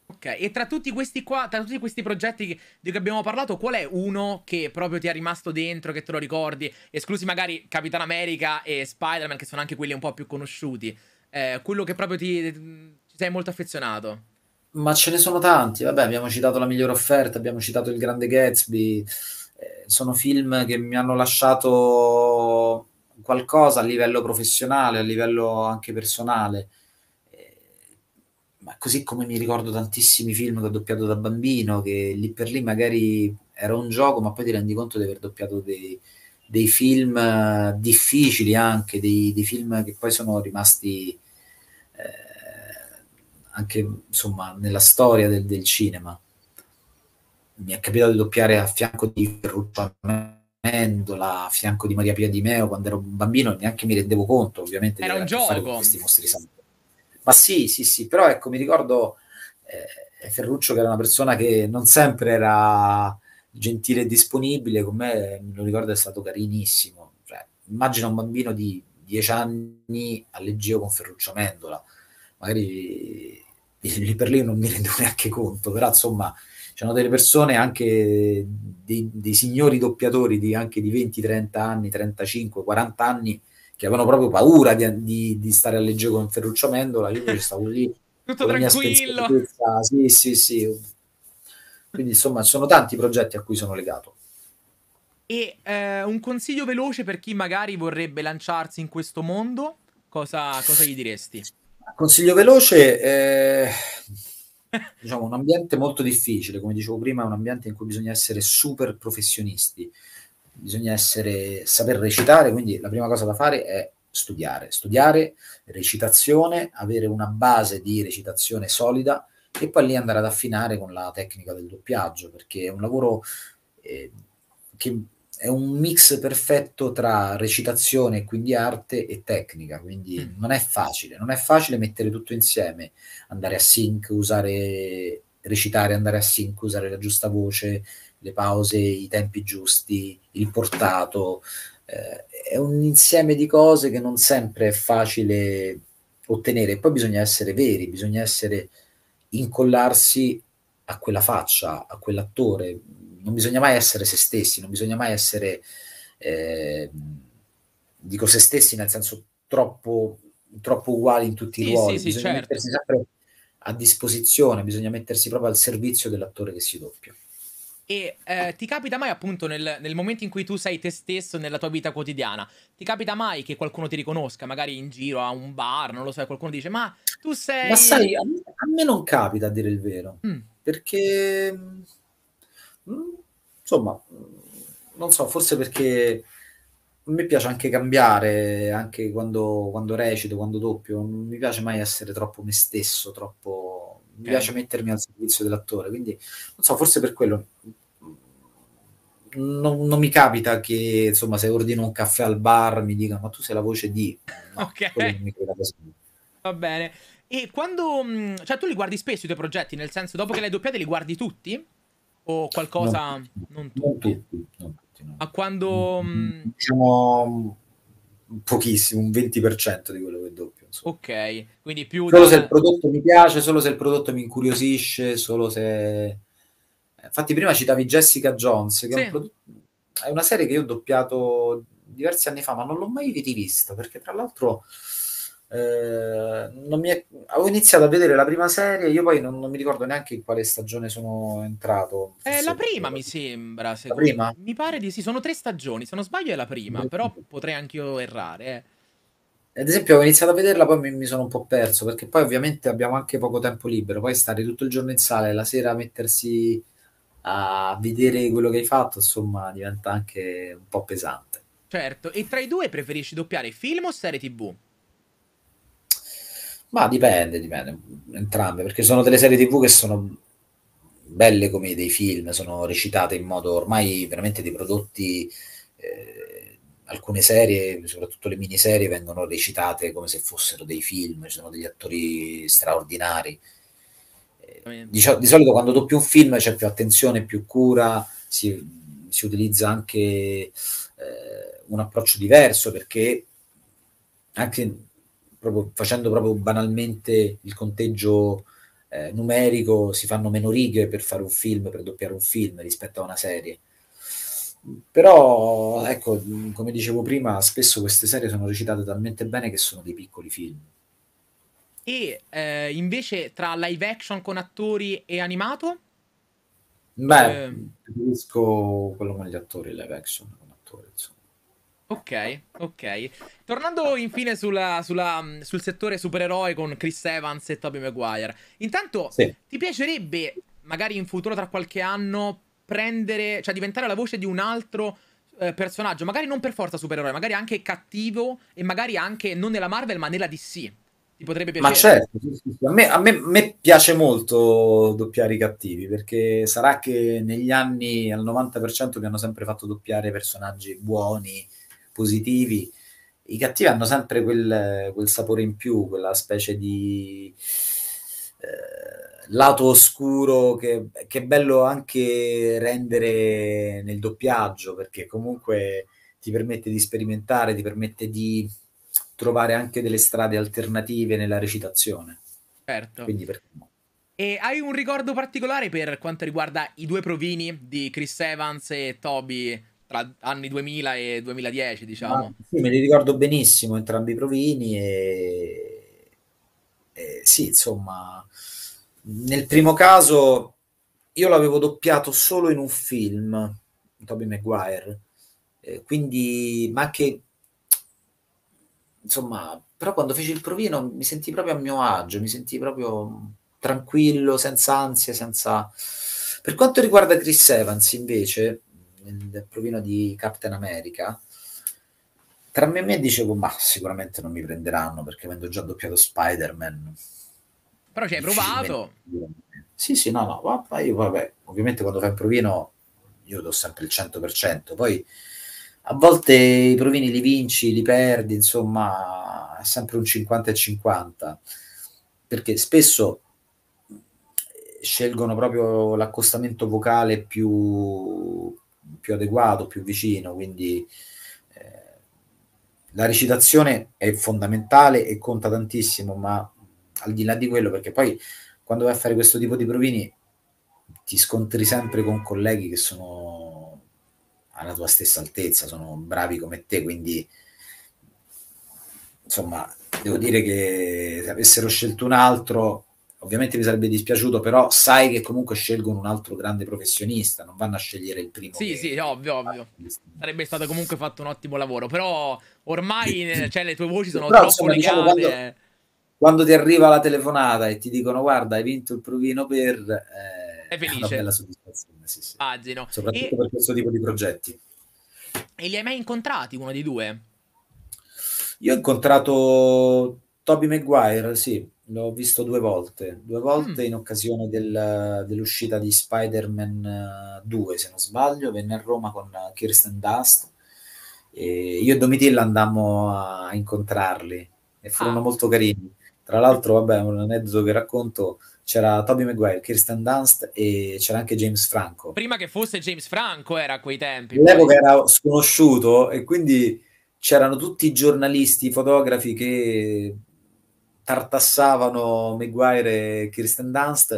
Ok, e tra tutti questi qua, tra tutti questi progetti di cui abbiamo parlato, qual è uno che proprio ti è rimasto dentro, che te lo ricordi? Esclusi magari Capitan America e Spider-Man, che sono anche quelli un po' più conosciuti. Eh, quello che proprio ti, ti sei molto affezionato. Ma ce ne sono tanti, vabbè, abbiamo citato La migliore offerta, abbiamo citato Il grande Gatsby, eh, sono film che mi hanno lasciato qualcosa a livello professionale, a livello anche personale. Eh, ma così come mi ricordo tantissimi film che ho doppiato da bambino, che lì per lì magari era un gioco, ma poi ti rendi conto di aver doppiato dei, dei film eh, difficili anche, dei, dei, film che poi sono rimasti... Eh, anche insomma, nella storia del, del, cinema. Mi è capitato di doppiare a fianco di Ferruccio Amendola, a fianco di Maria Pia Di Meo quando ero un bambino, neanche mi rendevo conto, ovviamente, Era di un gioco. questi mostri santi. Ma sì, sì, sì, però ecco, mi ricordo eh, Ferruccio che era una persona che non sempre era gentile e disponibile, con me, lo ricordo, è stato carinissimo. Cioè, immagina un bambino di dieci anni a leggio con Ferruccio Amendola magari lì per lì non mi rendo neanche conto, però insomma c'erano delle persone, anche dei, dei signori doppiatori di, anche di 20, 30 anni, 35, 40 anni, che avevano proprio paura di, di, di stare a leggere con Ferruccio Mendola, io invece stavo lì. Tutto tranquillo. Sì, sì, sì. Quindi insomma sono tanti i progetti a cui sono legato. E eh, un consiglio veloce per chi magari vorrebbe lanciarsi in questo mondo, cosa, cosa gli diresti? Consiglio veloce, eh, diciamo un ambiente molto difficile, come dicevo prima, è un ambiente in cui bisogna essere super professionisti, bisogna essere, saper recitare, quindi la prima cosa da fare è studiare, studiare recitazione, avere una base di recitazione solida e poi lì andare ad affinare con la tecnica del doppiaggio, perché è un lavoro eh, che è un mix perfetto tra recitazione, quindi arte e tecnica, quindi mm. non è facile, non è facile mettere tutto insieme, andare a sync, usare, recitare, andare a sync, usare la giusta voce, le pause, i tempi giusti, il portato, eh, è un insieme di cose che non sempre è facile ottenere, poi bisogna essere veri, bisogna essere incollarsi a quella faccia, a quell'attore, non bisogna mai essere se stessi, non bisogna mai essere, eh, dico se stessi nel senso troppo, troppo uguali in tutti sì, i ruoli, sì, bisogna certo. mettersi sempre a disposizione, bisogna mettersi proprio al servizio dell'attore che si doppia. E eh, ti capita mai, appunto, nel, nel, momento in cui tu sei te stesso nella tua vita quotidiana, ti capita mai che qualcuno ti riconosca, magari in giro a un bar, non lo so, qualcuno dice, ma tu sei. Ma sai, a me, a me non capita a dire il vero, mm. perché Mm, insomma, mm, non so, forse perché a me piace anche cambiare, anche quando, quando recito, quando doppio, non mi piace mai essere troppo me stesso, troppo... mi eh. piace mettermi al servizio dell'attore, quindi non so, forse per quello mm, non, non, mi capita che insomma se ordino un caffè al bar mi dicano ma tu sei la voce di no, ok va bene e quando cioè tu li guardi spesso i tuoi progetti nel senso dopo che li hai doppiati li guardi tutti o qualcosa... Non, non tutti. Non tutti no. A quando... Mm, diciamo mm, pochissimo, un 20% di quello che doppio. Insomma. Ok, quindi più... Solo da... se il prodotto mi piace, solo se il prodotto mi incuriosisce, solo se... Eh, infatti prima citavi Jessica Jones, che sì. è, un prodotto... è una serie che io ho doppiato diversi anni fa, ma non l'ho mai rivista, perché tra l'altro eh, è... Avevo iniziato a vedere la prima serie, io poi non, non, mi ricordo neanche in quale stagione sono entrato. è eh, la prima mi sembra. La prima? Mi pare di sì, sono tre stagioni, se non sbaglio è la prima, però potrei anche io errare. Eh. Ad esempio, avevo iniziato a vederla, poi mi, mi, sono un po' perso, perché poi ovviamente abbiamo anche poco tempo libero, poi stare tutto il giorno in sala e la sera mettersi a vedere quello che hai fatto, insomma, diventa anche un po' pesante. Certo, e tra i due preferisci doppiare film o serie tv? Ma dipende, dipende, entrambe, perché sono delle serie tv che sono belle come dei film, sono recitate in modo ormai veramente dei prodotti, eh, alcune serie, soprattutto le miniserie, vengono recitate come se fossero dei film, ci sono degli attori straordinari. Eh, di, di, solito quando doppi un film c'è più attenzione, più cura, si, si utilizza anche eh, un approccio diverso perché anche proprio, facendo proprio banalmente il conteggio eh, numerico, si fanno meno righe per fare un film, per doppiare un film rispetto a una serie. Però, ecco, come dicevo prima, spesso queste serie sono recitate talmente bene che sono dei piccoli film. E eh, invece tra live action con attori e animato? Beh, eh... preferisco quello con gli attori, live action con attori, insomma. Ok, ok. Tornando infine sulla, sulla, mm, sul settore supereroe con Chris Evans e Toby Maguire. Intanto, sì. ti piacerebbe, magari in futuro, tra qualche anno, prendere, cioè diventare la voce di un altro eh, personaggio, magari non per forza supereroe, magari anche cattivo e magari anche non nella Marvel ma nella DC. Ti potrebbe piacere. Ma certo, a me, a me, me piace molto doppiare i cattivi perché sarà che negli anni al 90% mi hanno sempre fatto doppiare personaggi buoni positivi, i cattivi hanno sempre quel, quel sapore in più, quella specie di eh, lato oscuro che, che, è bello anche rendere nel doppiaggio, perché comunque ti permette di sperimentare, ti permette di trovare anche delle strade alternative nella recitazione. Certo. Quindi perché E hai un ricordo particolare per quanto riguarda i due provini di Chris Evans e Toby tra anni 2000 e 2010, diciamo. Ma, ah, sì, me li ricordo benissimo entrambi i provini e, e sì, insomma, nel primo caso io l'avevo doppiato solo in un film, Toby Maguire, eh, quindi, ma che, insomma, però quando feci il provino mi sentì proprio a mio agio, mi sentì proprio tranquillo, senza ansia, senza... Per quanto riguarda Chris Evans, invece, nel provino di Captain America, tra me e me dicevo, ma sicuramente non mi prenderanno perché avendo già doppiato Spider-Man. Però ci hai provato. Sì, sì, no, no, vabbè, io, vabbè, ovviamente quando fai un provino io do sempre il 100%, poi a volte i provini li vinci, li perdi, insomma, è sempre un 50 e 50, perché spesso eh, scelgono proprio l'accostamento vocale più, più adeguato, più vicino, quindi eh, la recitazione è fondamentale e conta tantissimo, ma al di là di quello, perché poi quando vai a fare questo tipo di provini ti scontri sempre con colleghi che sono alla tua stessa altezza, sono bravi come te, quindi insomma devo dire che se avessero scelto un altro ovviamente mi sarebbe dispiaciuto, però sai che comunque scelgono un altro grande professionista, non vanno a scegliere il primo. Sì, che... sì, ovvio, ovvio. Sarebbe stato comunque fatto un ottimo lavoro, però ormai eh, cioè, le tue voci sono però, troppo insomma, diciamo, quando, quando, ti arriva la telefonata e ti dicono guarda hai vinto il provino per... Eh, è felice. È una bella soddisfazione, sì, sì. Immagino. Soprattutto e... per questo tipo di progetti. E li hai mai incontrati, uno dei due? Io ho incontrato Toby Maguire, sì, l'ho visto due volte, due volte mm. in occasione del, dell'uscita di Spider-Man 2, eh, se non sbaglio, venne a Roma con eh, Kirsten Dust. E io e Domitilla andammo a incontrarli e furono ah. molto carini. Tra l'altro, vabbè, un aneddoto che racconto, c'era Toby Maguire, Kirsten Dunst e c'era anche James Franco. Prima che fosse James Franco era a quei tempi. L'epoca poi... era sconosciuto e quindi c'erano tutti i giornalisti, i fotografi che tartassavano Maguire e Kirsten Dunst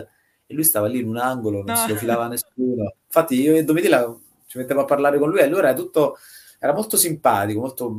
e lui stava lì in un angolo, non no. se lo filava nessuno. Infatti io domenica la, ci mettevo a parlare con lui e allora era tutto, era molto simpatico, molto mm,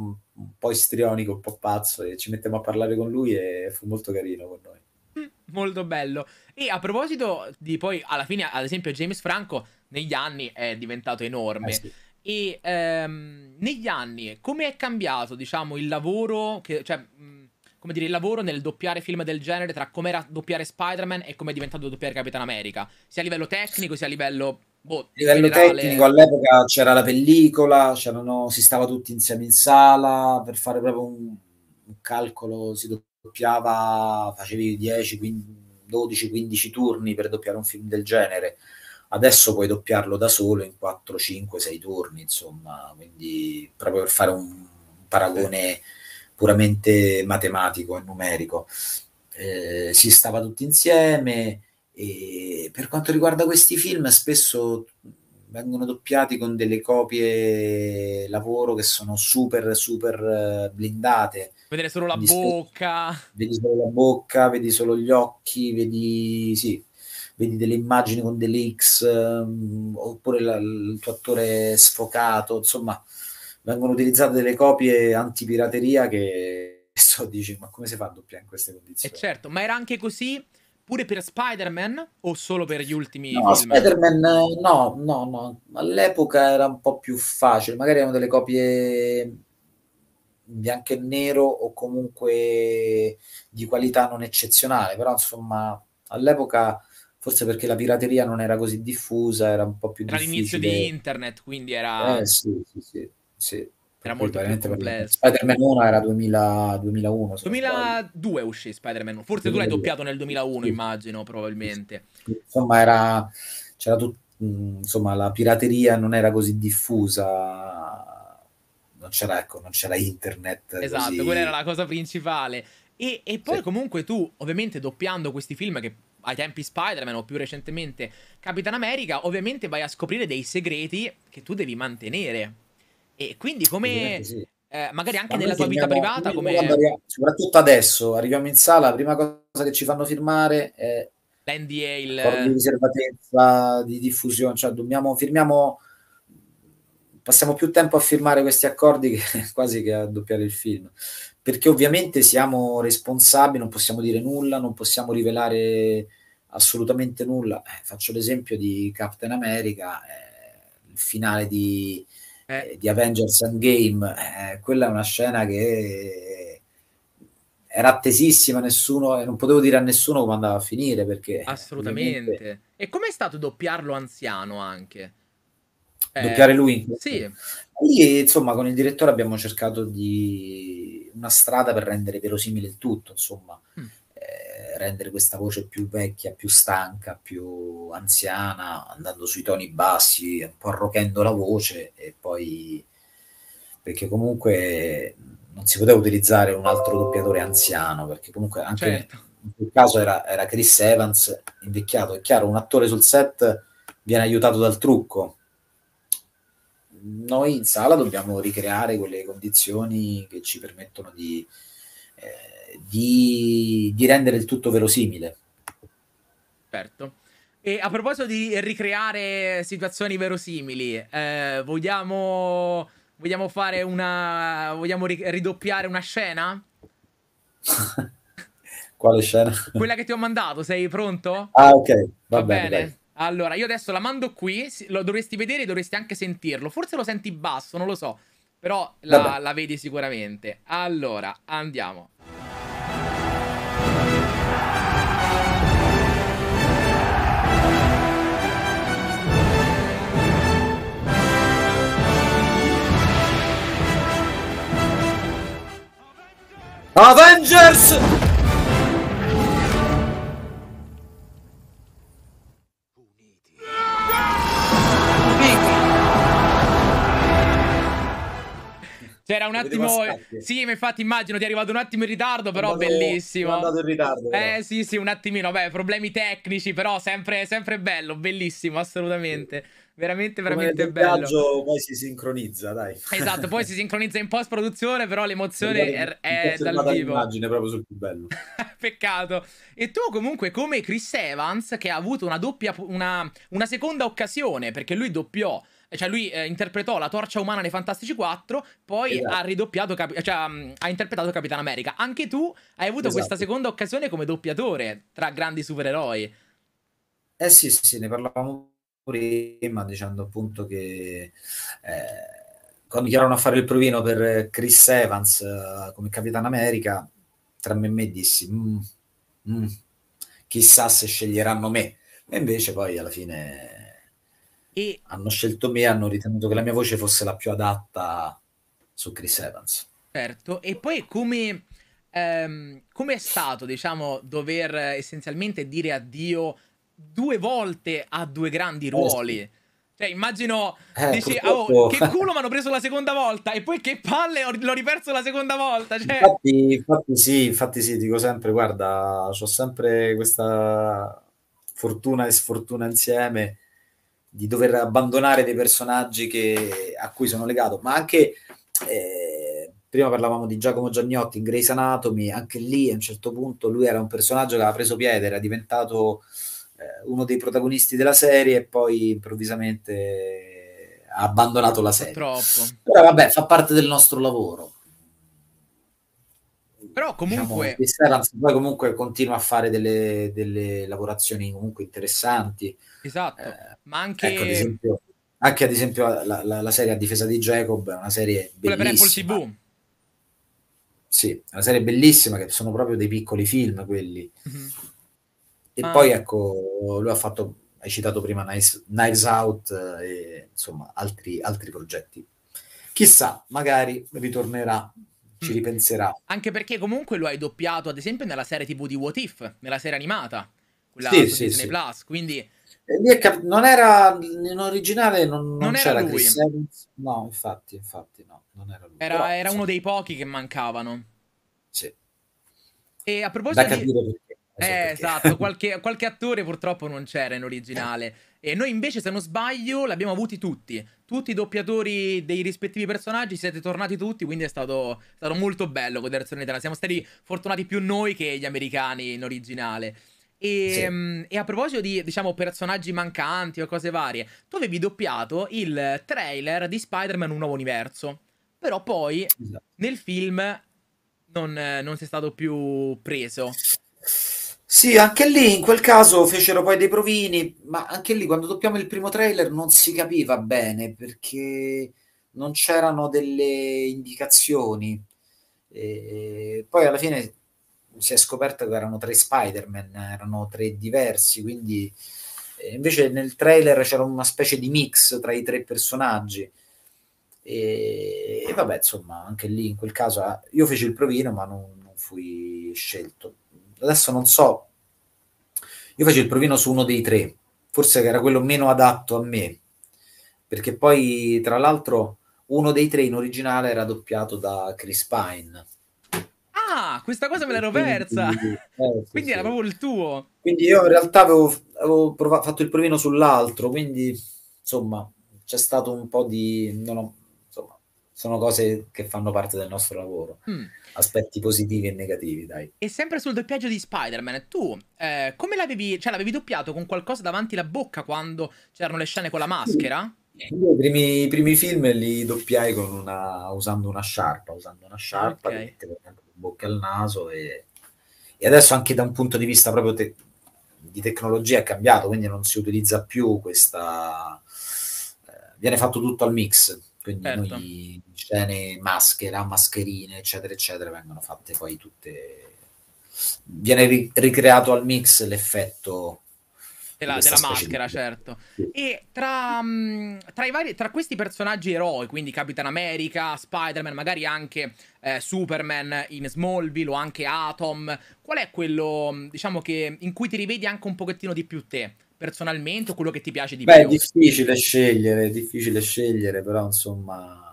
mm, un po' istrionico, un po' pazzo e ci mettevamo a parlare con lui e fu molto carino con noi. Mm, molto bello. E a proposito di poi, alla fine, ad esempio, James Franco negli anni è diventato enorme. Eh sì. E ehm, negli anni come è cambiato, diciamo, il lavoro? Che, cioè, mh, come dire, il lavoro nel doppiare film del genere tra com'era doppiare Spider-Man e come è diventato doppiare Capitan America, sia a livello tecnico sia a livello... Boh, a livello generale... tecnico all'epoca c'era la pellicola, si stava tutti insieme in sala per fare proprio un, un calcolo, si doppiava, facevi 10, 15, 12, 15 turni per doppiare un film del genere. Adesso puoi doppiarlo da solo in 4, 5, 6 turni, insomma, quindi proprio per fare un paragone... Sì puramente matematico e numerico. Eh, si stava tutti insieme e per quanto riguarda questi film spesso vengono doppiati con delle copie lavoro che sono super super eh, blindate vedere solo la vedi bocca sp- vedi solo la bocca vedi solo gli occhi vedi sì vedi delle immagini con delle X um, oppure la, il tuo attore sfocato insomma vengono utilizzate delle copie antipirateria che so, dici, ma come si fa a doppiare in queste condizioni? E eh, certo, ma era anche così pure per Spider-Man o solo per gli ultimi no, film? Spider-Man no, no, no, all'epoca era un po' più facile, magari erano delle copie in bianco e nero o comunque di qualità non eccezionale, però insomma all'epoca forse perché la pirateria non era così diffusa, era un po' più era difficile. Era l'inizio di internet, quindi era... Eh sì, sì, sì. Sì. Era molto più complesso. Spider-Man 1 era 2000, 2001. 2002 uscì Spider-Man 1. Forse sì, tu l'hai doppiato nel 2001, sì. immagino, probabilmente. Insomma, era... C'era tut... Mm, insomma, la pirateria non era così diffusa. Non c'era, ecco, non c'era internet. Esatto, così. quella era la cosa principale. E, e poi sì. comunque tu, ovviamente, doppiando questi film che ai tempi Spider-Man o più recentemente Capitan America, ovviamente vai a scoprire dei segreti che tu devi mantenere e quindi come... Sì. Eh, magari anche nella tua vita privata, come... soprattutto adesso arriviamo in sala. La prima cosa che ci fanno firmare è l'NDA, il di riservatezza di diffusione, cioè dobbiamo firmiamo passiamo più tempo a firmare questi accordi che quasi che a doppiare il film, perché ovviamente siamo responsabili, non possiamo dire nulla, non possiamo rivelare assolutamente nulla. Eh, faccio l'esempio di Captain America, eh, il finale di eh. eh. di Avengers Endgame, eh, quella è una scena che era attesissima, nessuno, non potevo dire a nessuno come andava a finire perché... Assolutamente. Ovviamente... E com'è stato doppiarlo anziano anche? Eh, Doppiare lui? Sì. Lì, insomma, con il direttore abbiamo cercato di una strada per rendere verosimile il tutto, insomma. Mm rendere questa voce più vecchia, più stanca, più anziana, andando sui toni bassi, un po' arrochendo la voce e poi perché comunque non si poteva utilizzare un altro doppiatore anziano, perché comunque anche certo. in quel caso era, era, Chris Evans invecchiato, è chiaro, un attore sul set viene aiutato dal trucco. Noi in sala dobbiamo ricreare quelle condizioni che ci permettono di eh, di, di rendere il tutto verosimile. Certo. E a proposito di ricreare situazioni verosimili, eh, vogliamo, vogliamo fare una. vogliamo ri- ridoppiare una scena? Quale scena? Quella che ti ho mandato, sei pronto? Ah, ok, va, va bene. bene. Allora, io adesso la mando qui, lo dovresti vedere e dovresti anche sentirlo. Forse lo senti basso, non lo so, però la, la vedi sicuramente. Allora, andiamo. Avengers! Uniti. C'era un attimo... Sì, infatti immagino ti è arrivato un attimo in ritardo, però andato, bellissimo. Andato in ritardo. Però. Eh sì, sì, un attimino. Beh, problemi tecnici, però sempre, sempre bello, bellissimo, assolutamente. Sì veramente veramente Come bello. Il viaggio poi si sincronizza, dai. Esatto, poi si sincronizza in post produzione, però l'emozione è, è, è dal vivo. L'immagine proprio sul più bello. Peccato. E tu comunque come Chris Evans che ha avuto una doppia una, una seconda occasione perché lui doppiò cioè lui eh, interpretò la torcia umana nei Fantastici 4, poi esatto. ha ridoppiato, cioè ha mm, interpretato Capitano America. Anche tu hai avuto esatto. questa seconda occasione come doppiatore tra grandi supereroi. Eh sì, sì, ne parlavamo prima dicendo appunto che eh, quando chiamarono a fare il provino per Chris Evans eh, come Capitano America, tra me e me dissi, mm, mm, chissà se sceglieranno me. E invece poi alla fine e... hanno scelto me, hanno ritenuto che la mia voce fosse la più adatta su Chris Evans. Certo, e poi come... Um, come è stato, diciamo, dover eh, essenzialmente dire addio due volte ha due grandi eh, ruoli. Cioè, immagino, eh, dici, purtroppo... oh, che culo mi hanno preso la seconda volta e poi che palle l'ho riperso la seconda volta. Cioè... Infatti, infatti, sì, infatti sì, dico sempre, guarda, ho sempre questa fortuna e sfortuna insieme di dover abbandonare dei personaggi che, a cui sono legato, ma anche... Eh, prima parlavamo di Giacomo Giagnotti in Grey's Anatomy, anche lì a un certo punto lui era un personaggio che aveva preso piede, era diventato eh, uno dei protagonisti della serie e poi improvvisamente ha abbandonato la serie. Purtroppo. Però vabbè, fa parte del nostro lavoro. Però diciamo, comunque... Diciamo, poi comunque continua a fare delle, delle lavorazioni comunque interessanti. Esatto, eh, ma anche... Ecco, ad esempio, anche ad esempio la, la, la, serie A difesa di Jacob è una serie Quella bellissima. per Apple TV. Sì, è una serie bellissima che sono proprio dei piccoli film quelli. Mm-hmm e ah. poi ecco, lui ha fatto, hai citato prima Knives, Out eh, e insomma altri, altri progetti. Chissà, magari ritornerà ci mm. ripenserà. Anche perché comunque lo hai doppiato, ad esempio, nella serie TV di What If, nella serie animata, quella sì, sì, Disney sì. Plus, quindi... Cap- non era in originale, non, non, non era lui. No, infatti, infatti, no, non era lui. Era, Però, era uno dei pochi che mancavano. Sì. E a proposito, da di, eh, esatto, esatto. qualche, qualche, attore purtroppo non c'era in originale. E noi invece, se non sbaglio, l'abbiamo avuti tutti. Tutti i doppiatori dei rispettivi personaggi siete tornati tutti, quindi è stato, stato molto bello godersi un'eternità. Siamo stati fortunati più noi che gli americani in originale. E, sì. um, e, a proposito di, diciamo, personaggi mancanti o cose varie, tu avevi doppiato il trailer di Spider-Man Un Nuovo Universo, però poi esatto. nel film non, non sei stato più preso. Sì, anche lì in quel caso fecero poi dei provini, ma anche lì quando doppiamo il primo trailer non si capiva bene perché non c'erano delle indicazioni. E poi alla fine si è scoperto che erano tre Spider-Man, erano tre diversi, quindi invece nel trailer c'era una specie di mix tra i tre personaggi. E, e vabbè, insomma, anche lì in quel caso ah, io feci il provino, ma non, non fui scelto adesso non so, io faccio il provino su uno dei tre, forse che era quello meno adatto a me, perché poi tra l'altro uno dei tre in originale era doppiato da Chris Pine. Ah, questa cosa me l'ero persa. Eh, quindi, eh, sì, era proprio il tuo. Quindi io in realtà avevo, avevo provato, fatto il provino sull'altro, quindi insomma c'è stato un po' di... Non ho, sono cose che fanno parte del nostro lavoro. Mm. Aspetti positivi e negativi, dai. E sempre sul doppiaggio di Spider-Man, tu eh, come l'avevi, cioè, l'avevi doppiato con qualcosa davanti la bocca quando c'erano le scene con la maschera? Io i primi, i primi film li doppiai una, usando una sciarpa, usando una sciarpa okay. che bocca al naso e, e, adesso anche da un punto di vista proprio te, di tecnologia è cambiato, quindi non si utilizza più questa... Eh, viene fatto tutto al mix, quindi certo. noi scene, maschera, mascherine, eccetera, eccetera, vengono fatte poi tutte. Viene ri- ricreato al mix l'effetto della, della maschera, certo. E tra, mm, tra, i vari, tra questi personaggi eroi, quindi Capitan America, Spider-Man, magari anche eh, Superman in Smallville o anche Atom, qual è quello, mm, diciamo, che, in cui ti rivedi anche un pochettino di più te? personalmente o quello che ti piace di Beh, più? Beh, è difficile scegliere, è difficile scegliere, però insomma...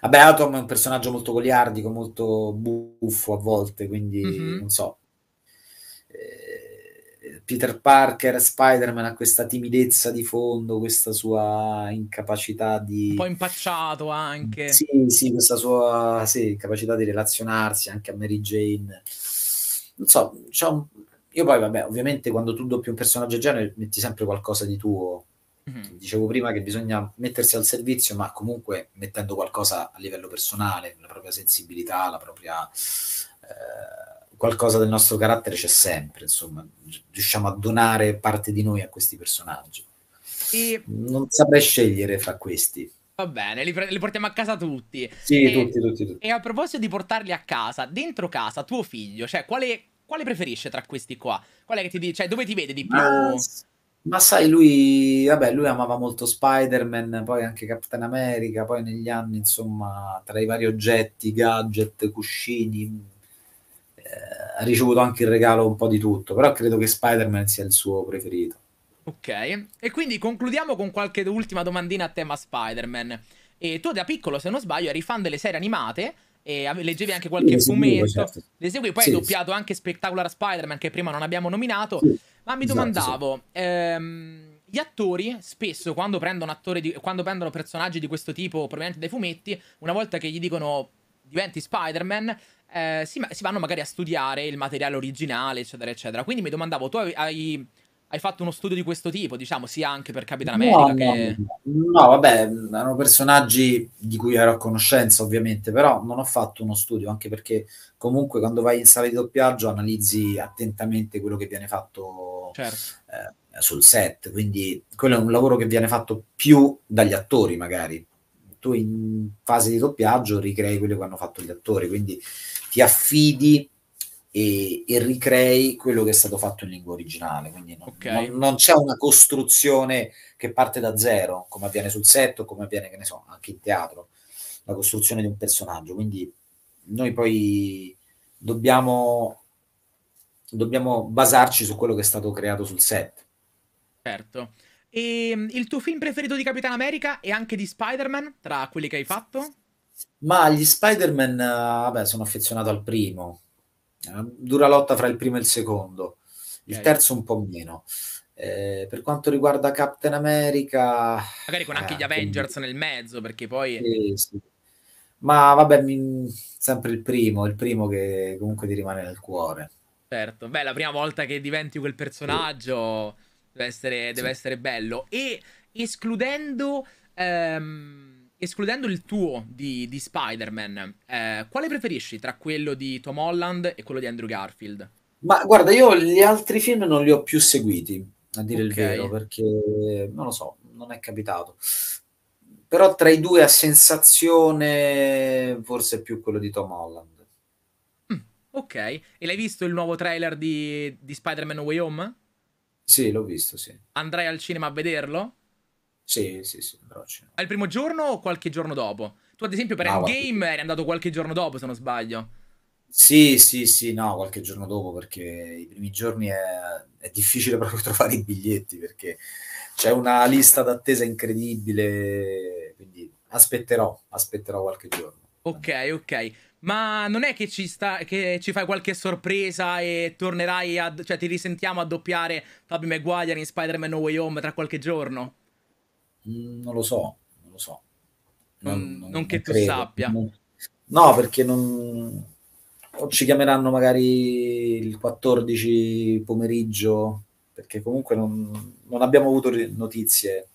Vabbè, Atom è un personaggio molto goliardico, molto buffo a volte, quindi mm-hmm. non so. Eh, Peter Parker, Spider-Man ha questa timidezza di fondo, questa sua incapacità di... Un po' impacciato anche. Sì, sì, questa sua sì, capacità di relazionarsi anche a Mary Jane. Non so, c'è un io poi, vabbè, ovviamente quando tu doppi un personaggio del genere metti sempre qualcosa di tuo. Mm-hmm. Dicevo prima che bisogna mettersi al servizio, ma comunque mettendo qualcosa a livello personale, la propria sensibilità, la propria... Eh, qualcosa del nostro carattere c'è sempre, insomma, riusciamo a donare parte di noi a questi personaggi. E... Non saprei scegliere fra questi. Va bene, li, pre- li, portiamo a casa tutti. Sì, e, tutti, tutti, tutti. E a proposito di portarli a casa, dentro casa, tuo figlio, cioè quale quale preferisce tra questi qua? Qual è che ti dice, cioè, dove ti vede di più? Ma, ma sai, lui, vabbè, lui amava molto Spider-Man, poi anche Captain America, poi negli anni, insomma, tra i vari oggetti, gadget, cuscini, mm, eh, ha ricevuto anche il regalo un po' di tutto, però credo che Spider-Man sia il suo preferito. Ok, e quindi concludiamo con qualche ultima domandina a tema Spider-Man. E tu da piccolo, se non sbaglio, eri fan delle serie animate, e leggevi anche qualche seguivo, fumetto. Certo. Le segui, poi sì, hai doppiato sì. anche Spectacular Spider-Man, che prima non abbiamo nominato. Sì. Ma mi esatto, domandavo, esatto, ehm, gli attori spesso quando prendono, attori di, quando prendono personaggi di questo tipo, provenienti dai fumetti, una volta che gli dicono diventi Spider-Man, eh, si, si, vanno magari a studiare il materiale originale, eccetera, eccetera. Quindi mi domandavo, tu hai, hai hai fatto uno studio di questo tipo, diciamo, sia anche per Capitan America no, che... No, vabbè, erano personaggi di cui ero a conoscenza, ovviamente, però non ho fatto uno studio, anche perché comunque quando vai in sala di doppiaggio analizzi attentamente quello che viene fatto certo. eh, sul set, quindi quello è un lavoro che viene fatto più dagli attori, magari. Tu in fase di doppiaggio ricrei quello che hanno fatto gli attori, quindi ti affidi e, e, ricrei quello che è stato fatto in lingua originale. Quindi non, okay. non, non, c'è una costruzione che parte da zero, come avviene sul set o come avviene, che ne so, anche in teatro, la costruzione di un personaggio. Quindi noi poi dobbiamo, dobbiamo basarci su quello che è stato creato sul set. Certo. E ehm, il tuo film preferito di Capitan America e anche di Spider-Man, tra quelli che hai fatto? Ma gli Spider-Man, eh, vabbè, sono affezionato al primo, eh, dura lotta fra il primo e il secondo, il okay. terzo un po' meno. Eh, per quanto riguarda Captain America, magari con anche eh, gli Avengers quindi... nel mezzo, perché poi sì, sì. ma vabbè, mi... sempre il primo, il primo che comunque ti rimane nel cuore. Certo, beh, la prima volta che diventi quel personaggio sì. deve, essere, deve essere bello. E escludendo ehm escludendo il tuo di, di Spider-Man, eh, quale preferisci tra quello di Tom Holland e quello di Andrew Garfield? Ma guarda, io gli altri film non li ho più seguiti, a dire okay. il vero, perché non lo so, non è capitato. Però tra i due a sensazione forse più quello di Tom Holland. Mm, ok, e l'hai visto il nuovo trailer di, di Spider-Man Way Home? Sì, l'ho visto, sì. Andrai al cinema a vederlo? Sì, sì, sì, veloce. Al primo giorno o qualche giorno dopo? Tu ad esempio per no, Endgame eri andato qualche giorno dopo, se non sbaglio. Sì, sì, sì, no, qualche giorno dopo perché i primi giorni è, è difficile proprio trovare i biglietti perché c'è una lista d'attesa incredibile, quindi aspetterò, aspetterò qualche giorno. Ok, ok. Ma non è che ci, sta, che ci fai qualche sorpresa e tornerai a... cioè ti risentiamo a doppiare Fabio Maguire in Spider-Man No Way Home tra qualche giorno? Mm, non lo so, non lo so. Non, non, non, non che credo. tu sappia. No, perché non... O ci chiameranno magari il 14 pomeriggio, perché comunque non, abbiamo avuto notizie,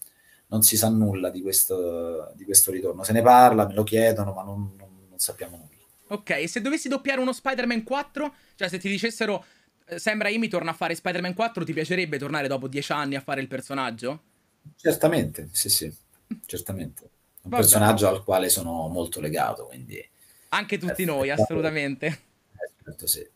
non si sa nulla di questo, di questo ritorno. Se ne parla, me lo chiedono, ma non, sappiamo nulla. Ok, e se dovessi doppiare uno Spider-Man 4, cioè se ti dicessero eh, sembra mi torna a fare Spider-Man 4, ti piacerebbe tornare dopo dieci anni a fare il personaggio? Certamente, sì, sì, certamente. Un Vabbè. personaggio al quale sono molto legato, quindi... Anche tutti noi, assolutamente. Eh, certo, sì.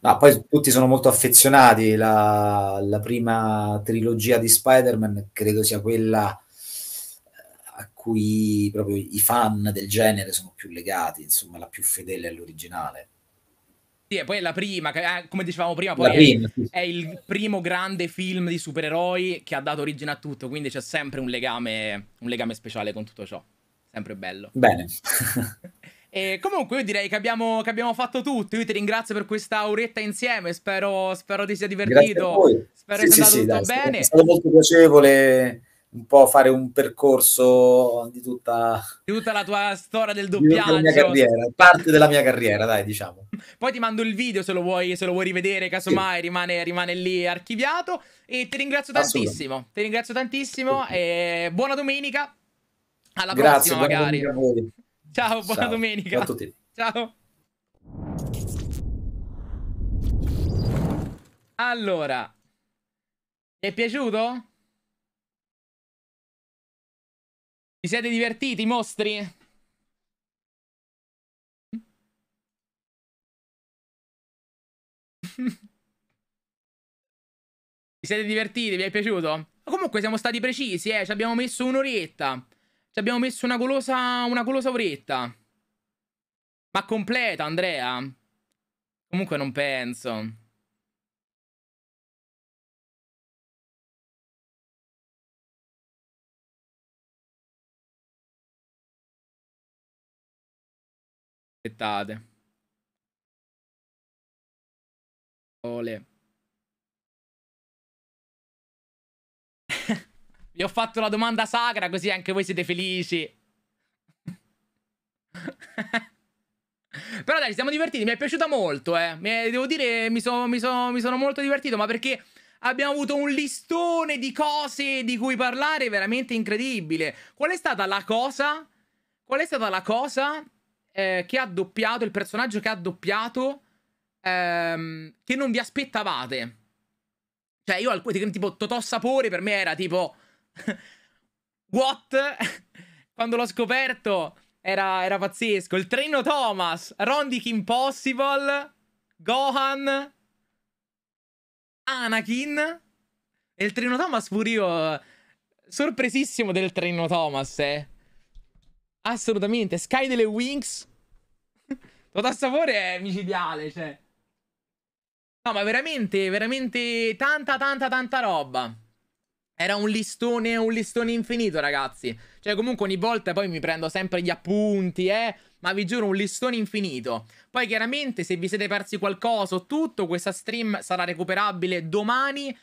No, poi tutti sono molto affezionati. La, la prima trilogia di Spider-Man credo sia quella eh, a cui proprio i fan del genere sono più legati, insomma, la più fedele all'originale. Sì, e poi è la prima, eh, come dicevamo prima, poi è, prima, sì. è, il primo grande film di supereroi che ha dato origine a tutto, quindi c'è sempre un legame, un legame speciale con tutto ciò. Sempre bello. Bene. e comunque io direi che abbiamo, che abbiamo, fatto tutto, io ti ringrazio per questa auretta insieme, spero, spero ti sia divertito, A spero sì, sia sì, andato tutto dai, bene. È stato molto piacevole un po' fare un percorso di tutta, di tutta la tua storia del doppiaggio. Della mia carriera, parte della mia carriera, dai, diciamo. Poi ti mando il video se lo vuoi, se lo vuoi rivedere, casomai sì. rimane, rimane, lì archiviato. E ti ringrazio tantissimo. Ti ringrazio tantissimo. Sì. E buona domenica. Alla Grazie, prossima, magari. Domenica Ciao, buona Ciao. domenica. Ciao a tutti. Ciao. Allora, ti è piaciuto? Vi siete divertiti, mostri? Vi siete divertiti? Vi è piaciuto? Ma comunque siamo stati precisi, eh. Ci abbiamo messo un'oretta. Ci abbiamo messo una golosa, una golosa oretta. Ma completa, Andrea. Comunque non penso. aspettate. Ole. Vi ho fatto la domanda sacra così anche voi siete felici. Però dai, ci siamo divertiti, mi è piaciuta molto, eh. Devo dire, mi, so, mi, so, mi sono molto divertito, ma perché abbiamo avuto un listone di cose di cui parlare veramente incredibile. Qual è stata la cosa? Qual è stata la cosa eh, che ha doppiato, il personaggio che ha doppiato, ehm, che non vi aspettavate. Cioè, io alcuni, tipo, Totò Sapore per me era tipo... What? Quando l'ho scoperto era, era, pazzesco. Il treno Thomas, Rondic Impossible, Gohan, Anakin. E il treno Thomas pure io... Sorpresissimo del treno Thomas, eh. Assolutamente. Sky delle Winx. Total Sapore è micidiale, cioè. No, ma veramente, veramente tanta, tanta, tanta roba. Era un listone, un listone infinito, ragazzi. Cioè, comunque ogni volta poi mi prendo sempre gli appunti, eh. Ma vi giuro, un listone infinito. Poi, chiaramente, se vi siete persi qualcosa o tutto, questa stream sarà recuperabile domani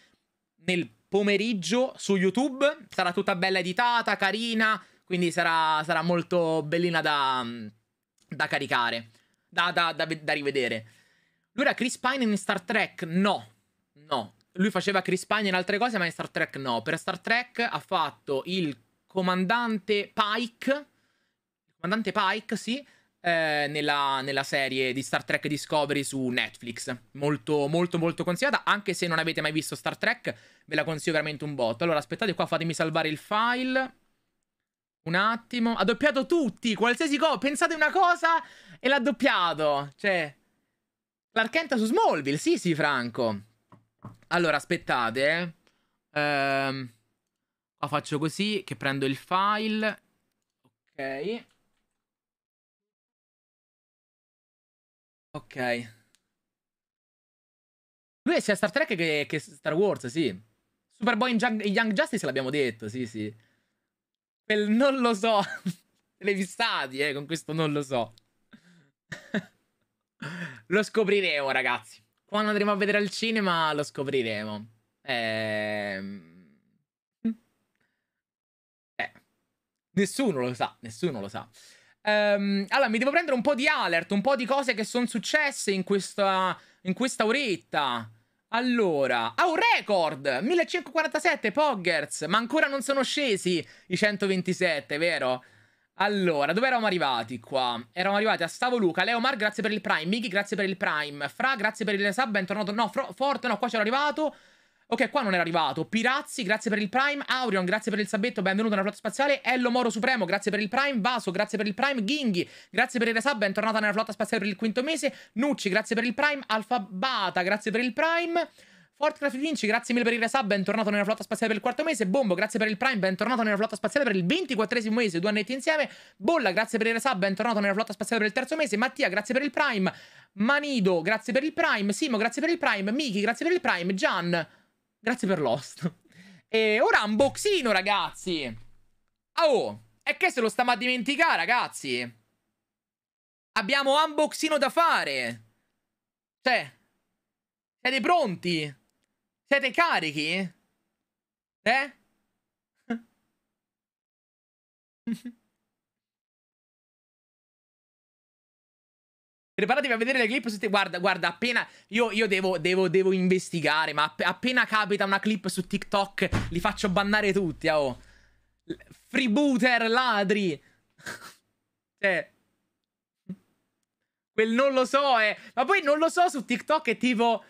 nel pomeriggio su YouTube. Sarà tutta bella editata, carina quindi sarà, sarà molto bellina da, da caricare, da, da, da, rivedere. Lui era Chris Pine in Star Trek? No, no. Lui faceva Chris Pine in altre cose, ma in Star Trek no. Per Star Trek ha fatto il comandante Pike. Il comandante Pike, sì. Eh, nella, nella, serie di Star Trek Discovery su Netflix. Molto, molto, molto consigliata. Anche se non avete mai visto Star Trek, ve la consiglio veramente un botto. Allora, aspettate qua, fatemi salvare il file. Un attimo. Ha doppiato tutti, qualsiasi cosa. Pensate una cosa e l'ha doppiato. Cioè... Clark Kent su Smallville. Sì, sì, Franco. Allora, aspettate. Eh. Ehm... Qua faccio così, che prendo il file. Ok. Ok. Lui è sia Star Trek che, che Star Wars, sì. Superboy in Young, Young Justice l'abbiamo detto, sì, sì. Quel non lo so. Televisati, eh, con questo non lo so. lo scopriremo, ragazzi. Quando andremo a vedere al cinema lo scopriremo. Ehm... Eh. Nessuno lo sa, nessuno lo sa. Ehm, allora, mi devo prendere un po' di alert, un po' di cose che sono successe in questa, in questa oretta. Allora, ha oh, un record! 1547 Poggers, ma ancora non sono scesi i 127, vero? Allora, dove eravamo arrivati qua? Eravamo arrivati a Stavo Luca, Leomar, grazie per il Prime, Miki, grazie per il Prime, Fra, grazie per il sub, bentornato, no, Forte, no, qua c'ero arrivato, Ok, qua non era arrivato. Pirazzi, grazie per il Prime. Aurion, grazie per il sabetto, benvenuto nella flotta spaziale. Ello Moro Supremo, grazie per il Prime. Vaso, grazie per il Prime. Ginghi, grazie per il resub, bentornata nella flotta spaziale per il quinto mese. Nucci, grazie per il Prime. Alfabata, grazie per il Prime. Fortcraft Vinci, grazie mille per il resub, bentornato nella flotta spaziale per il quarto mese. Bombo, grazie per il Prime, bentornato nella flotta spaziale per il ventiquattresimo mese, due annetti insieme. Bolla, grazie per il resub, bentornato nella flotta spaziale per il terzo mese. Mattia, grazie per il Prime. Manido, grazie per il Prime. Simo, grazie per il Prime. Miki, grazie per il Prime. Gian, Grazie per l'host. E ora unboxino, ragazzi. Ah, oh, è che se lo stiamo a dimenticare, ragazzi. Abbiamo unboxino da fare. Cioè, siete pronti? Siete carichi? Eh? Preparatevi a vedere le clip su Guarda, guarda, appena... Io, io devo, devo, devo, investigare, ma app appena capita una clip su TikTok li faccio bannare tutti, oh. Freebooter, ladri. cioè... Quel non lo so, eh. Ma poi non lo so su TikTok è tipo...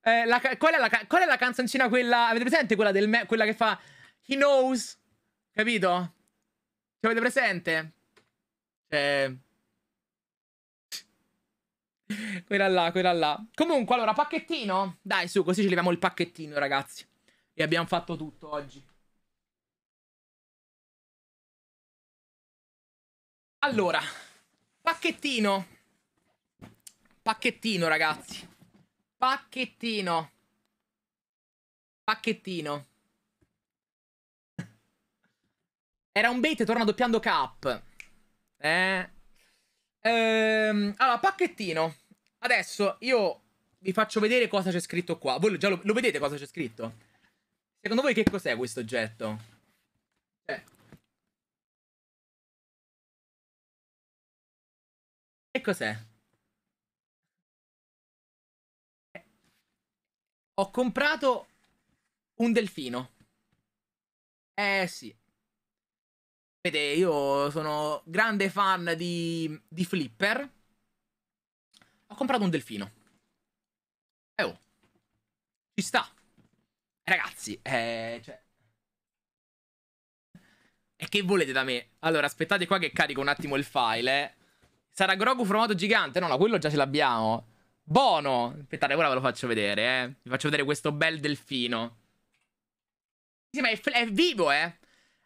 Eh, la, qual, è la, qual, è la, canzoncina quella... Avete presente quella, del quella che fa... He knows. Capito? Ci cioè, avete presente? Cioè quella là, quella là. Comunque, allora, pacchettino. Dai, su, così ci leviamo il pacchettino, ragazzi. E abbiamo fatto tutto oggi. Allora, pacchettino. Pacchettino, ragazzi. Pacchettino. Pacchettino. Era un bait e torna doppiando cap. Eh. Ehm, allora, pacchettino. Adesso io vi faccio vedere cosa c'è scritto qua. Voi già lo, lo vedete cosa c'è scritto? Secondo voi che cos'è questo oggetto? Cioè... Che cos'è? Ho comprato un delfino. Eh sì. Vedete, io sono grande fan di, di Flipper. Ho comprato un delfino. E eh, oh. Ci sta. Eh, ragazzi, eh, cioè... E che volete da me? Allora, aspettate qua che carico un attimo il file, eh. Sarà Grogu formato gigante? No, no, quello già ce l'abbiamo. Buono! Aspettate, ora ve lo faccio vedere, eh. Vi faccio vedere questo bel delfino. Sì, ma è, è vivo, eh.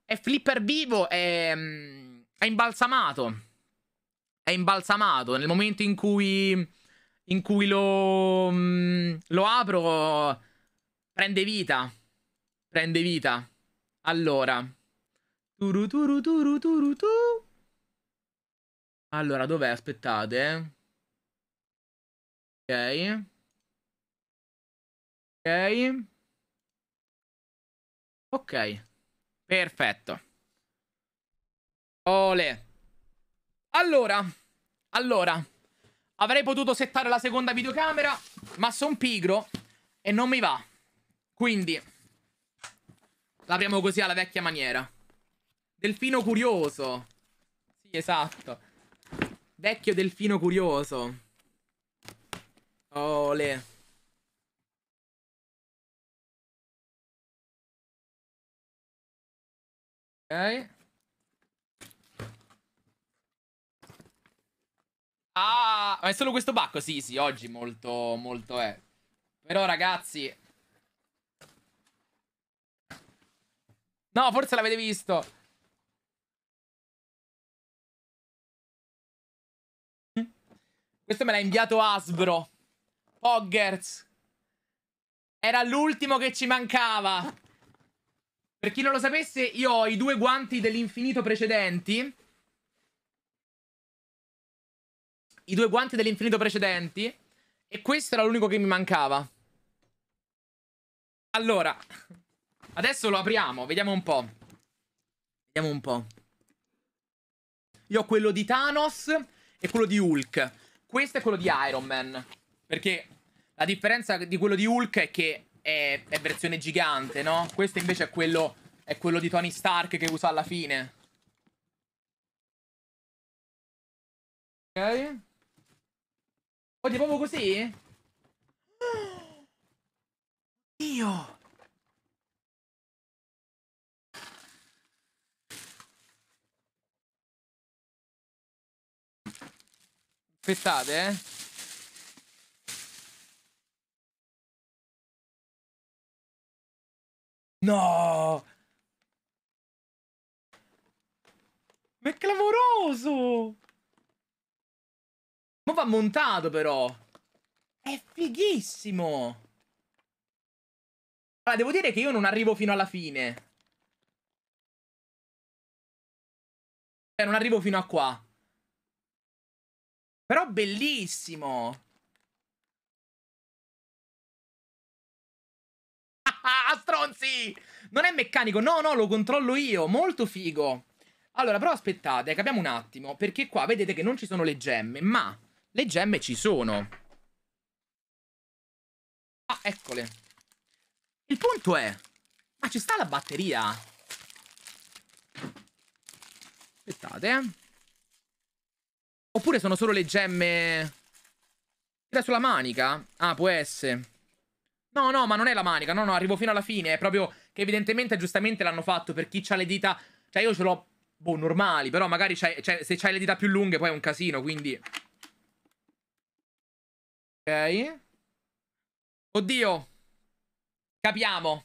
È flipper vivo, è... Mm, è imbalsamato. È imbalsamato. Nel momento in cui in cui lo, mm, lo apro, prende vita. Prende vita. Allora. Turu turu turu turu tu. Allora, dov'è? Aspettate. Ok. Ok. Ok. Perfetto. Ole. Allora. Allora. Avrei potuto settare la seconda videocamera, ma sono pigro e non mi va. Quindi, l'apriamo così alla vecchia maniera. Delfino curioso. Sì, esatto. Vecchio delfino curioso. Ole. Ok. Ah, è solo questo pacco? Sì, sì, oggi molto, molto è. Però, ragazzi... No, forse l'avete visto. Questo me l'ha inviato Asbro. Poggers. Era l'ultimo che ci mancava. Per chi non lo sapesse, io ho i due guanti dell'infinito precedenti. i due guanti dell'infinito precedenti. E questo era l'unico che mi mancava. Allora, adesso lo apriamo, vediamo un po'. Vediamo un po'. Io ho quello di Thanos e quello di Hulk. Questo è quello di Iron Man. Perché la differenza di quello di Hulk è che è, è versione gigante, no? Questo invece è quello, è quello di Tony Stark che usa alla fine. Ok. Oggi proprio così? Dio! Aspettate, eh. No! Ma è clamoroso! Ma va montato però. È fighissimo. Allora, devo dire che io non arrivo fino alla fine. Cioè non arrivo fino a qua. Però bellissimo. Ah, stronzi! Non è meccanico, no, no, lo controllo io, molto figo. Allora, però aspettate, capiamo un attimo, perché qua vedete che non ci sono le gemme, ma... Le gemme ci sono. Ah, eccole. Il punto è... Ma ci sta la batteria? Aspettate, eh. Oppure sono solo le gemme... Tira sulla manica? Ah, può essere. No, no, ma non è la manica. No, no, arrivo fino alla fine. È proprio che evidentemente giustamente l'hanno fatto per chi ha le dita... Cioè, io ce l'ho... Boh, normali, però magari cioè, se c'hai le dita più lunghe poi è un casino, quindi... Oddio. Capiamo.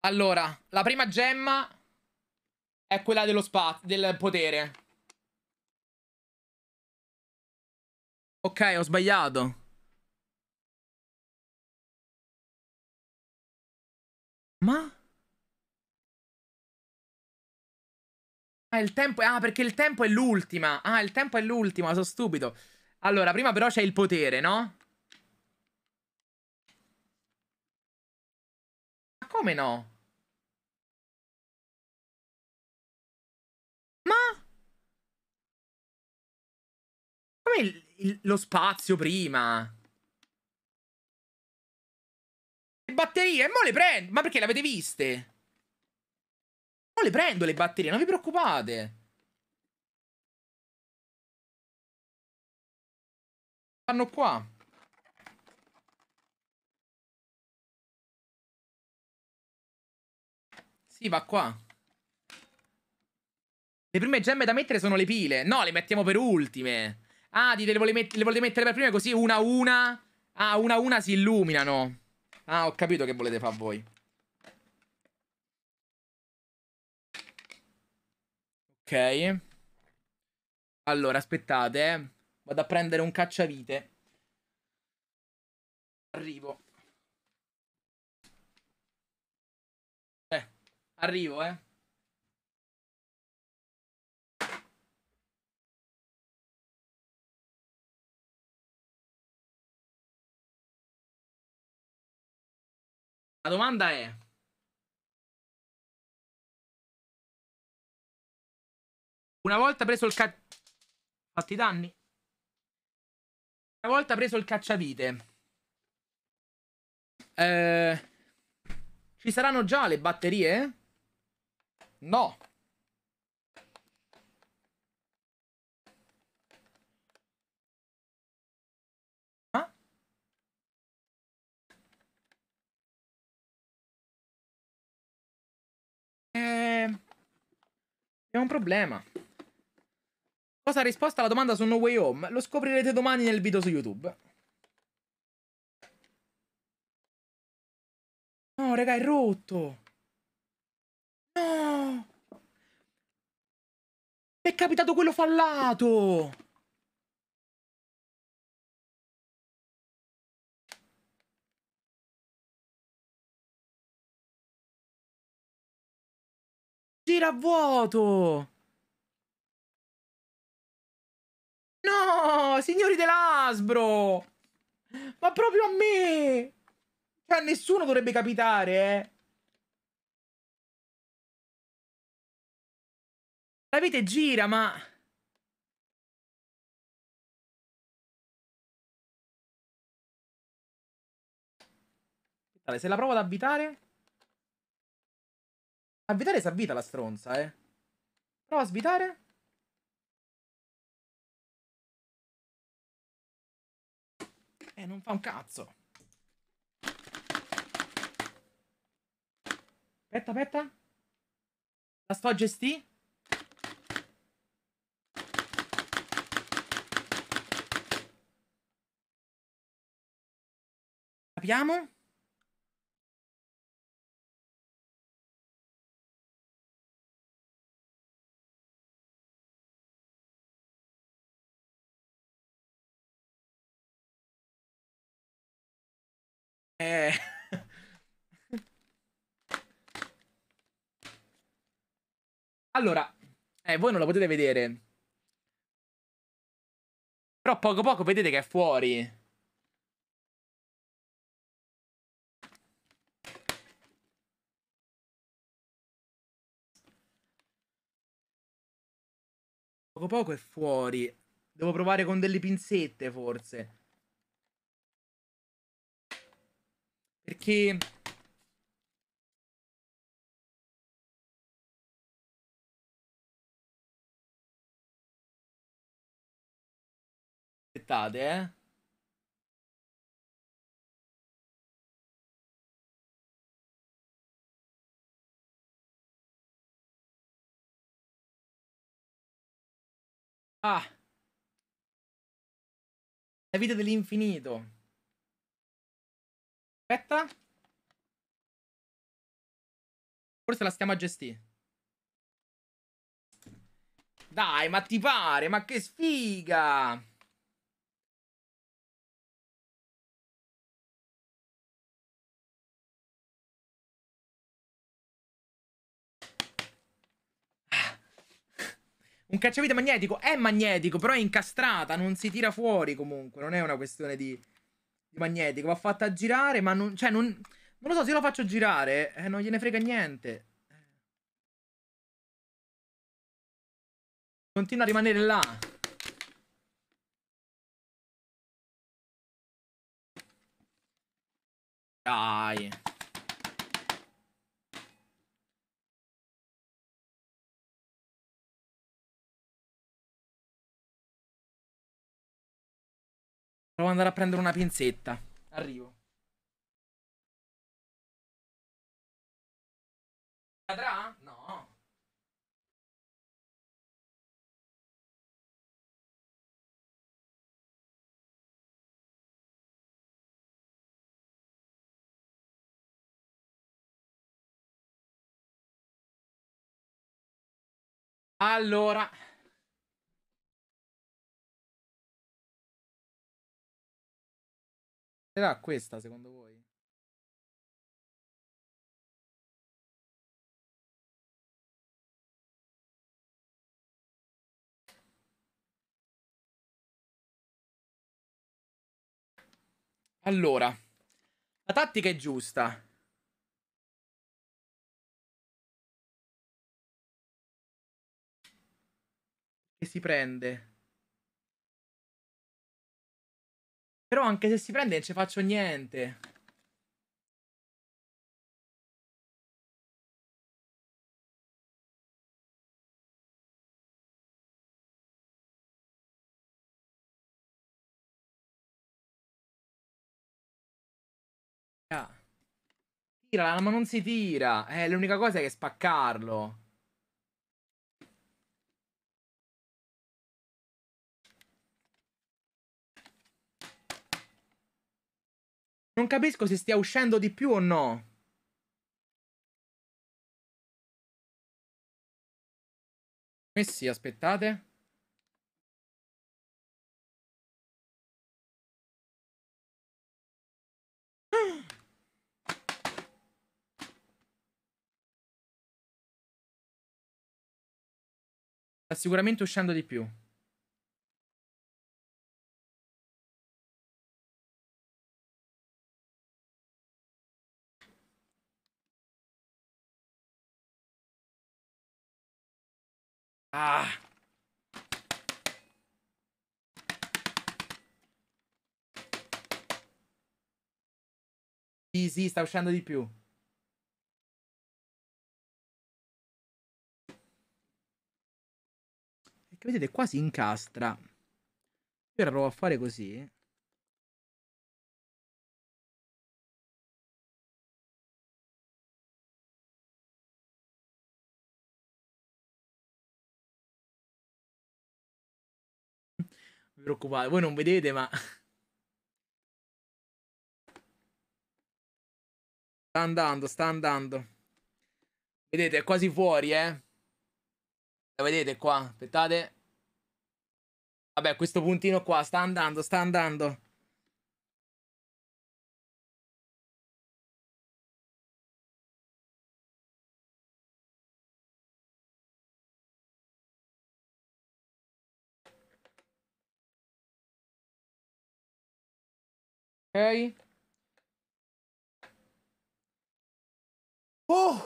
Allora, la prima gemma è quella dello spazio, del potere. Ok, ho sbagliato. Ma? Ah, il tempo... Ah, perché il tempo è l'ultima. Ah, il tempo è l'ultima, sono stupido. Allora, prima però c'è il potere, no? Ma come no? Ma? Come il, il, lo spazio prima? Le batterie, e mo le prendo! Ma perché le avete viste? Mo le prendo le batterie, non vi preoccupate! Hanno qua. Sì, va qua. Le prime gemme da mettere sono le pile. No, le mettiamo per ultime. Ah, dite, le, le volete mettere per prime così una a una? Ah, una a una si illuminano. Ah, ho capito che volete fare voi. Ok. Allora, aspettate. Eh. Vado a prendere un cacciavite. Arrivo. Eh, arrivo, eh. La domanda è... Una volta preso il cacciavite... Fatti i danni? Una volta preso il cacciavite, eh, ci saranno già le batterie? No. è ah? eh, un problema. Cosa ha risposto alla domanda su No Way Home? Lo scoprirete domani nel video su YouTube. No, raga, è rotto. No. Mi è capitato quello fallato. Gira a vuoto. No, signori dell'Asbro! Ma proprio a me! Cioè, a nessuno dovrebbe capitare, eh! La vite gira, ma... Se la provo ad avvitare... Avvitare si avvita la stronza, eh. Prova a svitare. E non fa un cazzo. Aspetta, aspetta. La sto a gestire? Capiamo? Allora, eh, voi non lo potete vedere. Però poco poco vedete che è fuori. Poco poco è fuori. Devo provare con delle pinzette, forse. Perché... aspettate, eh. Ah! La vita dell'infinito. Aspetta. Forse la stiamo a gestire. Dai, ma ti pare? Ma che sfiga! Un cacciavite magnetico è magnetico, però è incastrata, non si tira fuori comunque. Non è una questione di, di magnetico. Va fatta girare, ma non... Cioè, non, non lo so, se lo faccio girare, eh, non gliene frega niente. Continua a rimanere là. Dai. Provo ad andare a prendere una pinzetta. Arrivo. Cadrà? No. Allora... Sarà questa secondo voi? Allora, la tattica è giusta. Che si prende Però anche se si prende non ci faccio niente. Tira, ma non si tira. Eh, l'unica cosa è che spaccarlo. Non capisco se stia uscendo di più o no. Eh si, aspettate. Sta sicuramente uscendo di più. Ah. Sì, sì, sta uscendo di più. Perché vedete, qua si incastra. Io ora provo a fare così. vi preoccupate, voi non vedete, ma... Sta andando, sta andando. Vedete, è quasi fuori, eh. La vedete qua, aspettate. Vabbè, questo puntino qua sta andando, sta andando. Ok? Oh!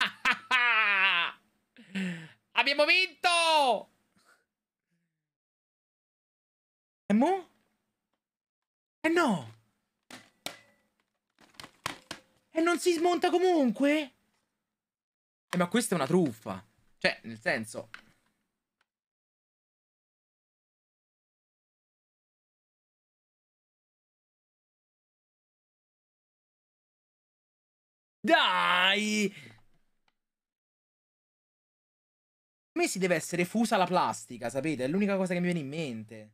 Abbiamo vinto! E mo? Eh no! E non si smonta comunque? E eh, ma questa è una truffa. Cioè, nel senso... Dai! A me si deve essere fusa la plastica, sapete? È l'unica cosa che mi viene in mente.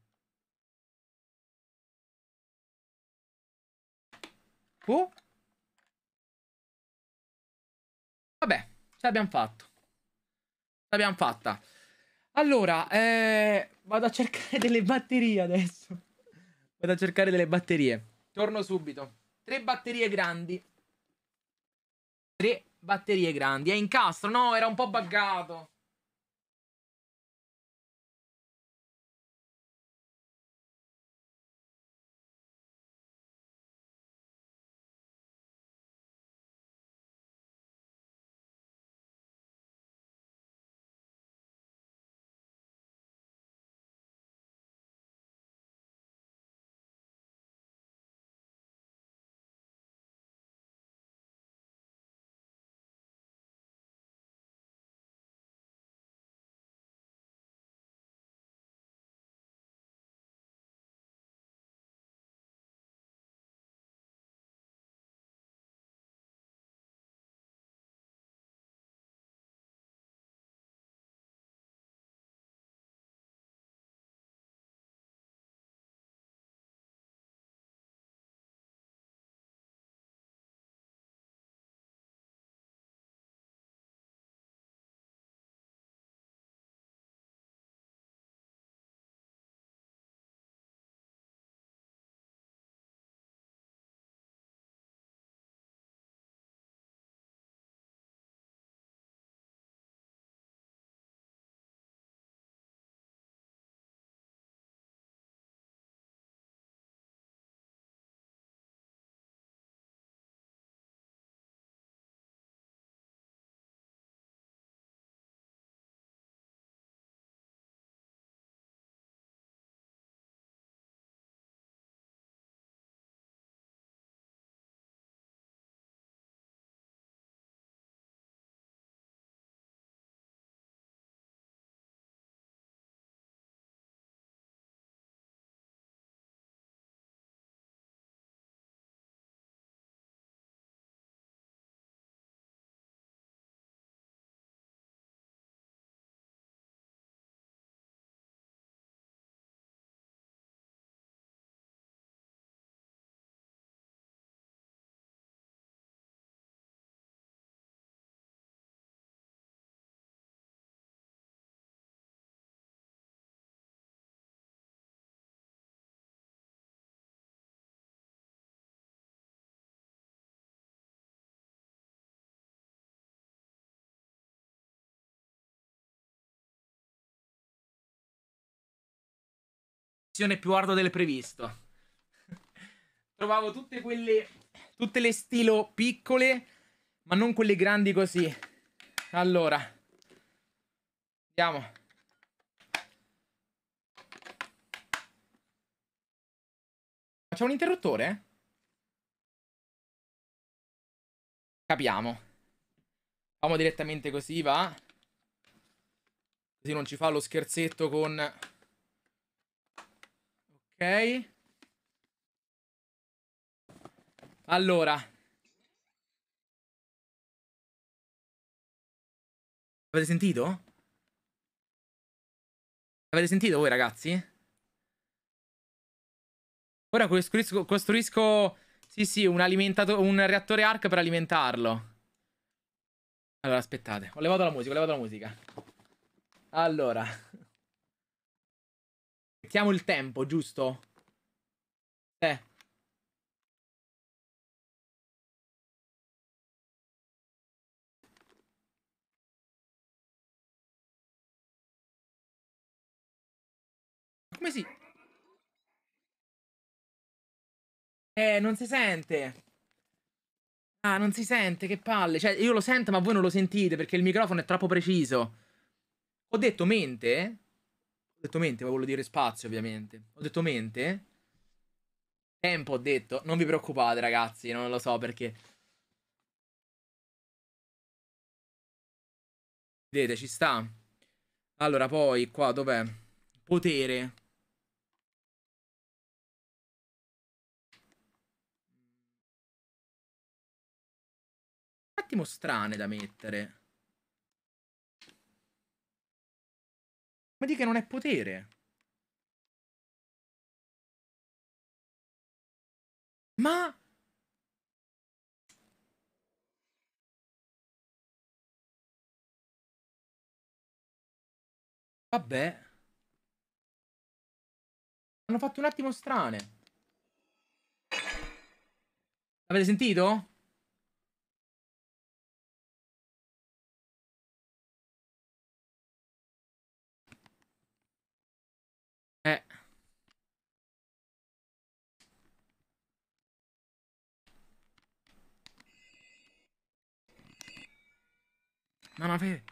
Oh? Vabbè, ce l'abbiamo fatto. Ce l'abbiamo fatta. Allora, eh, vado a cercare delle batterie adesso. Vado a cercare delle batterie. Torno subito. Tre batterie grandi. Tre batterie grandi. E incastro. No, era un po' buggato. più ardua del previsto. Trovavo tutte quelle, tutte le stilo piccole, ma non quelle grandi così. Allora, andiamo. C'è un interruttore? Capiamo. Facciamo direttamente così, va. Così non ci fa lo scherzetto con Ok. Allora. Avete sentito? Avete sentito voi ragazzi? Ora costruisco, costruisco sì sì, un, un reattore arc per alimentarlo. Allora, aspettate. Ho levato la musica, ho levato la musica. Allora. Mettiamo il tempo, giusto? Eh. Come si... Eh, non si sente. Ah, non si sente, che palle. Cioè, io lo sento, ma voi non lo sentite perché il microfono è troppo preciso. Ho detto mente? detto mente, voglio dire spazio ovviamente. Ho detto mente. Tempo ho detto, non vi preoccupate ragazzi, non lo so perché... Vedete, ci sta. Allora, poi qua dov'è? Potere. Un attimo strane da mettere. Ma di che non è potere? Ma... Vabbè. Hanno fatto un attimo strane. Avete sentito? Non avere.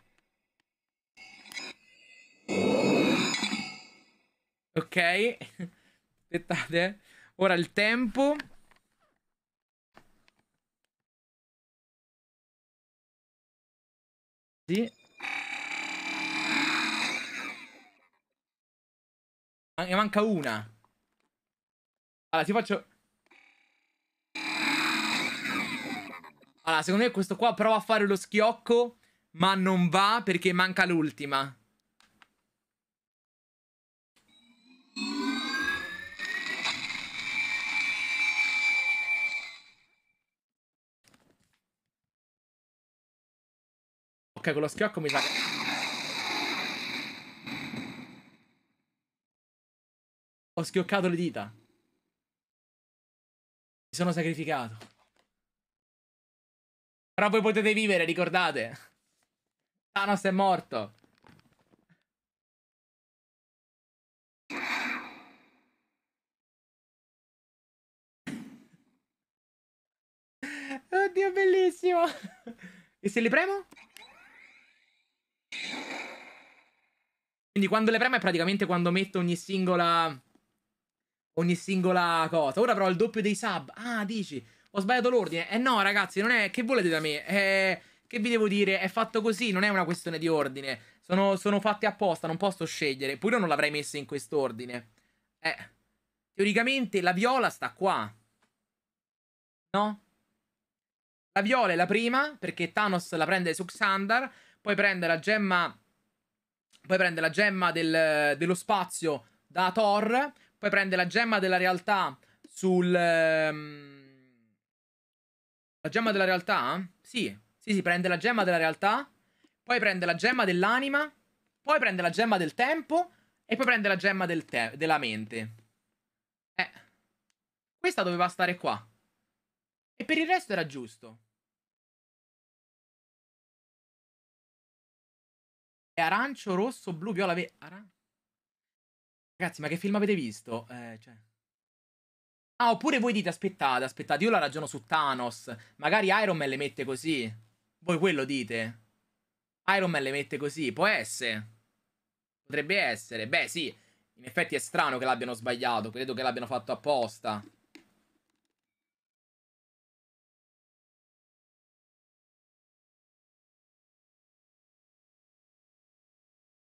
Ok. Aspettate. Eh. Ora il tempo. Sì. Ne manca una. Allora, ti faccio... Allora, secondo me questo qua prova a fare lo schiocco ma non va perché manca l'ultima. Ok, con lo schiocco mi sa che... Ho schioccato le dita. Mi sono sacrificato. Però voi potete vivere, ricordate? Thanos è morto. Oddio, bellissimo. E se li premo? Quindi quando le premo è praticamente quando metto ogni singola... Ogni singola cosa. Ora avrò il doppio dei sub. Ah, dici? Ho sbagliato l'ordine. Eh no, ragazzi, non è... Che volete da me? Eh... È che vi devo dire, è fatto così, non è una questione di ordine. Sono, sono fatti apposta, non posso scegliere. Pure io non l'avrei messo in quest'ordine. Eh, teoricamente la viola sta qua. No? La viola è la prima, perché Thanos la prende su Xandar, poi prende la gemma... Poi prende la gemma del, dello spazio da Thor, poi prende la gemma della realtà sul... Um, la gemma della realtà? Sì, sì, sì, prende la gemma della realtà, poi prende la gemma dell'anima, poi prende la gemma del tempo e poi prende la gemma del della mente. Eh, questa doveva stare qua. E per il resto era giusto. È arancio, rosso, blu, viola, ve... Ragazzi, ma che film avete visto? Eh, cioè... Ah, oppure voi dite, aspettate, aspettate, io la ragiono su Thanos. Magari Iron Man le mette così. Voi quello dite? Iron Man le mette così, può essere. Potrebbe essere. Beh, sì. In effetti è strano che l'abbiano sbagliato. Credo che l'abbiano fatto apposta.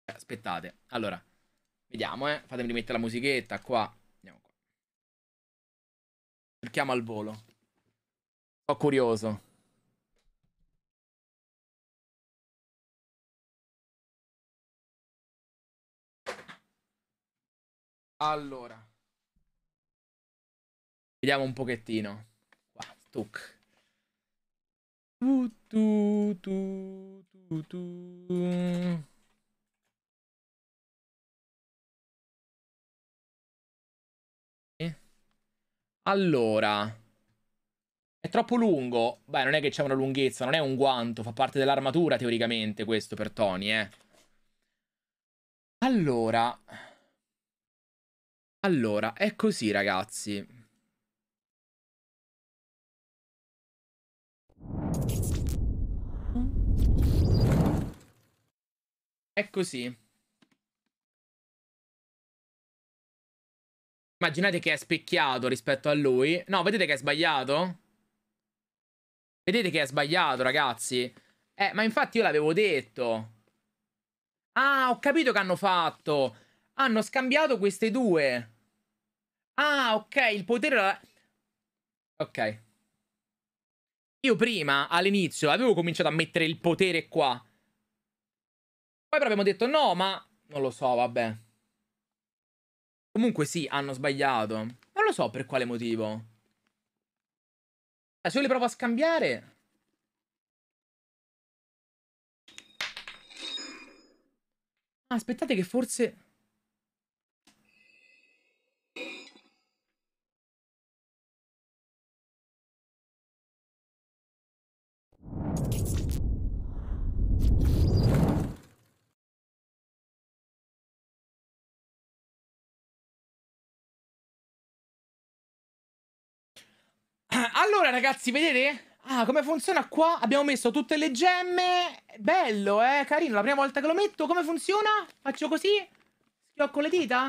Eh, aspettate. Allora. Vediamo, eh. Fatemi rimettere la musichetta qua. Andiamo qua. Cerchiamo al volo. Sono curioso. Allora. Vediamo un pochettino. Qua, stuc. Tu, tu, tu, tu, Allora. È troppo lungo. Beh, non è che c'è una lunghezza, non è un guanto, fa parte dell'armatura teoricamente questo per Tony, eh. Allora. Allora, è così ragazzi. È così. Immaginate che è specchiato rispetto a lui. No, vedete che è sbagliato? Vedete che è sbagliato, ragazzi? Eh, ma infatti io l'avevo detto. Ah, ho capito che hanno fatto. Hanno scambiato queste due. Ah, ok, il potere... Ok. Io prima, all'inizio, avevo cominciato a mettere il potere qua. Poi però abbiamo detto no, ma... Non lo so, vabbè. Comunque sì, hanno sbagliato. Non lo so per quale motivo. Eh, se io le provo a scambiare... Ah, aspettate che forse... Allora ragazzi, vedete? Ah, come funziona qua? Abbiamo messo tutte le gemme. Bello, eh, carino. La prima volta che lo metto, come funziona? Faccio così? Schiocco le dita?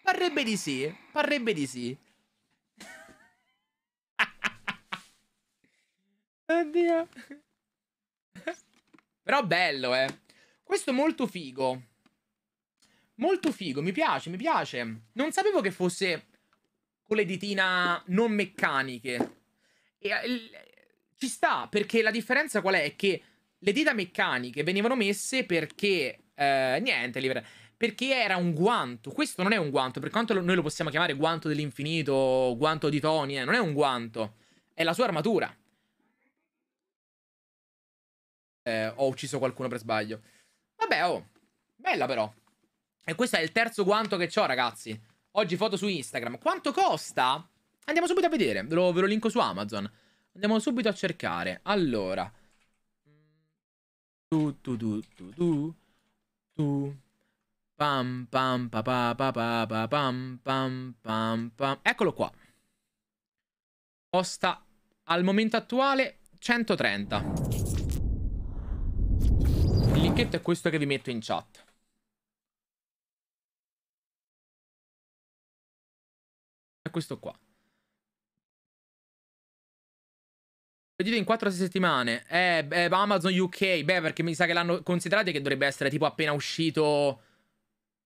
Parrebbe di sì, parrebbe di sì. Oddio. Però bello, eh. Questo è molto figo. Molto figo, mi piace, mi piace. Non sapevo che fosse con le ditina non meccaniche. E, e, eh, ci sta, perché la differenza qual è? È che le dita meccaniche venivano messe perché... Eh, niente, libera. perché era un guanto. Questo non è un guanto, per quanto noi lo possiamo chiamare guanto dell'infinito, guanto di Tony, eh, non è un guanto, è la sua armatura. Eh, ho ucciso qualcuno per sbaglio. Vabbè, oh, bella però. E questo è il terzo guanto che ho, ragazzi. Oggi foto su Instagram. Quanto costa? Andiamo subito a vedere. Ve lo, ve lo linko su Amazon. Andiamo subito a cercare. Allora. Tu tu tu tu tu. Tu. Pam pam pa pa pa pa pa pam pam pam pam. Eccolo qua. Costa al momento attuale 130. Il linketto è questo che vi metto in chat. questo qua. Vedete in 4-6 settimane. Eh, eh, Amazon UK. Beh, perché mi sa che l'hanno considerato che dovrebbe essere tipo appena uscito.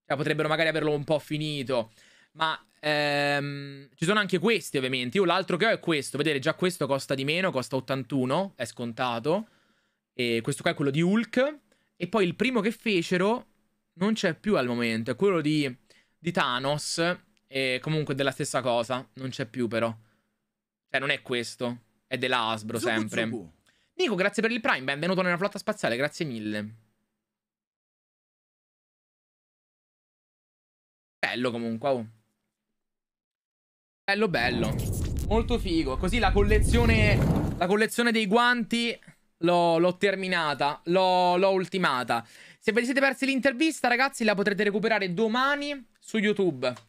Cioè, potrebbero magari averlo un po' finito. Ma ehm, ci sono anche questi, ovviamente. Io l'altro che ho è questo. Vedete, già questo costa di meno, costa 81, è scontato. E questo qua è quello di Hulk. E poi il primo che fecero non c'è più al momento, è quello di, di Thanos e comunque della stessa cosa. Non c'è più, però. Cioè, non è questo. È della Asbro Zubu, sempre. Zubu. Nico, grazie per il Prime. Benvenuto nella flotta spaziale. Grazie mille. Bello comunque, oh. Bello, bello. Molto figo. Così la collezione, la collezione dei guanti l'ho terminata, l'ho ultimata. Se vi siete persi l'intervista, ragazzi, la potrete recuperare domani su YouTube.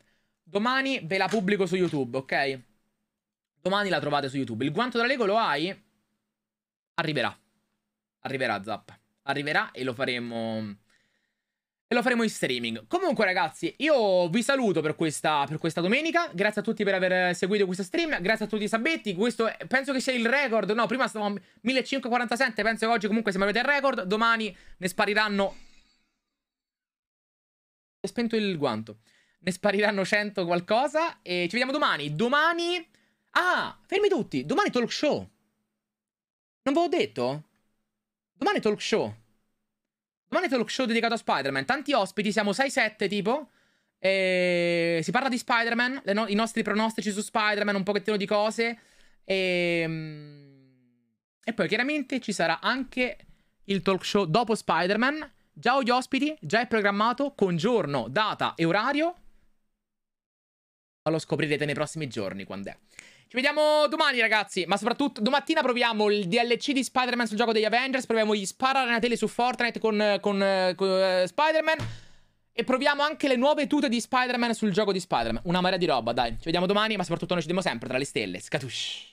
Domani ve la pubblico su YouTube, ok? Domani la trovate su YouTube. Il guanto della Lego lo hai? Arriverà. Arriverà Zap. Arriverà e lo faremo... E lo faremo in streaming. Comunque ragazzi, io vi saluto per questa, per questa domenica. Grazie a tutti per aver seguito questo stream. Grazie a tutti i sabetti. Questo penso che sia il record. No, prima stavamo a 1547. Penso che oggi comunque siamo avete il record. Domani ne spariranno... È spento il guanto. Ne spariranno 100 qualcosa. E ci vediamo domani. Domani... Ah, fermi tutti. Domani talk show. Non ve l'ho detto? Domani talk show. Domani talk show dedicato a Spider-Man. Tanti ospiti, siamo 6-7 tipo. E... Si parla di Spider-Man, no i nostri pronostici su Spider-Man, un pochettino di cose. E... Ehm, e poi chiaramente ci sarà anche il talk show dopo Spider-Man. Già ho gli ospiti, già è programmato con giorno, data e orario. Ma lo scoprirete nei prossimi giorni quando è. Ci vediamo domani ragazzi, ma soprattutto domattina proviamo il DLC di Spider-Man sul gioco degli Avengers, proviamo gli sparanatelli su Fortnite con, con, con uh, Spider-Man e proviamo anche le nuove tute di Spider-Man sul gioco di Spider-Man. Una marea di roba, dai. Ci vediamo domani, ma soprattutto noi ci vediamo sempre tra le stelle. Scatush!